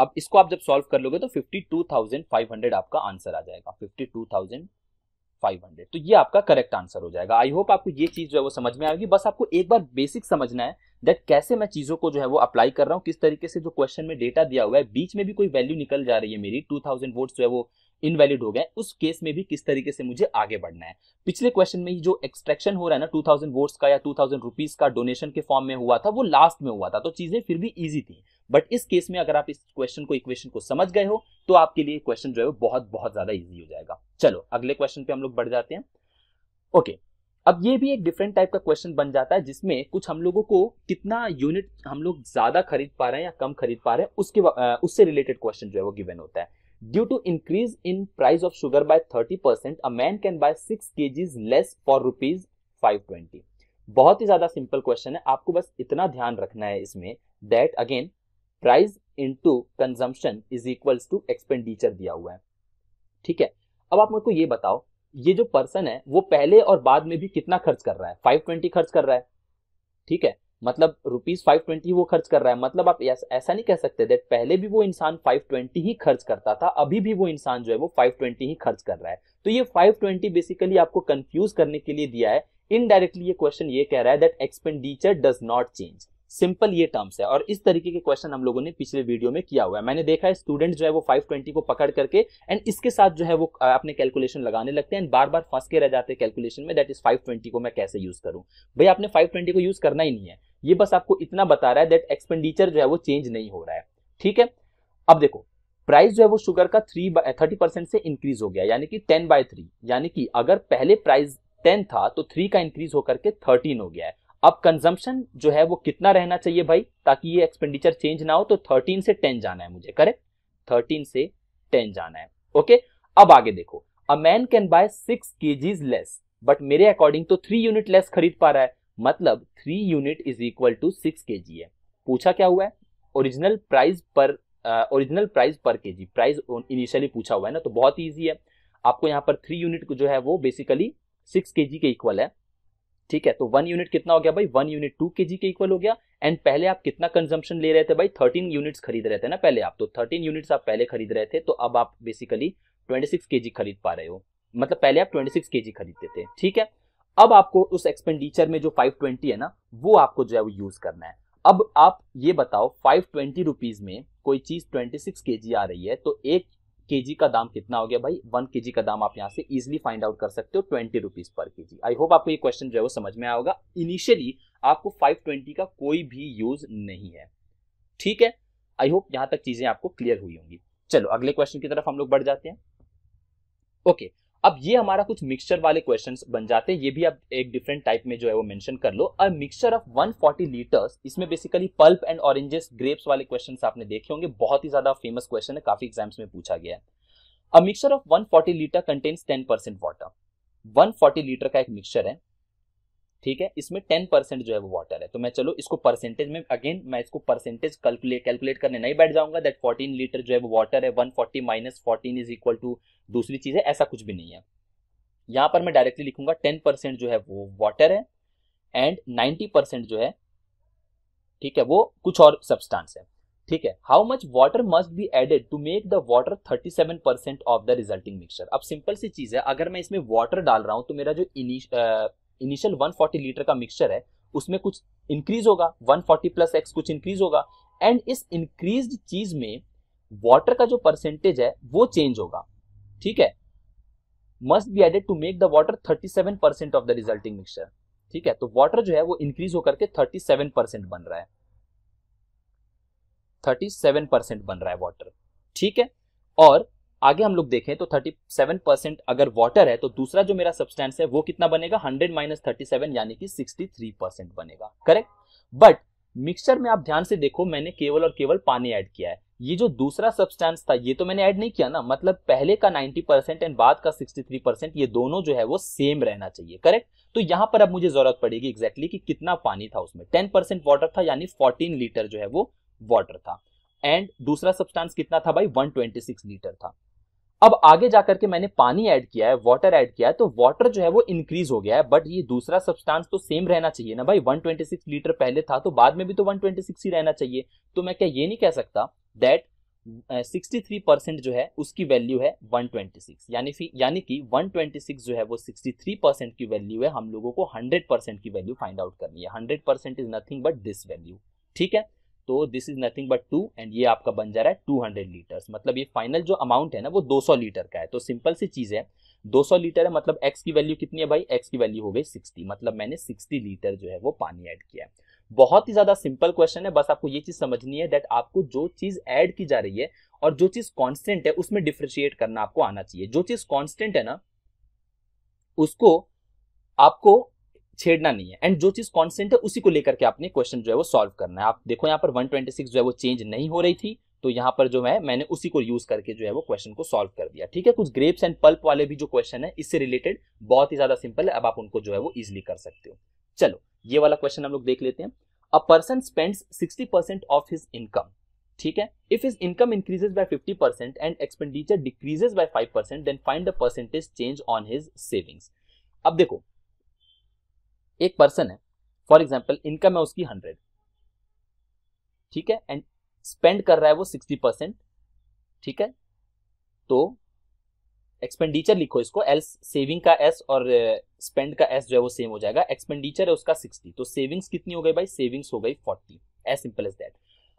अब इसको आप जब सॉल्व कर लोगे तो fifty two thousand five hundred आपका आंसर आ जाएगा फिफ्टी टू थाउजेंड 500 तो ये आपका करेक्ट आंसर हो जाएगा आई होप आपको ये चीज जो है वो समझ में आएगी बस आपको एक बार बेसिक समझना है दैट कैसे मैं चीजों को जो है वो अप्लाई कर रहा हूँ किस तरीके से जो क्वेश्चन में डेटा दिया हुआ है बीच में भी कोई वैल्यू निकल जा रही है मेरी 2000 वोट्स जो है वो इनवैलिड हो गया उस केस में भी किस तरीके से मुझे आगे बढ़ना है पिछले क्वेश्चन में ही जो एक्सट्रैक्शन हो रहा है ना टू थाउजेंड वोट्स का या टू थाउजेंड रुपीज का डोनेशन के फॉर्म में हुआ था वो लास्ट में हुआ था तो चीजें फिर भी ईजी थी बट इस केस में अगर आप इस क्वेश्चन को इक्वेशन को समझ गए हो तो आपके लिए क्वेश्चन जो है बहुत बहुत ज्यादा ईजी हो जाएगा चलो अगले क्वेश्चन पे हम लोग बढ़ जाते हैं ओके अब ये भी एक डिफरेंट टाइप का क्वेश्चन बन जाता है जिसमें कुछ हम लोगों को कितना यूनिट हम लोग ज्यादा खरीद पा रहे हैं या कम खरीद पा रहे हैं उसके उससे रिलेटेड क्वेश्चन जो है वो गिवन होता है due to increase in price of sugar by 30%, a man can buy 6 less for rupees five twenty बहुत ही ज्यादा सिंपल क्वेश्चन है आपको बस इतना ध्यान रखना है इसमें that again price to consumption is equals to expenditure दिया हुआ है ठीक है अब आप मुझको ये बताओ ये जो पर्सन है वो पहले और बाद में भी कितना खर्च कर रहा है 520 खर्च कर रहा है ठीक है मतलब रुपीज फाइव ट्वेंटी वो खर्च कर रहा है मतलब आप ऐसा नहीं कह सकते दैट पहले भी वो इंसान फाइव ट्वेंटी ही खर्च करता था अभी भी वो इंसान जो है वो फाइव ट्वेंटी ही खर्च कर रहा है तो ये फाइव ट्वेंटी बेसिकली आपको कंफ्यूज करने के लिए दिया है इनडायरेक्टली ये क्वेश्चन ये कह रहा है that expenditure does not change simple ये टर्म्स है और इस तरीके के क्वेश्चन हम लोगों ने पिछले वीडियो में किया हुआ है मैंने देखा है स्टूडेंट जो है वो 520 को पकड़ करके एंड इसके साथ जो है वो अपने कैलकुलेशन लगाने लगते हैं बार बार फंस के रह जाते हैं कैलकुलेशन में दैट इज 520 को मैं कैसे यूज करूं भाई आपने फाइव को यूज करना ही नहीं है ये बस आपको इतना बता रहा है दैट एक्सपेंडिचर जो है वो चेंज नहीं हो रहा है ठीक है अब देखो प्राइस जो है वो शुगर का थ्री थर्टी परसेंट से इंक्रीज हो गया यानी कि टेन बाय थ्री यानी कि अगर पहले प्राइस टेन था तो थ्री का इंक्रीज होकर के थर्टीन हो गया है अब कंजम्पशन जो है वो कितना रहना चाहिए भाई ताकि ये एक्सपेंडिचर चेंज ना हो तो थर्टीन से टेन जाना है मुझे करेक्ट थर्टीन से टेन जाना है ओके अब आगे देखो a man can buy six K less but मेरे अकॉर्डिंग तो थ्री यूनिट लेस खरीद पा रहा है मतलब three unit is equal to six K है पूछा क्या हुआ है ओरिजिनल प्राइस पर ओरिजिनल प्राइस पर के जी प्राइस इनिशियली पूछा हुआ है ना तो बहुत ईजी है आपको यहाँ पर थ्री यूनिट जो है वो बेसिकली सिक्स के के इक्वल है ठीक है तो वन यूनिट कितना हो गया भाई वन यूनिट टू के जी के इक्वल हो गया एंड पहले आप कितना कंजम्पशन ले रहे थे भाई थर्टीन यूनिट्स खरीद रहे थे ना पहले आप तो थर्टीन यूनिट्स आप पहले खरीद रहे थे तो अब आप बेसिकली ट्वेंटी सिक्स के जी खरीद पा रहे हो मतलब पहले आप ट्वेंटी सिक्स के जी खरीदते थे ठीक है अब आपको उस एक्सपेंडिचर में जो फाइव ट्वेंटी है ना वो आपको जो है वो यूज करना है अब आप ये बताओ फाइव ट्वेंटी रुपीज में कोई चीज ट्वेंटी सिक्स के जी आ रही है तो एक केजी का दाम कितना हो गया भाई वन केजी का दाम आप यहाँ से इजिली फाइंड आउट कर सकते हो twenty rupees per K ji I hope आपको ये क्वेश्चन जो है वो समझ में आएगा इनिशियली आपको फाइव ट्वेंटी का कोई भी यूज नहीं है ठीक है आई होप यहाँ तक चीजें आपको क्लियर हुई होंगी चलो अगले क्वेश्चन की तरफ हम लोग बढ़ जाते हैं ओके okay. अब ये हमारा कुछ मिक्सचर वाले क्वेश्चन बन जाते हैं ये भी आप एक डिफरेंट टाइप में जो है वो मेंशन कर लो अ मिक्सचर ऑफ 140 लीटर्स इसमें basically pulp and oranges grapes वाले क्वेश्चन आपने देखे होंगे बहुत ही ज्यादा फेमस क्वेश्चन है काफी एग्जाम्स में पूछा गया है a mixture of 140 litre contains 10% water forty litre का एक मिक्सचर है ठीक है इसमें टेन परसेंट जो है वो वाटर है तो मैं चलो इसको परसेंटेज में अगेन मैं इसको परसेंटेज कैलकुलेट कैलकुलेट करने नहीं बैठ जाऊंगा दैट फोर्टीन लीटर जो है वो वाटर है one forty minus fourteen is equal to दूसरी चीज़ है ऐसा कुछ भी नहीं है यहां पर मैं डायरेक्टली लिखूंगा टेन परसेंट जो है वो वाटर है एंड नाइन्टी परसेंट जो है ठीक है वो कुछ और सब्सटांस है ठीक है how much water must be added to make the water seven percent of the resulting mixture अब सिंपल सी चीज है अगर मैं इसमें वाटर डाल रहा हूं तो मेरा जो इनिश इनिशियल 140 लीटर का मिक्सचर है उसमें कुछ इंक्रीज होगा 140 प्लस एक्स कुछ इंक्रीज होगा एंड इस इंक्रीज चीज में वाटर का जो परसेंटेज है वो चेंज होगा ठीक है must be added to make the water 37 percent of the resulting mixture ठीक है तो वाटर जो है वो इंक्रीज होकर के 37 परसेंट बन रहा है 37 परसेंट बन रहा है वाटर ठीक है और आगे हम लोग देखें तो 37 परसेंट अगर वाटर है तो दूसरा जो मेरा सब्सटेंस है वो कितना बनेगा 100 माइनस थर्टी यानी कि 63 परसेंट बनेगा करेक्ट बट मिक्सचर में आप ध्यान से देखो मैंने केवल और केवल पानी ऐड किया है ये जो दूसरा सब्सटेंस था ये तो मैंने ऐड नहीं किया ना मतलब पहले का 90 परसेंट एंड बाद का 63 परसेंट ये दोनों जो है वो सेम रहना चाहिए करेक्ट तो यहाँ पर अब मुझे जरूरत पड़ेगी एक्जैक्टली exactly कि कितना पानी था उसमें टेन परसेंट वाटर था यानी फोर्टीन लीटर जो है वो वाटर था एंड दूसरा सब्सटेंस कितना था भाई 126 लीटर था अब आगे जाकर के मैंने पानी ऐड किया है वाटर ऐड किया है तो वाटर जो है वो इंक्रीज हो गया है बट ये दूसरा सब्सटेंस तो सेम रहना चाहिए ना भाई 126 लीटर पहले था तो बाद में भी तो 126 ही रहना चाहिए तो मैं क्या ये नहीं कह सकता दैट 63 परसेंट जो है उसकी वैल्यू है 126 यानी फिर यानी कि 126 जो है वो 63 परसेंट की वैल्यू है हम लोगों को 100 परसेंट की वैल्यू फाइंड आउट करनी है 100 percent is nothing but this value ठीक है तो this is nothing but two and ये आपका बन जा रहा है टू हंड्रेड लीटर्स मतलब ये फाइनल जो अमाउंट है ना वो दो सौ लीटर का है तो सिंपल सी चीज़ है दो सौ लीटर है मतलब एक्स की वैल्यू कितनी है भाई एक्स की वैल्यू हो गई सिक्सटी मतलब मैंने सिक्सटी लीटर जो है वो पानी ऐड किया है बहुत ही ज़्यादा सिंपल क्वेश्चन है बस आपको ये चीज़ समझनी है दैट आपको जो चीज़ ऐड की जा रही है और जो चीज़ कॉन्स्टेंट है उसमें डिफ्रेशिएट करना आपको आना चाहिए जो चीज़ कॉन्स्टेंट है ना उसको आपको छेड़ना नहीं है एंड जो चीज कॉन्स्टेंट है उसी को लेकर के आपने क्वेश्चन जो है वो सॉल्व करना है आप देखो यहाँ पर 126 जो है वो चेंज नहीं हो रही थी तो यहाँ पर जो है मैंने उसी को यूज करके जो है वो क्वेश्चन को सॉल्व कर दिया ठीक है कुछ ग्रेप्स एंड पल्प वाले भी जो क्वेश्चन है इससे रिलेटेड बहुत ही ज्यादा सिंपल है अब आप उनको जो है वो इजिली कर सकते हो चलो ये वाला क्वेश्चन हम लोग देख लेते हैं a person spends sixty percent of his income ठीक है if is income increases by fifty percent and expenditure decreases by five percent then find the percentage change on his savings अब देखो एक पर्सन है फॉर एग्जाम्पल इनकम है उसकी hundred ठीक है एंड स्पेंड कर रहा है वो सिक्सटी परसेंट ठीक है तो एक्सपेंडिचर लिखो इसको एल सेविंग का एस और स्पेंड का एस जो है वो सेम हो जाएगा एक्सपेंडिचर है उसका सिक्सटी तो सेविंग्स कितनी हो गई भाई सेविंग्स हो गई forty as simple as that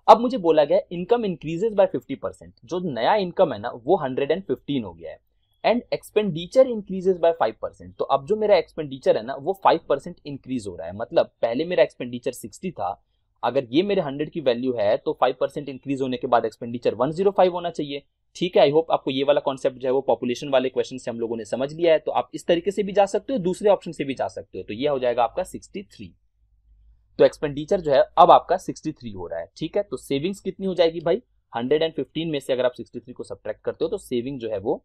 अब मुझे बोला गया income increases by fifty percent जो नया इनकम है ना वो हंड्रेड एंड फिफ्टीन हो गया है and expenditure increases by five percent तो अब जो मेरा एक्सपेंडिचर है ना वो फाइव परसेंट इंक्रीज हो रहा है मतलब पहले मेरा एक्सपेंडिचर सिक्सटी था अगर ये मेरे हंड्रेड की वैल्यू है तो फाइव परसेंट इंक्रीज होने के बाद एक्सपेंडिचर वन जीरो फाइव होना चाहिए ठीक है आई होप आपको ये वाला कॉन्सेप्ट जो है वो पॉपुलेशन वाले क्वेश्चन से हम लोगों ने समझ लिया है तो आप इस तरीके से भी जा सकते हो दूसरे ऑप्शन से भी जा सकते हो तो ये हो जाएगा आपका सिक्सटी थ्री तो एक्सपेंडिचर जो है अब आपका सिक्सटी थ्री हो रहा है ठीक है तो सेविंग्स कितनी हो जाएगी भाई हंड्रेड एंड फिफ्टीन में से अगर आप सिक्सटी थ्री को सब्ट्रैक्ट करते हो तो सेविंग जो है वो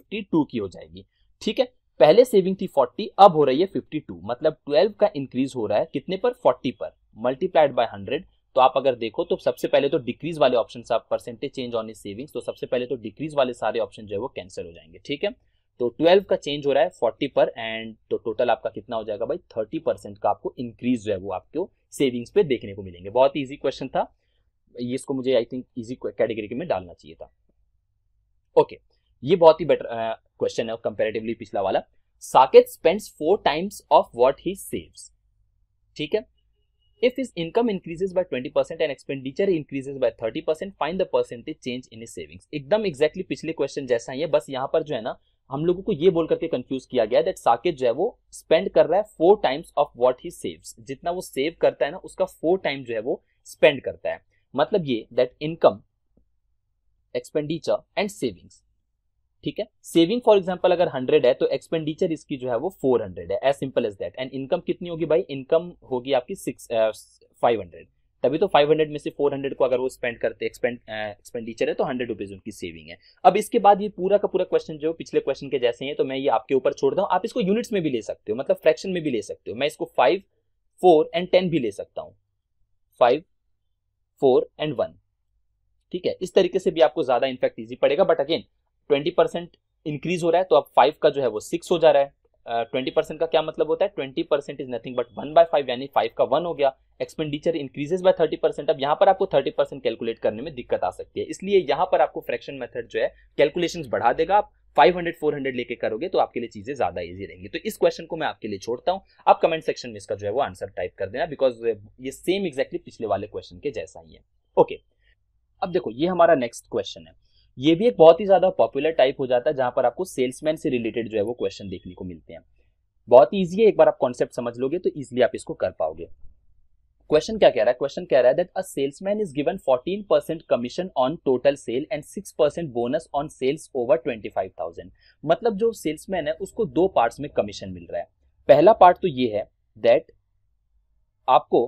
52 की हो जाएगी ठीक है पहले सेविंग थी 40 अब हो रही है 52 मतलब 12 का इंक्रीज हो रहा है कितने पर 40 पर मल्टीप्लाइड बाय 100 तो आप अगर देखो तो सबसे पहले तो डिक्रीज वाले ऑप्शन आप परसेंटेज चेंज ऑन सेविंग तो सबसे पहले तो डिक्रीज वाले सारे ऑप्शन जो है वो कैंसिल हो जाएंगे ठीक है तो 12 का चेंज हो रहा है 40 पर एंड तो टोटल आपका कितना हो जाएगा भाई 30 परसेंट का आपको इंक्रीज जो है वो आपको सेविंग्स पे देखने को मिलेंगे बहुत इजी क्वेश्चन था ये इसको मुझे आई थिंक इजी कैटेगरी में डालना चाहिए था ओके okay. ये बहुत ही बेटर क्वेश्चन है कंपेरेटिवली पिछला वाला Saket spends four times of what he saves ठीक है if his income increases by 20% and expenditure increases by 30% find the percentage change in his savings एकदम exactly पिछले क्वेश्चन जैसा ही है बस यहाँ पर जो है ना हम लोगों को ये बोल करके कंफ्यूज किया गया दैट साकेत जो है वो स्पेंड कर रहा है four times of what he saves जितना वो सेव करता है ना उसका फोर टाइम जो है वो स्पेंड करता है मतलब ये that income expenditure and savings ठीक है सेविंग फॉर एग्जाम्पल अगर हंड्रेड है तो एक्सपेंडिचर इसकी जो है वो फोर हंड्रेड है as simple as that and income कितनी होगी भाई इनकम होगी आपकी सिक्स फाइव हंड्रेड तभी तो 500 में से 400 को अगर वो स्पेंड करते एक्सपेंडिचर uh, है तो हंड्रेड रुपीज उनकी सेविंग है अब इसके बाद ये पूरा का पूरा क्वेश्चन जो पिछले क्वेश्चन के जैसे है तो मैं ये आपके ऊपर छोड़ता हूँ आप इसको यूनिट्स में भी ले सकते हो मतलब फ्रैक्शन में भी ले सकते हो मैं इसको फाइव फोर एंड टेन भी ले सकता हूँ फाइव फोर एंड वन ठीक है इस तरीके से भी आपको ज्यादा इनफैक्ट ईजी पड़ेगा but again twenty percent increase हो रहा है तो अब फाइव का जो है वो सिक्स हो जा रहा है ट्वेंटी uh, परसेंट का क्या मतलब होता है twenty percent is nothing but one by five यानी फाइव का वन हो गया expenditure increases by thirty percent अब यहाँ पर आपको थर्टी परसेंट कैलकुलेट करने में दिक्कत आ सकती है इसलिए यहाँ पर आपको फ्रैक्शन मेथड जो है कैलकुलेशन बढ़ा देगा आप 500 400 लेके करोगे तो आपके लिए चीजें ज्यादा इजी रहेंगी तो इस क्वेश्चन को मैं आपके लिए छोड़ता हूं आप कमेंट सेक्शन में इसका जो है वो आंसर टाइप कर देना बिकॉज ये सेम एक्जैक्टली exactly पिछले वाले क्वेश्चन के जैसा ही है ओके okay. अब देखो ये हमारा नेक्स्ट क्वेश्चन है ये भी एक बहुत ही ज़्यादा पॉपुलर टाइप हो जाता है जहां पर आपको सेल्समैन से रिलेटेड जो है वो क्वेश्चन देखने को मिलते हैं बहुत ईजी है एक बार आप कॉन्सेप्ट समझ लोगे तो ईजिली आप इसको कर पाओगे क्वेश्चन क्या कह रहा है क्वेश्चन कह रहा है that a salesman is given 14% commission on total sale and 6% bonus on sales over 25,000 मतलब जो सेल्समैन है उसको दो पार्ट्स में कमीशन मिल रहा है पहला पार्ट तो ये है दैट आपको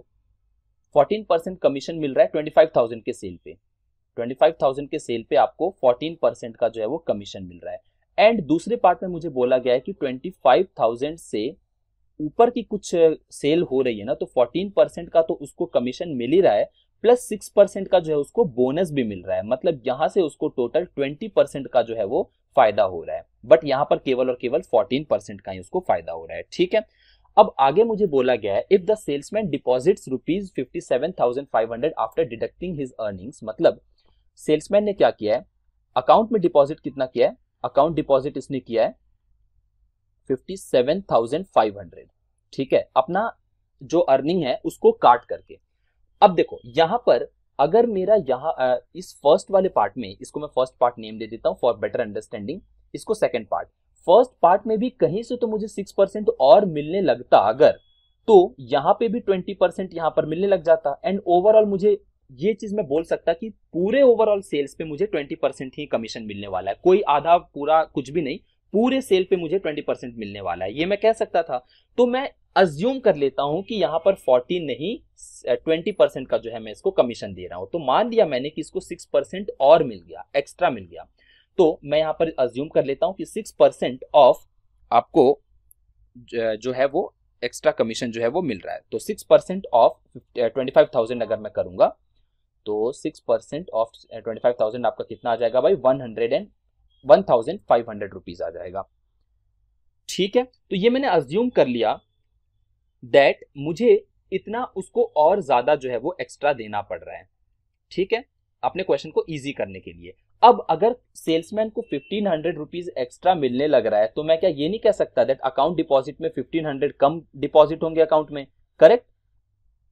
14% कमीशन मिल रहा है 25,000 के सेल पे 25,000 के सेल पे आपको 14% का जो है वो कमीशन मिल रहा है एंड दूसरे पार्ट में मुझे बोला गया है कि 25,000 से ऊपर की कुछ सेल हो रही है ना तो 14% का तो उसको कमीशन मिल ही रहा है प्लस सिक्स परसेंट का जो है उसको बोनस भी मिल रहा है मतलब यहाँ से उसको टोटल ट्वेंटी परसेंट का जो है वो फायदा हो रहा है बट यहाँ पर केवल और केवल फोर्टीन परसेंट का ही उसको फायदा हो रहा है ठीक है अब आगे मुझे बोला गया है if the salesman deposits rupees fifty seven thousand five hundred after deducting his earnings मतलब सेल्समैन ने क्या किया है अकाउंट में डिपॉजिट कितना किया है अकाउंट डिपॉजिट इसने किया है fifty seven thousand five hundred ठीक है अपना जो अर्निंग है उसको काट करके अब देखो यहां पर अगर मेरा यहाँ इस फर्स्ट वाले पार्ट में इसको मैं फर्स्ट पार्ट नेम दे देता हूँ फॉर बेटर अंडरस्टैंडिंग इसको सेकेंड पार्ट फर्स्ट पार्ट में भी कहीं से तो मुझे सिक्स परसेंट और मिलने लगता अगर तो यहाँ पे भी ट्वेंटी परसेंट यहाँ पर मिलने लग जाता एंड ओवरऑल मुझे ये चीज मैं बोल सकता कि पूरे ओवरऑल सेल्स पे मुझे ट्वेंटी परसेंट ही कमीशन मिलने वाला है कोई आधा पूरा कुछ भी नहीं पूरे सेल पे मुझे ट्वेंटी परसेंट मिलने वाला है ये मैं कह सकता था तो मैं अज्यूम कर लेता हूं कि यहां पर फोर्टी नहीं ट्वेंटी परसेंट का जो है मैं इसको कमीशन दे रहा हूं तो मान लिया मैंने कि इसको सिक्स परसेंट और मिल गया एक्स्ट्रा मिल गया तो मैं यहाँ पर अज्यूम कर लेता हूँ कि सिक्स परसेंट ऑफ आपको जो है वो एक्स्ट्रा कमीशन जो है वो मिल रहा है तो six percent of twenty five thousand अगर मैं करूंगा तो six percent of twenty five thousand आपका कितना आ जाएगा भाई one hundred and one thousand five hundred rupees आ जाएगा ठीक है तो ये मैंने अज्यूम कर लिया दैट मुझे इतना उसको और ज्यादा जो है वो एक्स्ट्रा देना पड़ रहा है ठीक है अपने क्वेश्चन को ईजी करने के लिए अब अगर सेल्समैन को फिफ्टीन हंड्रेड रुपीज एक्स्ट्रा मिलने लग रहा है तो मैं क्या ये नहीं कह सकता दैट अकाउंट डिपॉजिट में फिफ्टीन हंड्रेड कम डिपॉजिट होंगे अकाउंट में करेक्ट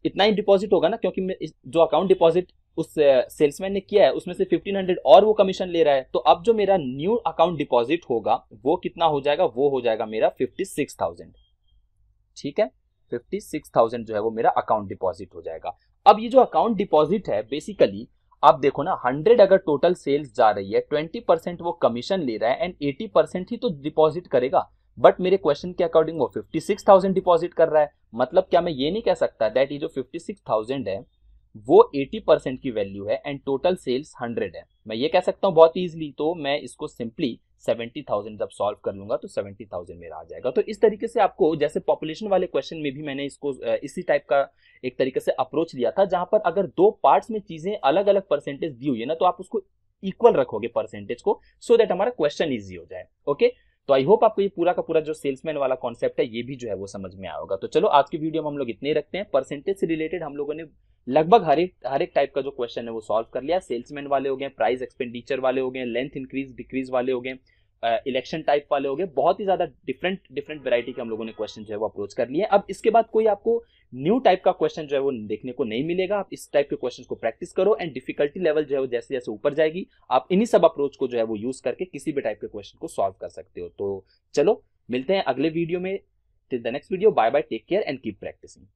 इतना ही डिपॉजिट होगा ना क्योंकि जो अकाउंट डिपॉजिट उस सेल्समैन ने किया है उसमें से 1500 और वो कमीशन ले रहा है तो अब जो मेरा न्यू अकाउंट डिपॉजिट होगा वो कितना हो जाएगा वो हो जाएगा मेरा 56,000 ठीक है 56,000 जो है वो मेरा अकाउंट डिपॉजिट हो जाएगा अब ये जो अकाउंट डिपॉजिट है बेसिकली आप देखो ना 100 अगर टोटल सेल्स जा रही है 20% वो कमीशन ले रहा है एंड 80% ही तो डिपॉजिट करेगा बट मेरे क्वेश्चन के अकॉर्डिंग वो 56,000 डिपॉजिट कर रहा है मतलब क्या मैं ये नहीं कह सकता दैट ये जो 56,000 है वो 80 परसेंट की वैल्यू है एंड टोटल सेल्स 100 है मैं ये कह सकता हूँ बहुत ईजिली तो मैं इसको सिंपली 70,000 जब सॉल्व कर लूंगा तो 70,000 मेरा आ जाएगा तो इस तरीके से आपको जैसे पॉपुलेशन वाले क्वेश्चन में भी मैंने इसको इसी टाइप का एक तरीके से अप्रोच लिया था जहां पर अगर दो पार्ट्स में चीजें अलग अलग परसेंटेज दी हुई है ना तो आप उसको इक्वल रखोगे परसेंटेज को सो so देट हमारा क्वेश्चन ईजी हो जाए ओके okay? तो आई होप आपको ये पूरा का पूरा जो सेल्समैन वाला कॉन्सेप्ट है ये भी जो है वो समझ में आएगा तो चलो आज की वीडियो में हम लोग इतने ही रखते हैं परसेंटेज से रिलेटेड हम लोगों ने लगभग हर एक हर एक टाइप का जो क्वेश्चन है वो सॉल्व कर लिया सेल्समैन वाले हो गए प्राइस एक्सपेंडिचर वाले हो गए लेंथ इंक्रीज डिक्रीज वाले हो गए इलेक्शन टाइप वाले हो गए बहुत ही ज्यादा डिफरेंट डिफरेंट वेरायटी के हम लोगों ने क्वेश्चन जो है वो अप्रोच कर लिए अब इसके बाद कोई आपको न्यू टाइप का क्वेश्चन जो है वो देखने को नहीं मिलेगा आप इस टाइप के क्वेश्चन को प्रैक्टिस करो एंड डिफिकल्टी लेवल जो है वो जैसे जैसे ऊपर जाएगी आप इन्हीं सब अप्रोच को जो है वो यूज करके किसी भी टाइप के क्वेश्चन को सॉल्व कर सकते हो तो चलो मिलते हैं अगले वीडियो में till the next video bye bye take care and keep practising